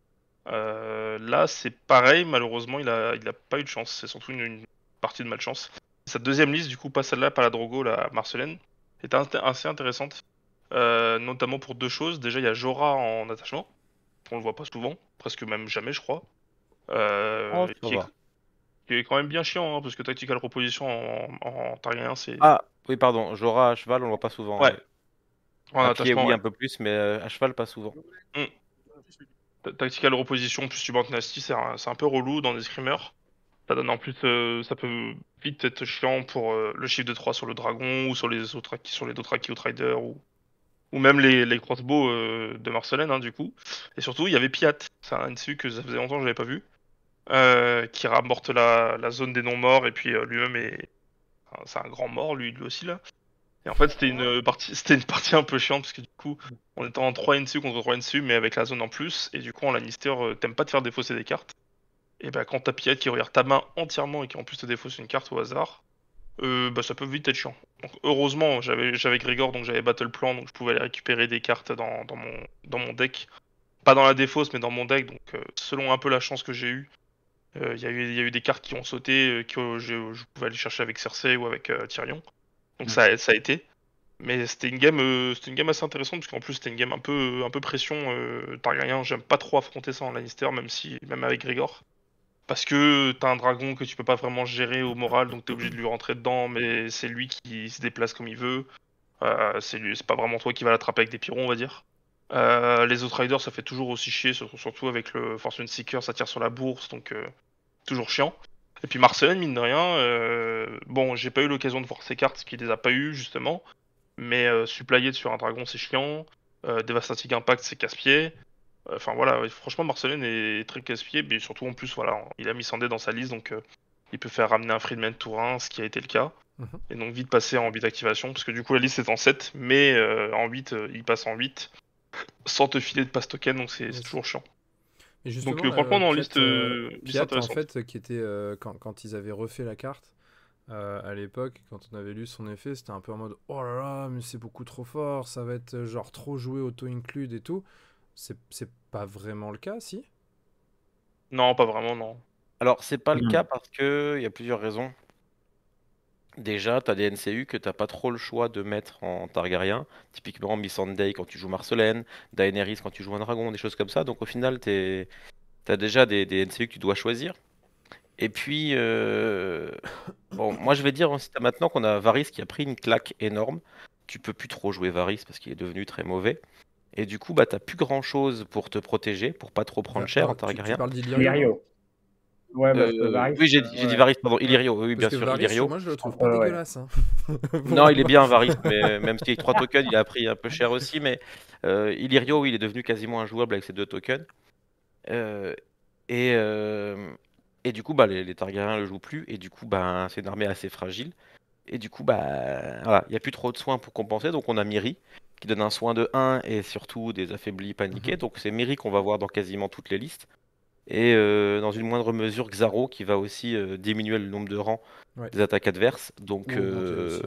là, c'est pareil, malheureusement, il a, il a pas eu de chance. C'est surtout une, partie de malchance. Sa deuxième liste, du coup, pas celle-là, pas la Drogo, la Marcelaine, est assez intéressante euh, notamment pour deux choses. Déjà, il y a Jora en attachement. On le voit pas souvent, presque même jamais, je crois. Euh, oh, qui, est, quand même bien chiant, hein, parce que Tactical Reposition en, en Targaryen, c'est. Ah, oui, pardon, Jora à cheval, on le voit pas souvent. Ouais. Hein. En à attachement. Pied, oui, un peu plus, mais euh, à cheval, pas souvent. Hmm. Tactical Reposition plus Subant Nasty, c'est un, peu relou dans des screamers. Ça donne en plus, euh, ça peut vite être chiant pour le chiffre de 3 sur le dragon ou sur les autres sur les autres acquis au ou ou même les, les crossbows de euh, Marcelaine hein, du coup. Et surtout, il y avait Piat, c'est un dessus que ça faisait longtemps que j'avais pas vu, euh, qui ramorte la, la, zone des non-morts, et puis euh, lui-même est. c'est un grand mort, lui, lui aussi, là. Et en fait, c'était une partie, c'était une partie un peu chiante, parce que du coup, on était en 3 NSU contre 3 NSU, mais avec la zone en plus, et du coup, en Lannister, t'aimes pas te faire défausser des cartes. Et bah, quand t'as Piat qui regarde ta main entièrement et qui en plus te défausse une carte au hasard, euh, bah, ça peut vite être chiant. heureusement, j'avais Grégor, donc j'avais Battle Plan, donc je pouvais aller récupérer des cartes dans, mon, dans mon deck. Pas dans la défausse, mais dans mon deck. Donc, euh, selon un peu la chance que j'ai eue, euh, il y, a eu des cartes qui ont sauté, que je, pouvais aller chercher avec Cersei ou avec Tyrion. Donc, ça, a été. Mais c'était une game, une assez intéressante, parce qu'en plus, c'était une game un peu, un peu pression. j'aime pas trop affronter ça en Lannister, même, si, même avec Grégor parce que t'as un dragon que tu peux pas vraiment gérer au moral, donc t'es obligé de lui rentrer dedans, mais c'est lui qui se déplace comme il veut. Euh, c'est pas vraiment toi qui va l'attraper avec des pirons, on va dire. Euh, les les riders, ça fait toujours aussi chier, surtout avec le Fortune Seeker, ça tire sur la bourse, donc euh, toujours chiant. Et puis Marceline, mine de rien, bon, j'ai pas eu l'occasion de voir ses cartes, qui les a pas eu justement, mais supplier sur un dragon, c'est chiant. Devastating Impact, c'est casse-pied. Enfin voilà, franchement, Marceline est très casse-pied, mais surtout en plus, voilà, il a mis dé dans sa liste, donc euh, il peut faire ramener un Friedman Tourin, ce qui a été le cas. Mhm. Et donc vite passer en 8 d'activation parce que du coup la liste est en 7, mais euh, en 8, euh, il passe en 8, sans te filer de passe token, donc c'est toujours chiant. donc franchement, dans liste, en fait, qui était, quand, quand, ils avaient refait la carte, à l'époque, quand on avait lu son effet, c'était un peu en mode « Oh là là, mais c'est beaucoup trop fort, ça va être genre trop joué auto-include et tout ». C'est pas vraiment le cas, si Non, pas vraiment, non. Alors, c'est pas le hmm. cas parce qu'il y a plusieurs raisons. Déjà, tu as des NCU que tu pas trop le choix de mettre en Targaryen. Typiquement, Missandei quand tu joues Marcelaine, Daenerys quand tu joues un dragon, des choses comme ça. Donc au final, tu as déjà des, NCU que tu dois choisir. Et puis, euh, bon, moi je vais dire maintenant qu'on a Varys qui a pris une claque énorme. Tu peux plus trop jouer Varys parce qu'il est devenu très mauvais. Et du coup, bah, t'as plus grand chose pour te protéger, pour pas trop prendre bah, cher en Targaryen. Tu parles d'Illyrio. Bah, euh, oui, j'ai dit, ouais. dit Varys, pardon, Illyrio, oui, bien sûr, Varys, Moi, je le trouve pas dégueulasse. Hein. non, il est bien, Varys, mais même s'il si a 3 tokens, il a pris un peu cher aussi, mais euh, oui, il est devenu quasiment injouable avec ses 2 tokens. Euh, et, euh, et du coup, bah, les, Targaryens ne le jouent plus, et du coup, bah, c'est une armée assez fragile. Et du coup, bah, il n'y a plus trop de soins pour compenser, donc on a Miri, qui donne un soin de 1 et surtout des affaiblis paniqués. Mhm. Donc c'est méric qu'on va voir dans quasiment toutes les listes. Et euh, dans une moindre mesure, Xaro qui va aussi euh, diminuer le nombre de rangs des attaques adverses. Donc ou euh,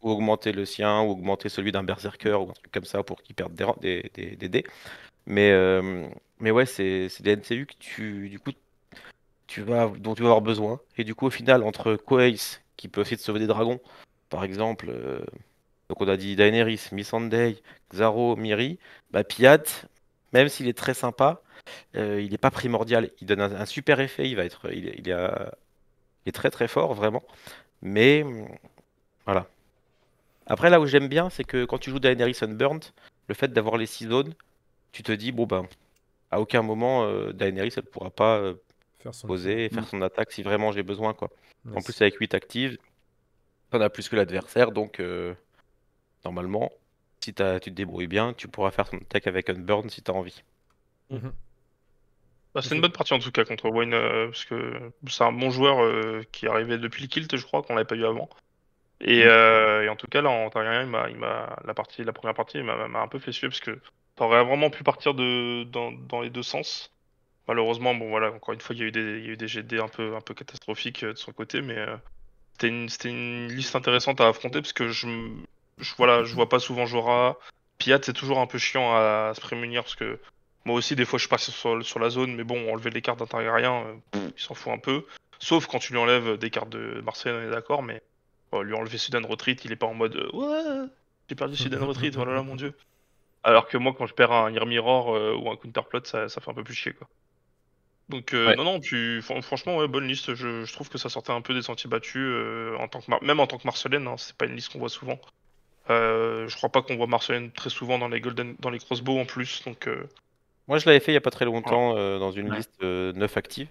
augmenter le sien ou augmenter celui d'un berserker ou un truc comme ça pour qu'il perde des, dés. Mais, mais ouais, c'est des NCU que tu, du coup, tu vas, dont tu vas avoir besoin. Et du coup, au final, entre Coace qui peut essayer de sauver des dragons, par exemple donc on a dit Daenerys, Missandei, Xaro, Miri. Bah, Piat, même s'il est très sympa, euh, il n'est pas primordial. Il donne un, super effet. Il va être, euh, il, est très très fort vraiment. Mais voilà. Après là où j'aime bien, c'est que quand tu joues Daenerys Unburned, le fait d'avoir les six zones, tu te dis bon ben à aucun moment euh, Daenerys elle pourra pas poser faire mm. son attaque si vraiment j'ai besoin quoi. En plus avec 8 actives, on a plus que l'adversaire donc Normalement, si tu te débrouilles bien, tu pourras faire ton tech avec un burn si tu as envie. Mhm. Bah, c'est une bonne partie en tout cas contre Wayne, euh, parce que c'est un bon joueur euh, qui est arrivé depuis le kilt, je crois, qu'on l'avait pas eu avant. Et, mhm. euh, en tout cas, là, en tant il m'a, la, partie, la première partie m'a, un peu fait suer, parce que t'aurais vraiment pu partir dans, les deux sens. Malheureusement, bon voilà, encore une fois, il y a eu des, GD un peu, catastrophiques de son côté, mais c'était une, une, liste intéressante à affronter parce que je, voilà, je vois pas souvent Jora. Piat, c'est toujours un peu chiant à, se prémunir parce que moi aussi, des fois, je passe sur, sur la zone, mais bon, enlever les cartes d'intériorien, euh, il s'en fout un peu. Sauf quand tu lui enlèves des cartes de Marseille, on est d'accord, mais oh, lui enlever Sudan Retreat, il est pas en mode euh, Ouais, j'ai perdu Sudan Retreat, voilà, là, mon dieu. Alors que moi, quand je perds un irmiror euh, ou un Counterplot, ça, ça fait un peu plus chier, quoi. Donc euh, non, non, tu franchement, bonne liste. Je, trouve que ça sortait un peu des sentiers battus, en tant que même en tant que marcelaine hein, c'est pas une liste qu'on voit souvent. Euh, je crois pas qu'on voit Marceline très souvent dans les golden, dans les crossbows en plus. Euh. Moi, je l'avais fait il y a pas très longtemps euh, dans une liste 9 active.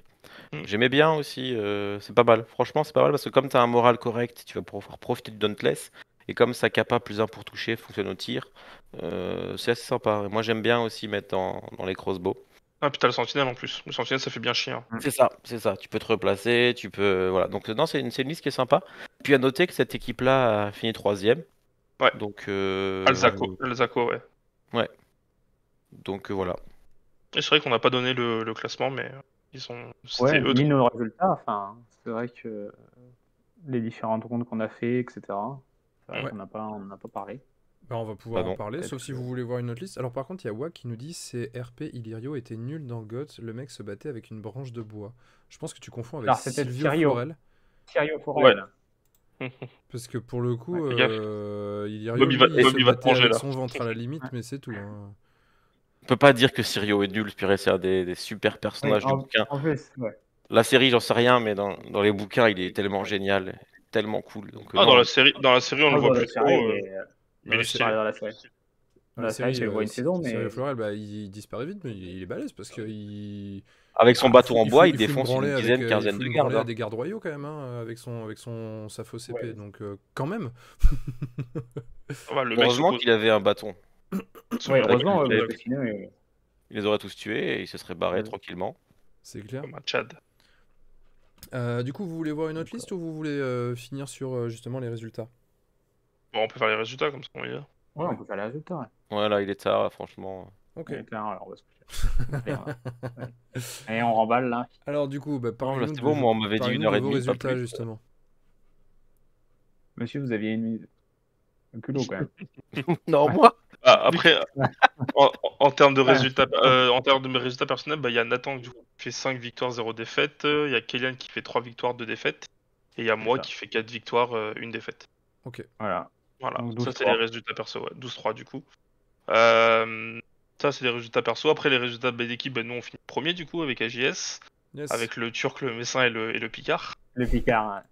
Mm. J'aimais bien aussi, c'est pas mal. Franchement, c'est pas mal parce que comme tu as un moral correct, tu vas pouvoir profiter du Dauntless. Et comme ça capa plus 1 pour toucher fonctionne au tir, c'est assez sympa. moi, j'aime bien aussi mettre dans, les crossbows. Ah, puis t'as le Sentinel en plus. Le Sentinel ça fait bien chier. Hein. Mm. C'est ça, c'est ça. Tu peux te replacer, tu peux. Voilà. Donc, c'est une, une, liste qui est sympa. Puis à noter que cette équipe-là a fini troisième. Ouais. Euh, donc. Alzaco, ouais. Ouais. Donc euh, voilà. C'est vrai qu'on n'a pas donné le, classement, mais ils sont. Ouais, eux mis nos résultats. Enfin, c'est vrai que les différentes rondes qu'on a fait, etc. On n'a pas, on a pas parlé. Bah, on va pouvoir en parler, sauf si vous voulez voir une autre liste. Alors par contre, il y a Wa qui nous dit c'est RP Illyrio était nul dans Goth, le mec se battait avec une branche de bois. Je pense que tu confonds avec Alors, Silvio Forel. Forel. Ouais. Parce que pour le coup, euh, il y a rien. il va, son ventre à la limite, mais c'est tout. Hein. On peut pas dire que Sirio est nul, c'est un des, super personnages du bouquin. En fait, La série, j'en sais rien, mais dans, dans, les bouquins, il est tellement génial, tellement cool. Donc, euh, ah, dans, la série, dans la série, on le ah, voit plus trop. Euh, mais, dans la série. Dans la série, je vois une saison, mais. bah, il disparaît vite, mais il est balèze parce que il avec son ah, bateau en bois, il, défonce une dizaine, avec, euh, quinzaine de gardes. Il hein. a des gardes royaux quand même, hein, avec, son, avec son, sa fausse épée, donc euh, quand même. Ah bah, le heureusement qu'il avait un bâton. Ouais, heureusement, euh, il, les aurait tous tués et il se serait barré tranquillement. C'est clair. Comme un Tchad. du coup, vous voulez voir une autre liste ou vous voulez finir sur justement les résultats Bon, on peut faire les résultats comme ce qu'on veut dire. Ouais, on peut faire les résultats. Ouais, là, il est tard, franchement. Ok. alors, on va se Et on remballe là. Hein. Alors du coup, bah, par exemple, bon, moi on m'avait dit une heure et demie. justement. Monsieur, vous aviez une un culot quand même. non moi. Ah, après, en, en, termes de ah. résultats, euh, en termes de résultats personnels, bah, il y a Nathan qui fait 5 victoires, 0 défaites. Il y a Kélian qui fait 3 victoires, 2 défaites. Et il y a moi qui fait 4 victoires, 1 euh, défaite. Ok. Voilà. Voilà, Donc, ça c'est les résultats perso, ouais. 12-3 du coup. Euh, ça, c'est les résultats perso. Après, les résultats d'équipe, ben, nous, on finit premier, du coup, avec AJS Avec le Turc, le Messin et le, Picard. Le Picard,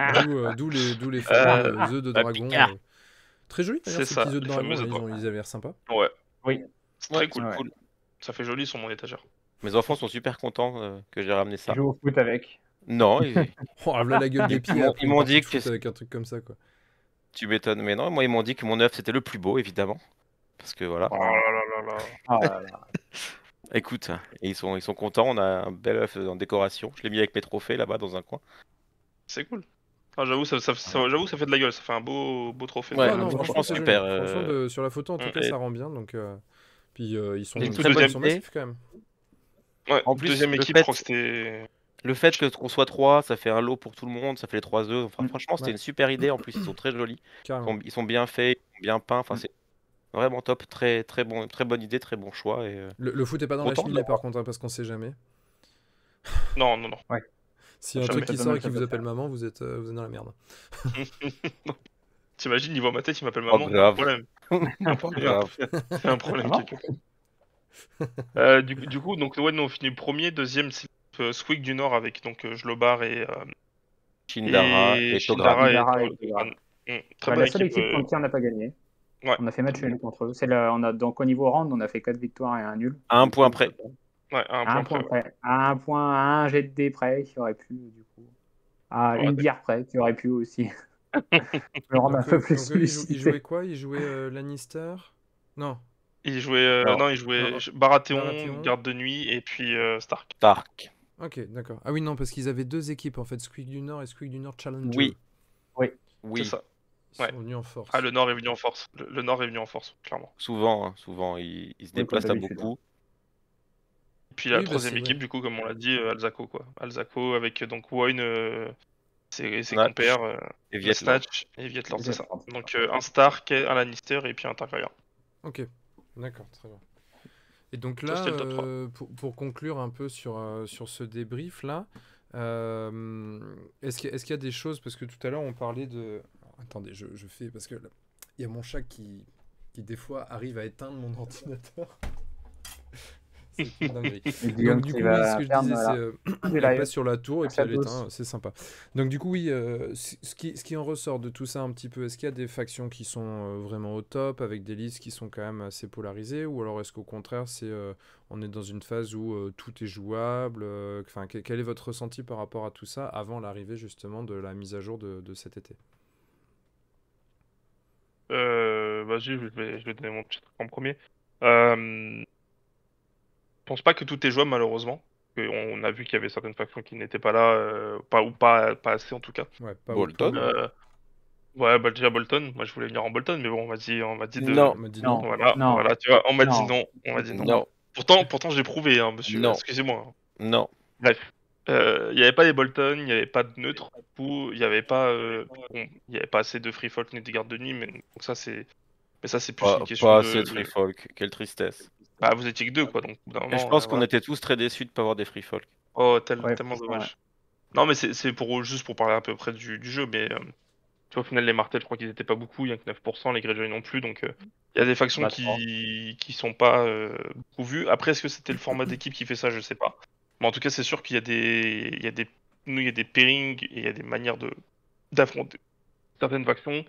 euh, D'où les, d'où les fameux euh, euh, de dragon. très joli, c'est ces ça, Les hein, œufs de dragon. Ils, avaient l'air sympas. Ouais. Oui. très cool, Ça fait joli sur mon étagère. Mes enfants sont super contents que j'ai ramené ça. Ils jouent au foot avec. Non. Ils... oh, là, la gueule des pieds. Ils m'ont dit que. Avec un truc comme ça, quoi. Tu m'étonnes, mais non, moi, ils m'ont dit que mon œuf, c'était le plus beau, évidemment. Parce que voilà. Oh là là ah Écoute, ils sont, ils sont contents. On a un bel œuf en décoration. Je l'ai mis avec mes trophées là-bas dans un coin. C'est cool. Ah, j'avoue, ça, fait de la gueule. Ça fait un beau, beau trophée. Ah franchement, super. Euh, sur la photo, en tout cas, ça rend bien. Donc, euh, Puis euh, ils sont, très quand même. en plus, équipe, c'était. Le fait qu'on soit 3, ça fait un lot pour tout le monde, ça fait les 3 œufs. Enfin, mm. franchement, c'était une super idée. En plus, ils sont très jolis. Ils sont, ils sont, bien faits, bien peints. Enfin, mm. c'est Vraiment top, très, très, bon, très bonne idée, très bon choix. Et, euh, le, foot est pas dans la cheminée par contre, hein, parce qu'on sait jamais. Non, non, non. Ouais. Si un truc qui sort et qui vous appelle maman, vous êtes, euh, vous êtes dans la merde. T'imagines, il voit ma tête, il m'appelle oh, maman. Oh, Un problème. C'est un problème. Ah euh, du, du, coup, donc, ouais, nous on finit premier, deuxième, c'est euh, du Nord avec donc Jlobar et Shindara et, et, et, et, mm, La seule équipe, équipe n'a pas gagné. On a fait match nul contre eux. donc au niveau round, on a fait 4 victoires et 1 nul. À un point près. Ouais, à un, point, près. À un point, un jet de dé près qui aurait pu, du coup. À une bière près qui aurait pu aussi. le rendre un peu plus. Donc, il, il, jouait quoi Il jouait euh, Lannister Non. Il jouait, euh, non. il Baratheon, garde de nuit et puis euh, Stark. Stark. Ok, d'accord. Ah oui, non, parce qu'ils avaient deux équipes en fait, Squeak du Nord et Squeak du Nord Challenger. Oui. Oui. Oui. C'est ça. Ah, le Nord est venu en force. Le, Nord est venu en force, clairement. Souvent, hein, souvent, ils, se déplace à beaucoup. Et puis la bah, troisième équipe, du coup, comme on l'a dit, euh, Alzaco, quoi. Alzaco avec euh, donc Wine, euh, ses, compères, et Viet Vietlord, ça. Donc un Stark, un Lannister et puis un Targaryen. Ok, d'accord, très bien. Et donc là, pour, pour, conclure un peu sur, sur ce débrief là, est-ce qu'il est y, a des choses, parce que tout à l'heure on parlait de, attendez, je, je, fais parce que il y a mon chat qui, qui des fois arrive à éteindre mon ordinateur. c'est Donc du coup, ce que je disais, c'est euh, passe sur la tour et puis est éteint, c'est sympa. Donc du coup, oui, euh, ce, qui, ce qui en ressort de tout ça un petit peu, est-ce qu'il y a des factions qui sont euh, vraiment au top, avec des listes qui sont quand même assez polarisées, ou alors est-ce qu'au contraire, c'est euh, on est dans une phase où tout est jouable Enfin, quel est votre ressenti par rapport à tout ça avant l'arrivée justement de la mise à jour de cet été vas-y, je vais, je vais donner mon petit truc en premier. Euh... Je pense pas que tout est jouable, malheureusement. On a vu qu'il y avait certaines factions qui n'étaient pas là, euh, pas, ou pas, pas assez en tout cas. Ouais, pas Bolton. Euh, ouais, bah déjà Bolton. Moi, je voulais venir en Bolton, mais bon, on m'a dit, on m'a dit non. Voilà, non. voilà, tu vois, on m'a dit non, on m'a dit non. Pourtant, pourtant, j'ai prouvé, hein, monsieur. Excusez-moi. Non. Bref. Euh, il n'y avait pas les Bolton, il n'y avait pas de neutre, il n'y avait, pas, euh, y avait pas assez de free folk ni de gardes de nuit, mais donc ça c'est mais ça, c'est plus une question free folk. Quelle tristesse. Bah, vous étiez que deux, quoi. Donc, je pense euh, qu'on était tous très déçus de pas avoir des free folk. Oh, tellement dommage. Non, mais c'est pour juste pour parler à peu près du, jeu, mais euh, tu vois, au final, les martels, je crois qu'ils étaient pas beaucoup, il y a que 9%, les Greyjoy non plus, donc euh, il y a des factions bah, qui, sont pas beaucoup vues. Après, est-ce que c'était le format d'équipe qui fait ça Je sais pas. Mais en tout cas, c'est sûr qu'il y a des. y a des nous, il y a des pairings et il y a des manières de d'affronter certaines factions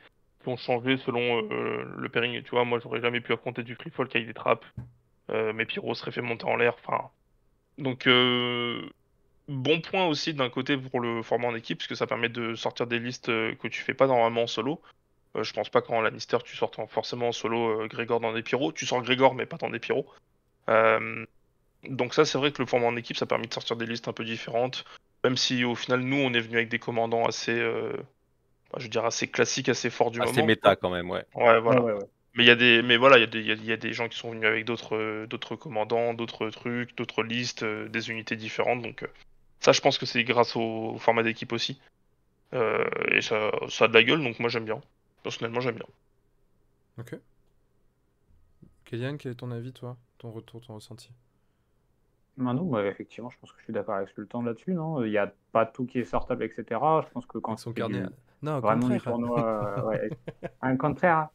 changé selon euh, le pairing. Tu vois, moi, j'aurais jamais pu affronter du free fall qui a des trappes. Euh, mais pyros serait fait monter en l'air. Enfin, donc euh, bon point aussi d'un côté pour le format en équipe, parce que ça permet de sortir des listes que tu fais pas normalement en solo. je pense pas qu'en Lannister tu sortes forcément en solo Grégor dans des pyros. Tu sors Grégor mais pas dans des pyros. donc ça c'est vrai que le format en équipe ça permet de sortir des listes un peu différentes. Même si au final nous on est venu avec des commandants assez je veux dire, assez classique, assez fort du moment. Assez méta quand même, ouais. Ouais, voilà. Mais il y a des, mais voilà, il y, a des, y a des gens qui sont venus avec d'autres, euh, d'autres commandants, d'autres trucs, d'autres listes, euh, des unités différentes. Donc euh, ça, je pense que c'est grâce au, format d'équipe aussi. et ça, ça a de la gueule, donc moi j'aime bien. Personnellement, j'aime bien. Ok. Kélian, quel est ton avis, toi Ton retour, ton ressenti ben non, effectivement, je pense que je suis d'accord avec temps là-dessus. Non, il n'y a pas tout qui est sortable, etc. Je pense que quand non, Vraiment, euh, ouais. un contraire.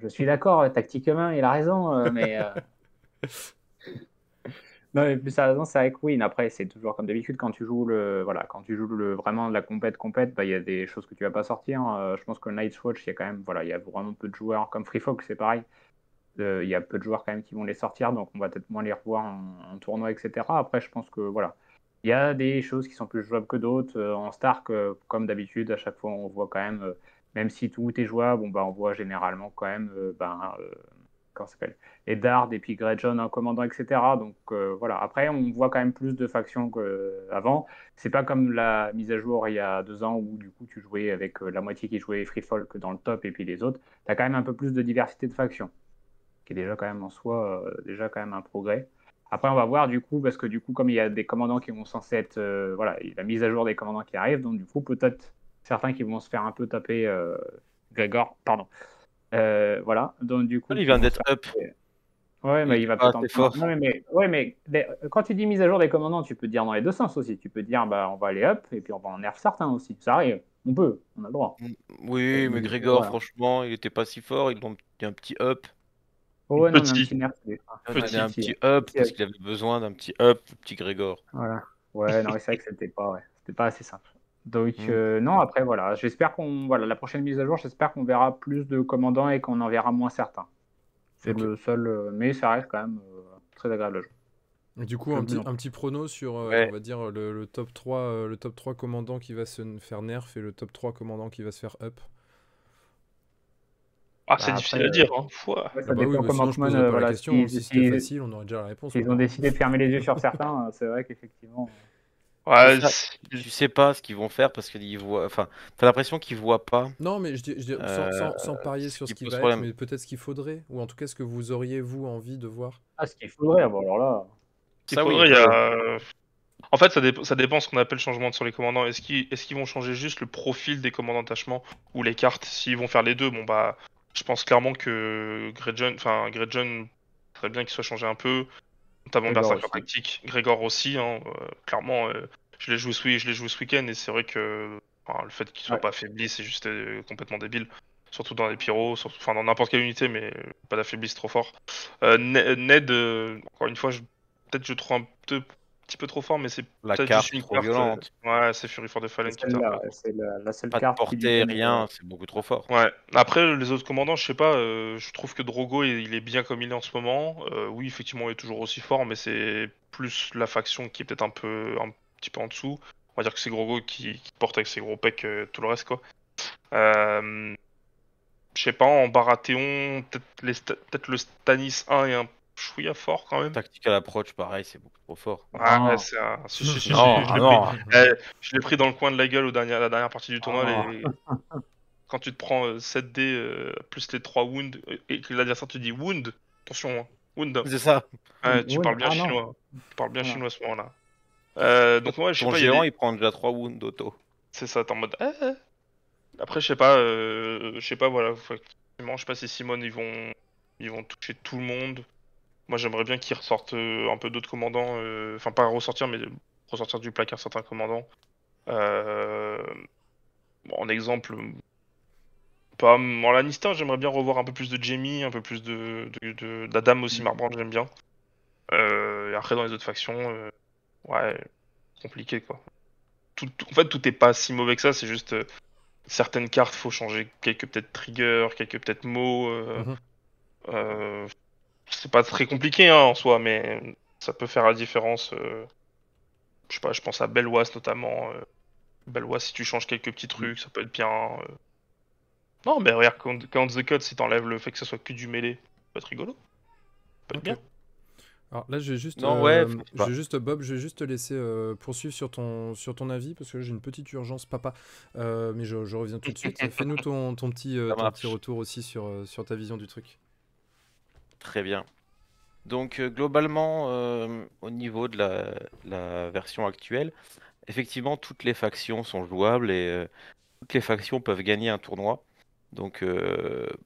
Je suis d'accord, tactiquement, il a raison, euh, mais. Euh, non, mais plus raison c'est avec que Après, c'est toujours comme d'habitude quand tu joues le, voilà, quand tu joues le vraiment de la compète compète, bah, il y a des choses que tu vas pas sortir. Hein. je pense que Night's Watch, il y a quand même, voilà, il y a vraiment peu de joueurs. Comme FreeFox c'est pareil. Il y a peu de joueurs quand même qui vont les sortir, donc on va peut-être moins les revoir en, en, tournoi, etc. Après, je pense que voilà, il y a des choses qui sont plus jouables que d'autres. Euh, en Stark, euh, comme d'habitude, à chaque fois, on voit quand même, euh, même si tout est jouable, bah, on voit généralement quand même ben, comment s'appelle les Dards et puis John, en commandant etc donc voilà après on voit quand même plus de factions qu'avant c'est pas comme la mise à jour il y a deux ans où du coup tu jouais avec la moitié qui jouait Free Folk dans le top et puis les autres tu as quand même un peu plus de diversité de factions qui est déjà quand même en soi déjà quand même un progrès après, on va voir du coup, parce que du coup, comme il y a des commandants qui vont censés être. Euh, y voilà, la mise à jour des commandants qui arrivent, donc du coup, peut-être certains qui vont se faire un peu taper. Euh, Grégor, pardon. Euh, voilà, donc du coup. Ah, il vient d'être up. Ouais, mais il, va pas être Fort. mais, ouais, mais, euh, quand tu dis mise à jour des commandants, tu peux dire dans les deux sens aussi. Tu peux dire, bah, on va aller up, et puis on va en nerf certains aussi. Ça arrive. On peut, on a le droit. Mm. Oui, mais Grégor, franchement, il était pas si fort. Il a un petit up. Oh, non, petit. un petit, up, parce qu'il avait besoin d'un petit up, petit Grégor. Voilà. Ouais, non, c'est vrai que c'était pas, ouais, pas assez simple. Donc, hmm. euh, non, après, voilà. J'espère qu'on. Voilà, la prochaine mise à jour, j'espère qu'on verra plus de commandants et qu'on en verra moins certains. C'est le seul. Euh, mais ça reste quand même euh, très agréable à jouer. Du coup, un petit, prono sur, on va dire, le top 3, le top 3 commandant qui va se faire nerf et le top 3 commandant qui va se faire up. Ah, c'est bah, difficile à dire. Hein. ça ah bah dépend oui, on aurait déjà la réponse. Ils ont décidé de fermer les yeux sur certains, euh, c'est vrai qu'effectivement. Euh, ouais, tu sais pas ce qu'ils vont faire parce qu'ils voient. Enfin, t'as l'impression qu'ils voient pas. Non, mais euh, sans, parier sur ce qui va mais peut-être ce qu'il faudrait, ou en tout cas ce que vous auriez vous envie de voir. Ah, ce qu'il faudrait, alors là. Ça, En fait, ça, dépend, ça dépend ce qu'on appelle changement sur les commandants. Est-ce qu'ils vont changer juste le profil des commandants d'attachement ou les cartes S'ils vont faire les deux, bon bah je pense clairement que Greg enfin serait très bien qu'il soit changé un peu, notamment vers sa tactique. Grégor aussi, hein, euh, clairement, euh, je l'ai joué ce week-end et c'est vrai que le fait qu'il soit pas affaibli, c'est juste euh, complètement débile. Surtout dans les pyros, enfin dans n'importe quelle unité, mais pas d'affaibli, trop fort. Ned, encore une fois, peut-être je trouve un peu petit peu trop fort, mais c'est la carte trop euh, violente. ouais, c'est Fury for the Fallen qui là, C'est la, seule pas carte. Pas portée, rien, euh, c'est beaucoup trop fort. Ouais. Après, les autres commandants, je sais pas, euh, je trouve que Drogo, il, est bien comme il est en ce moment. oui, effectivement, il est toujours aussi fort, mais c'est plus la faction qui est peut-être un peu, un petit peu en dessous. On va dire que c'est Drogo qui, porte avec ses gros pecs tout le reste, quoi. je sais pas, en Baratheon, peut-être le Stanis 1 et un chouïa fort quand même. Tactical approach, pareil, c'est beaucoup trop fort. Ah, c'est un. je l'ai pris. dans le coin de la gueule au la dernière partie du ah tournoi. Quand tu te prends 7D euh, euh, plus les 3 wounds euh, et que l'adversaire te dit wound, attention, hein, wound. C'est ça. tu parles bien ah chinois. Tu parles bien ah chinois à ce moment-là. donc, moi, je sais pas. géant, il, prend déjà 3 wounds auto. C'est ça, t'es en mode. Eh, eh. Après, je sais pas, je sais pas, voilà. Je sais pas si Simone, ils vont, ils vont toucher tout le monde. Moi, j'aimerais bien qu'ils ressortent euh, un peu d'autres commandants, euh, enfin, pas ressortir, mais ressortir du placard certains commandants. Euh, en exemple, pas en Lannister, j'aimerais bien revoir un peu plus de Jamie, un peu plus de d'Adam aussi, mm. Marbrand, j'aime bien. et après dans les autres factions, ouais, compliqué quoi. en fait, tout n'est pas si mauvais que ça, c'est juste certaines cartes, faut changer quelques peut-être triggers, quelques peut-être mots. Mm-hmm. C'est pas très compliqué hein, en soi, mais ça peut faire la différence. Euh, je sais pas, je pense à Belwas notamment. Euh... si tu changes quelques petits mm. trucs, ça peut être bien. Euh. Non, mais regarde, quand the Cut, si t'enlèves le fait que ça soit que du mêlé, ça peut être rigolo. Ça peut être bien. Alors là, je vais juste, non, ouais, euh, je vais juste Bob, je vais juste te laisser poursuivre sur ton, sur ton avis parce que j'ai une petite urgence, papa. mais je, reviens tout de suite. Fais-nous ton, ton, petit, petit retour aussi sur, sur ta vision du truc. Très bien. Donc euh, globalement, euh, au niveau de la, version actuelle, effectivement, toutes les factions sont jouables et euh, toutes les factions peuvent gagner un tournoi. Donc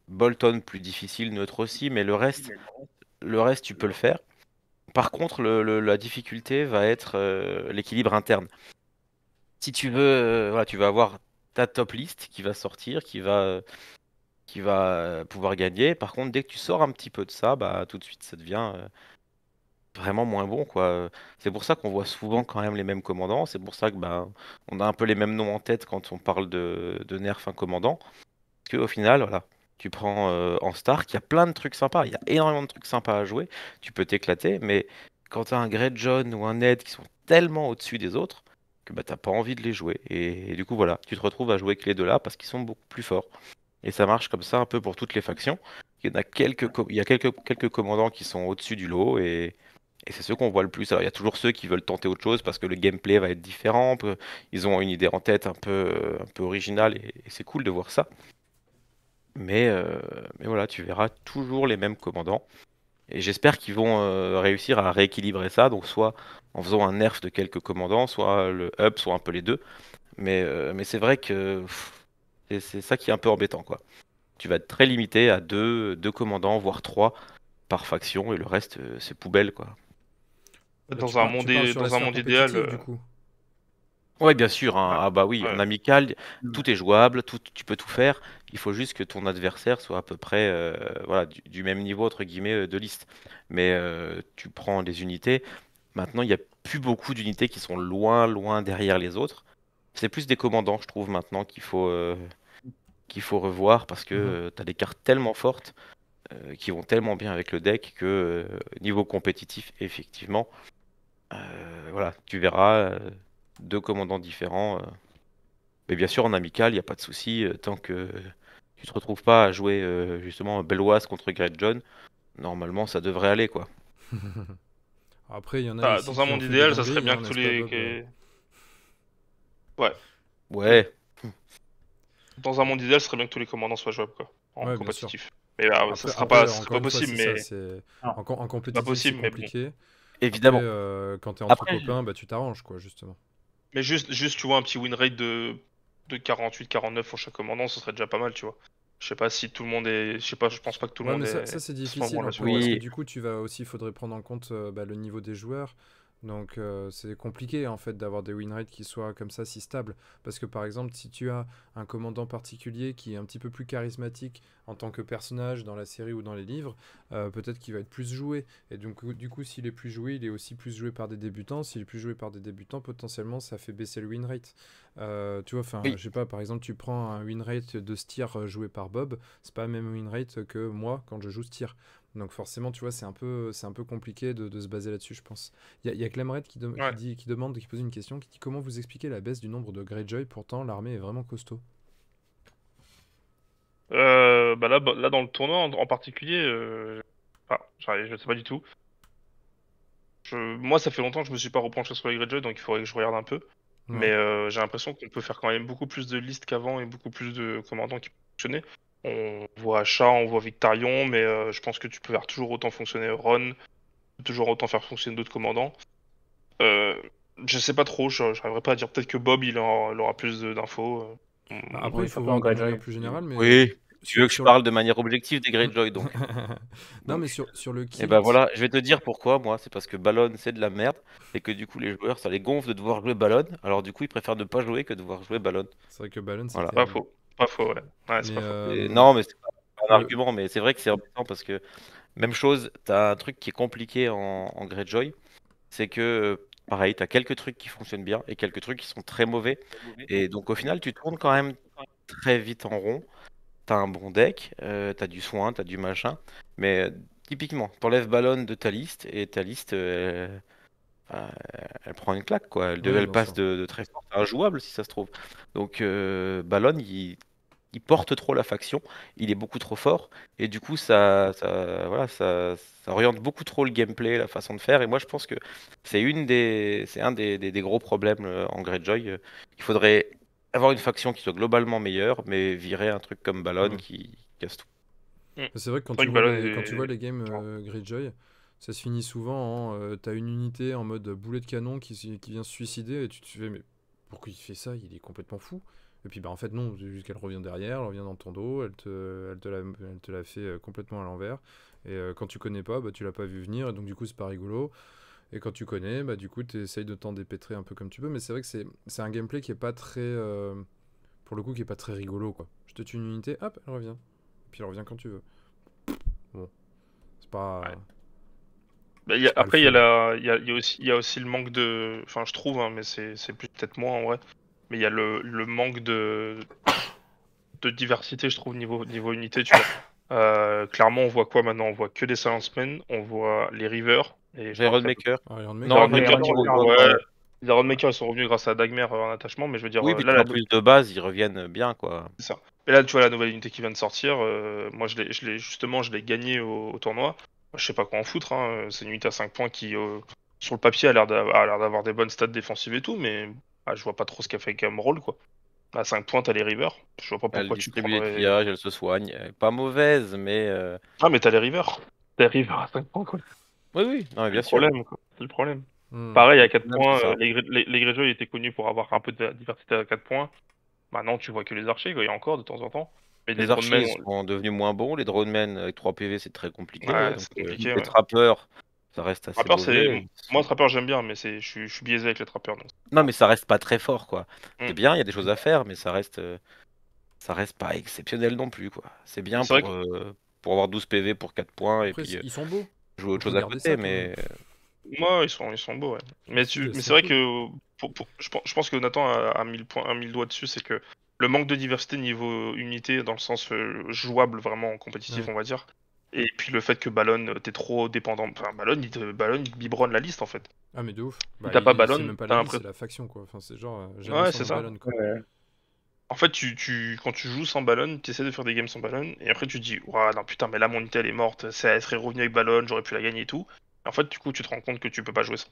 Bolton plus difficile, neutre aussi, mais le reste, le reste tu peux le faire. Par contre, la difficulté va être l'équilibre interne. Si tu veux, tu vas avoir ta top list qui va sortir, qui va qui va euh, pouvoir gagner. Par contre, dès que tu sors un petit peu de ça, bah, tout de suite, ça devient euh, vraiment moins bon. quoi. C'est pour ça qu'on voit souvent quand même les mêmes commandants. C'est pour ça que bah, on a un peu les mêmes noms en tête quand on parle de, nerf un commandant. Parce qu'au final, voilà, tu prends euh, en star, il y a plein de trucs sympas. Il y a énormément de trucs sympas à jouer. Tu peux t'éclater, mais quand tu as un Grey John ou un Ned qui sont tellement au-dessus des autres que bah, t'as pas envie de les jouer. Et, du coup, voilà, tu te retrouves à jouer que les deux là parce qu'ils sont beaucoup plus forts. Et ça marche comme ça un peu pour toutes les factions. Il y, en a quelques, il y a quelques, quelques commandants qui sont au-dessus du lot et, c'est ceux qu'on voit le plus. Alors il y a toujours ceux qui veulent tenter autre chose parce que le gameplay va être différent. Ils ont une idée en tête un peu, un peu originale et, c'est cool de voir ça. Mais, euh, mais voilà, tu verras toujours les mêmes commandants. Et j'espère qu'ils vont euh, réussir à rééquilibrer ça, donc soit en faisant un nerf de quelques commandants, soit le up, soit un peu les deux. Mais, euh, mais c'est vrai que et c'est ça qui est un peu embêtant, quoi. Tu vas être très limité à deux, deux commandants, voire trois par faction, et le reste, euh, c'est poubelle, quoi. Dans un monde, idéal. Euh. Du coup. Ouais, bien sûr. Hein. Ah, bah oui, en amical, mm. tout est jouable, tout, tu peux tout faire. Il faut juste que ton adversaire soit à peu près euh, voilà, du, même niveau, entre guillemets, de liste. Mais tu prends les unités. Maintenant, il n'y a plus beaucoup d'unités qui sont loin, loin derrière les autres. C'est plus des commandants, je trouve, maintenant qu'il faut, euh, qu'il faut revoir parce que mhm. euh, tu as des cartes tellement fortes euh, qui vont tellement bien avec le deck que niveau compétitif, effectivement, voilà, tu verras deux commandants différents. Mais bien sûr, en amical, il n'y a pas de souci tant que tu te retrouves pas à jouer justement Belloise contre Great John. Normalement, ça devrait aller quoi. Après, il y en a. Ah, dans un monde idéal, ça serait bien hein, que tous les. Ouais. Ouais. Dans un monde idéal, ce serait bien que tous les commandants soient jouables, quoi. En compétitif. Mais bah, ça sera pas, pas possible, mais. en, compétitif, possible, Évidemment. Euh, quand t'es entre copains, bah, tu t'arranges, quoi, justement. Mais juste, juste, tu vois, un petit win rate de, 48-49 pour chaque commandant, ce serait déjà pas mal, tu vois. Je sais pas si tout le monde est. Je sais pas, je pense pas que tout le monde mais est... Ça, c'est difficile. Hein, parce que, du coup, tu vas aussi, faudrait prendre en compte euh, bah, le niveau des joueurs. Donc euh, c'est compliqué en fait d'avoir des win rates qui soient comme ça si stables. Parce que par exemple si tu as un commandant particulier qui est un petit peu plus charismatique en tant que personnage dans la série ou dans les livres, euh, peut-être qu'il va être plus joué. Et donc du coup s'il est plus joué, il est aussi plus joué par des débutants. S'il est plus joué par des débutants, potentiellement ça fait baisser le win rate. Euh, tu vois, enfin je sais pas, par exemple tu prends un win rate de steer joué par Bob, c'est pas le même win rate que moi quand je joue steer. Donc forcément, tu vois, c'est un peu, c'est un peu compliqué de, se baser là-dessus, je pense. Il y a, y a qui, demande, qui pose une question, qui dit comment vous expliquez la baisse du nombre de Greyjoy Pourtant, l'armée est vraiment costaud. Euh, bah là, bah, là, dans le tournoi en, particulier, euh, je ne sais pas du tout. Moi, ça fait longtemps que je me suis pas repenché sur les Greyjoy, donc il faudrait que je regarde un peu. Mais euh, j'ai l'impression qu'on peut faire quand même beaucoup plus de listes qu'avant et beaucoup plus de commandants qui fonctionnaient. On voit Achat, on voit Victarion, mais euh, je pense que tu peux faire toujours autant fonctionner Ron, toujours autant faire fonctionner d'autres commandants. Euh, je sais pas trop, je n'arriverai pas à dire. Peut-être que Bob, il, aura plus d'infos. Euh. Bah, après, il faut voir un plus général. Oui, tu veux que je parle de manière objective des Greyjoy donc. non mais sur, le qui eh Et ben voilà, je vais te dire pourquoi moi, c'est parce que Ballon c'est de la merde et que du coup les joueurs ça les gonfle de devoir jouer Ballon, alors du coup ils préfèrent ne pas jouer que de devoir jouer Ballon. C'est vrai que Ballon c'est pas faux faux, euh, non, mais c'est pas un argument, mais c'est vrai que c'est important parce que, même chose, tu as un truc qui est compliqué en, en Greyjoy, c'est que pareil, tu as quelques trucs qui fonctionnent bien et quelques trucs qui sont très mauvais. Et donc au final, tu tournes quand même très vite en rond. Tu as un bon deck, euh, tu as du soin, tu as du machin. Mais typiquement typiquement, t'enlèves Ballon de ta liste et ta liste, euh, bah, elle prend une claque. quoi. Elle, elle passe de, très fort injouable si ça se trouve. Donc Ballon, il il porte trop la faction, il est beaucoup trop fort, et du coup ça, voilà, ça, ça, oriente beaucoup trop le gameplay, la façon de faire, et moi je pense que c'est une des, un des, des, gros problèmes euh, en Greyjoy. Euh, il faudrait avoir une faction qui soit globalement meilleure, mais virer un truc comme Ballon qui casse tout. Mm. C'est vrai que quand, tu vois, les, quand tu vois, les, games euh, Greyjoy, ça se finit souvent en t'as une unité en mode boulet de canon qui, qui vient se suicider et tu te fais mais pourquoi il fait ça Il est complètement fou. Et puis, bah, en fait, non, c'est juste qu'elle revient derrière, elle revient dans ton dos, elle te, la, fait euh, complètement à l'envers. Et euh, quand tu connais pas, bah, tu l'as pas vu venir, et donc du coup, c'est pas rigolo. Et quand tu connais, bah, du coup, tu essayes de t'en dépêtrer un peu comme tu peux. Mais c'est vrai que c'est un gameplay qui est pas très. Euh, pour le coup, qui est pas très rigolo, quoi. Je te tue une unité, hop, elle revient. Et Puis elle revient quand tu veux. Bon. C'est pas. Bah, après, il y, a aussi, y a aussi le manque de. Enfin, je trouve, hein, mais c'est peut-être moins en vrai mais il y a le, manque de, de diversité, je trouve, niveau, niveau unité, tu vois. Euh, clairement, on voit quoi maintenant On voit que des Silencemen, on voit les Rivers. Et les runmakers. les runmakers ils sont revenus grâce à Dagmer euh, en attachement, mais je veux dire. Euh, là, la... plus de base, ils reviennent bien, quoi. C'est ça. Et là, tu vois la nouvelle unité qui vient de sortir. moi, je l'ai justement, je l'ai gagnée au, tournoi. Je sais pas quoi en foutre. Hein. C'est une unité à 5 points qui, sur le papier, a l'air d'avoir des bonnes stats défensives et tout, mais ah, je vois pas trop ce qu'elle fait rôle quoi. À 5 points, t'as les River. Je vois pas pourquoi tu prends. les triages, elle se soigne. pas mauvaise, mais. Euh, ah, mais t'as les River. T'as les River à 5 points, quoi. Oui, oui, non, mais bien sûr. Problème, C'est le problème. Hmm. Pareil, à 4 points, euh, les, les, étaient connus pour avoir un peu de diversité à 4 points. Maintenant, tu vois que les archers, Il y a encore de temps en temps. Mais les, archers sont devenus moins bons. Les men euh, avec 3 PV, c'est très compliqué. Hein, les trappeurs, reste assez. Moi, trappeur, j'aime bien, mais je suis, je suis biaisé avec les trappeurs. Donc... Non, mais ça reste pas très fort, quoi. Mm. C'est bien, il y a des choses à faire, mais ça reste. Euh, ça reste pas exceptionnel non plus, quoi. C'est bien euh, pour, avoir 12 PV pour 4 points. et puis, euh, ils sont beaux. Jouer autre chose à côté, mais. Moi, ils sont, ils sont beaux, ouais. Mais, c'est vrai que. je pense que Nathan a, a, mis le dessus, c'est que le manque de diversité niveau unité, dans le sens jouable vraiment compétitif, on va dire, et puis le fait que Ballon, euh, t'es trop dépendant. Enfin, Ballon, il te, il biberonne la liste en fait. Ah, mais de ouf. Bah, t'as pas Ballon, même pas la, faction quoi. Enfin, c'est genre. Euh, ouais, c'est ça. En fait, tu, tu, quand tu joues sans ballon, tu essaies de faire des games sans ballon, et après tu te dis, ouah, non putain, mais là mon elle est morte, elle serait revenue avec ballon, j'aurais pu la gagner et tout. en fait, du coup, tu te rends compte que tu peux pas jouer ça.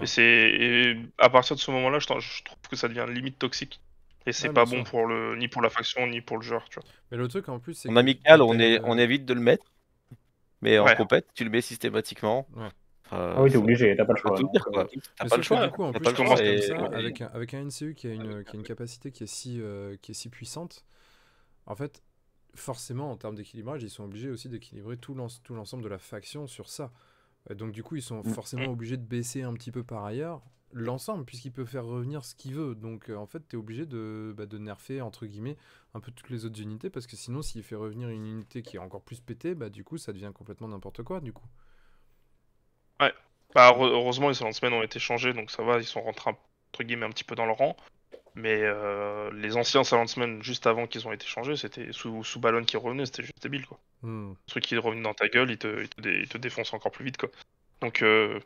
Et c'est à partir de ce moment-là, je, trouve que ça devient limite toxique. Et c'est pas bon pour le ni pour la faction ni pour le joueur, Mais le truc en plus, c'est en amical, on, est, euh, on évite de le mettre mais en compète, tu le mets systématiquement. ah oui, t'es obligé, t'as pas le choix. Hein. T'as pas le choix. Du coup, en plus, avec, un, avec un NCU qui a une, qui a une capacité qui est, si, euh, qui est si puissante, en fait, forcément, en termes d'équilibrage, ils sont obligés aussi d'équilibrer tout l'ensemble de la faction sur ça. Euh, donc du coup, ils sont mm. forcément mm. obligés de baisser un petit peu par ailleurs l'ensemble, puisqu'il peut faire revenir ce qu'il veut. Donc euh, en fait, tu es obligé bah, de, nerfer, entre guillemets, un peu toutes les autres unités, parce que sinon, s'il fait revenir une unité qui est encore plus pétée, bah du coup, ça devient complètement n'importe quoi, du coup. Ouais. Bah, heureusement, les salons de semaine ont été changés, donc ça va, ils sont rentrés, entre guillemets, un petit peu dans le rang. Mais euh, les anciens semaine, juste avant qu'ils ont été changés, c'était sous, sous ballon qui revenait, c'était juste débile, quoi. Hmm. Le truc qui revenait dans ta gueule, il te, te, défonce encore plus vite, quoi. Donc, euh,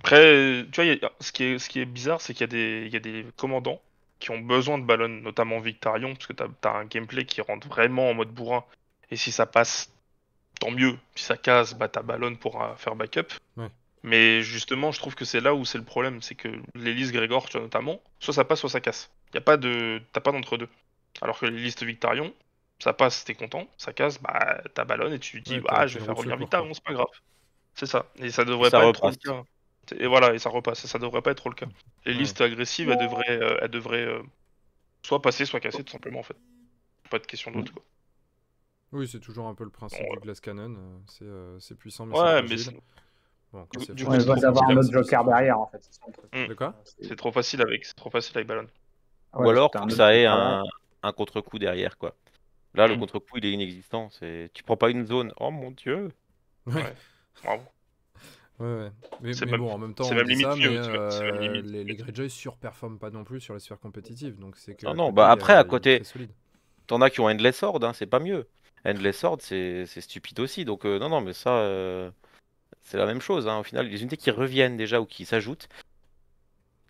après, tu vois, ce, qui est, ce qui est bizarre, c'est qu'il y, y, a des commandants qui ont besoin de ballon, notamment Victarion, parce que tu as un gameplay qui rentre vraiment en mode bourrin. Et si ça passe, tant mieux. Si ça casse, bah t'as ballon pour euh, faire backup. Mais justement, je trouve que c'est là où c'est le problème, c'est que l'hélice Grégor, tu vois, notamment, soit ça passe, soit ça casse. Y a pas de, t'as pas d'entre deux. Alors que les listes Victarion, ça passe, t'es content, ça casse, bah t'as Ballon et tu dis ah je vais faire revenir Victarion, c'est pas grave. C'est ça. Et ça devrait pas être trop le cas. Et voilà, et ça repasse. Et ça devrait pas être trop le cas. Les listes agressives, elles devraient, euh, elles euh, soit passer, soit casser tout simplement en fait. Pas de question d'autre quoi. Oui, c'est toujours un peu le principe de la du glass euh, C'est puissant, mais ouais, coup, un autre joker derrière, en fait. C'est hmm. C'est trop facile avec, c'est trop facile avec Ballon. Ou alors que ça ait un, contre-coup derrière, quoi. Là, le mm. contre-coup, il est inexistant. C'est... Tu prends pas une zone. Oh mon dieu Ouais. Bravo. Ouais, ouais. Mais, c'est bon, en même temps, euh, Les, les Greyjoy surperforment pas non plus sur les sphères compétitives. Donc c'est que non, non, bah après, euh, à côté, t'en as qui ont Endless Horde, hein, c'est pas mieux. Endless Horde c'est, c'est stupide aussi. Donc euh, non, non, mais ça, c'est la même chose. Hein, au final, les unités qui reviennent déjà ou qui s'ajoutent,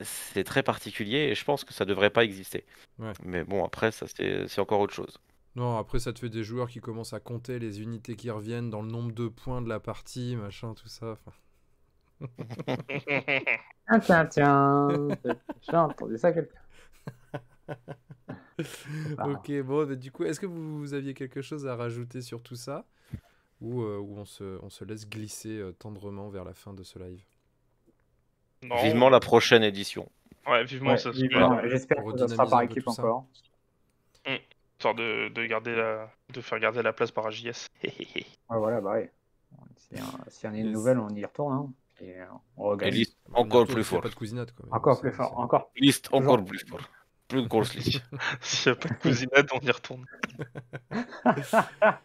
c'est très particulier et je pense que ça devrait pas exister. Mais bon, après, ça c'est encore autre chose. Non, après, ça te fait des joueurs qui commencent à compter les unités qui reviennent dans le nombre de points de la partie, machin, tout ça. Ah, tiens, tiens, tiens, j'ai entendu ça quelqu'un. ok, bon, du coup, est-ce que vous, vous, aviez quelque chose à rajouter sur tout ça Ou euh, on, se, laisse glisser euh, tendrement vers la fin de ce live Vivement la prochaine édition. Ouais, vivement ça. J'espère que ça sera par équipe encore. Hum. Histoire de, de, garder la... de faire garder la place par AJS. ouais, voilà, bah ouais. si y a une nouvelle, on y retourne. Hein. Et on regarde. Et liste encore plus fort. Pas de cousinade, quoi. Encore plus fort. Encore. Liste encore plus fort. Plus de grosse liste. S'il n'y a pas de cousinade, on y retourne.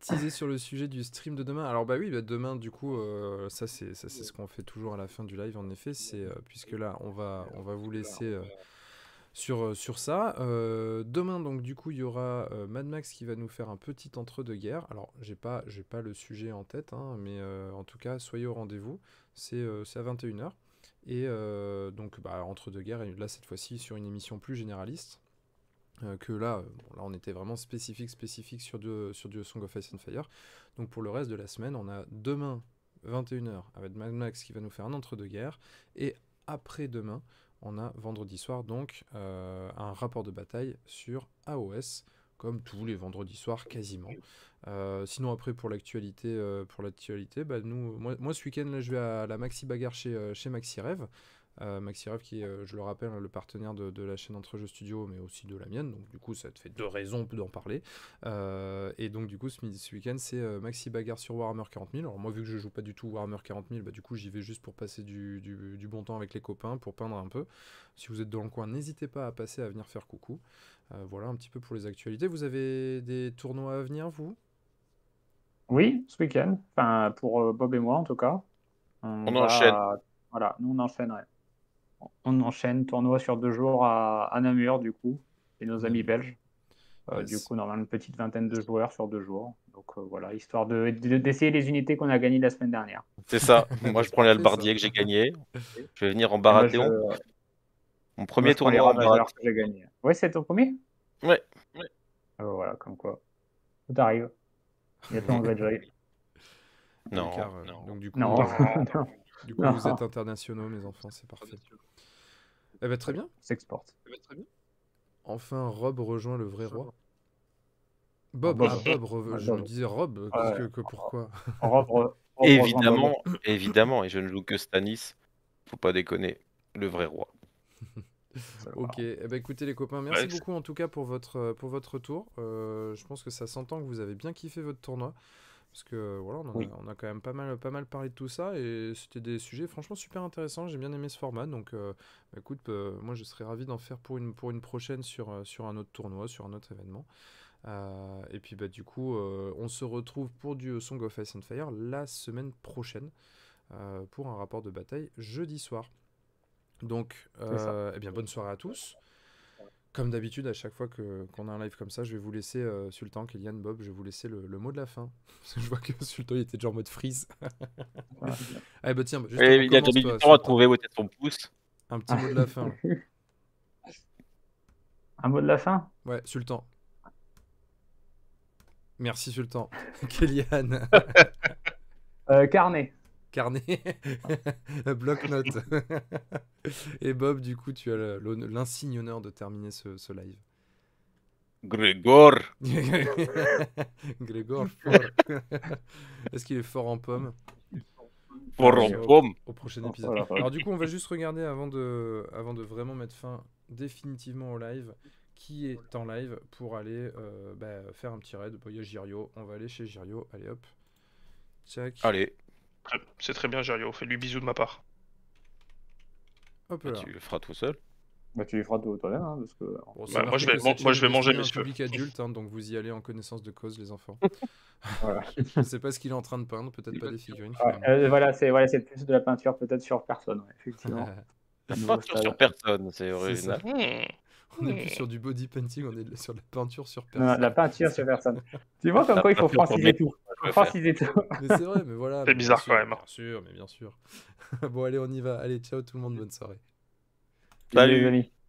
teaser sur le sujet du stream de demain. Alors bah oui, bah demain du coup, euh, ça c'est c'est ce qu'on fait toujours à la fin du live en effet. C'est euh, puisque là on va on va vous laisser. Euh, sur, sur ça. demain, donc, du coup, il y aura Mad Max qui va nous faire un petit entre-deux-guerres. Alors, j'ai pas, j'ai pas le sujet en tête, hein, mais en tout cas, soyez au rendez-vous. C'est à 21h. Et donc, bah, entre-deux-guerres, là, cette fois-ci, sur une émission plus généraliste. Euh, que euh, là, on était vraiment spécifique, spécifique sur du, sur du Song of Ice and Fire. Donc pour le reste de la semaine, on a demain 21h avec Mad Max qui va nous faire un entre-deux-guerres. Et après-demain, on a vendredi soir donc euh, un rapport de bataille sur AOS, comme tous les vendredis soirs quasiment. sinon après pour l'actualité, pour l'actualité, bah nous, moi, ce week-end là je vais à la Maxi Bagarre chez, chez Maxi Rêve. Euh, Maxi Rev qui est, euh, je le rappelle, le partenaire de, la chaîne Entre Jeux Studio, mais aussi de la mienne. Donc du coup, ça te fait deux raisons d'en parler. Euh, et donc du coup, ce, ce week-end, c'est Maxi Bagarre sur Warhammer 40000. Alors moi, vu que je joue pas du tout Warhammer 40000 bah, du coup, j'y vais juste pour passer du, du, bon temps avec les copains, pour peindre un peu. Si vous êtes dans le coin, n'hésitez pas à passer, à venir faire coucou. voilà un petit peu pour les actualités. Vous avez des tournois à venir, vous Oui, ce week-end. Enfin, pour Bob et moi, en tout cas. On, enchaîne. Voilà, nous on enchaînerait on enchaîne tournoi sur deux jours à, Namur, du coup, et nos amis mmh. belges. Euh, du coup, normalement, une petite vingtaine de joueurs sur deux jours. Donc euh, voilà, histoire d'essayer de, d'essayer les unités qu'on a gagnées la semaine dernière. C'est ça. Moi, je prends l'Albardier que j'ai gagné. Je vais venir en baratéon. Mon premier tournoi en baratéon. Ouais, c'est ton premier Ouais. Ah, bah, voilà, comme quoi. Tout arrive. Il y a tant euh, Non, Donc, non. non. Du coup vous êtes internationaux, mes enfants, c'est parfait. Eh ben, très bien. S'exporte. Eh ben, très bien. Enfin, Rob rejoint le vrai roi. Ah, ah, Bob, Bob. Ah, je me disais Rob, que, pourquoi Rob, Évidemment, évidemment, et je ne joue que Stanis. Faut pas déconner, le vrai roi. ok, eh ben, écoutez les copains, merci beaucoup en tout cas pour votre, pour votre retour. Euh, je pense que ça s'entend que vous avez bien kiffé votre tournoi. Parce que voilà, on, a, quand même pas mal, pas mal parlé de tout ça et c'était des sujets franchement super intéressants. J'ai bien aimé ce format. Donc euh, bah, écoute, euh, moi je serais ravi d'en faire pour une, pour une prochaine sur, euh, sur un autre tournoi, sur un autre événement. et puis bah, du coup, on se retrouve pour du Song of Ice and Fire la semaine prochaine pour un rapport de bataille jeudi soir. Donc, eh bien, bonne soirée à tous. Comme d'habitude, à chaque fois que, qu'on a un live comme ça, je vais vous laisser, euh, Sultan, Kylian, Bob, je vais vous laisser le, le mot de la fin. Parce que je vois que Sultan, il était déjà en mode freeze. Allez, eh bah ben, tiens, juste, il a laisser. du temps trouver où était son pouce. Un petit mot de la fin. un mot de la fin Ouais, Sultan. Merci, Sultan. Kylian. euh, carnet carnet, bloc-notes. Et Bob, du coup, tu as l'insigne honneur de terminer ce, live. Grégor Grégor, fort. Est-ce qu'il est fort en pomme Fort en pomme au, prochain épisode. Alors, du coup, on va juste regarder avant de, avant de vraiment mettre fin définitivement au live qui est en live pour aller euh, bah, faire un petit raid. Il y a Girio, on va aller chez Girio. Allez hop. Tchac. Allez. C'est très bien, Jario. Fais-lui bisous de ma part. Hop ah, là. tu le feras tout seul bah, tu le feras toi-même, hein, parce que... Bah, moi, je vais, manger moi je vais manger, mes public adulte, hein, donc vous y allez en connaissance de cause, les enfants. je ne sais pas ce qu'il est en train de peindre, peut-être pas des figurines. Euh, voilà, c'est plus de la peinture peut-être sur personne, effectivement. la peinture sur personne, c'est original. Hmm. On n'est plus sur du body painting, on est sur la peinture sur personne. Non, la peinture sur personne. tu vois comme quoi il faut franciser tout. Franciser tout. mais c'est vrai, mais voilà. C'est bizarre quand même. Bien sûr, mais bien sûr. bon, allez, on y va. Allez, ciao tout le monde, bonne soirée. Salut. Salut.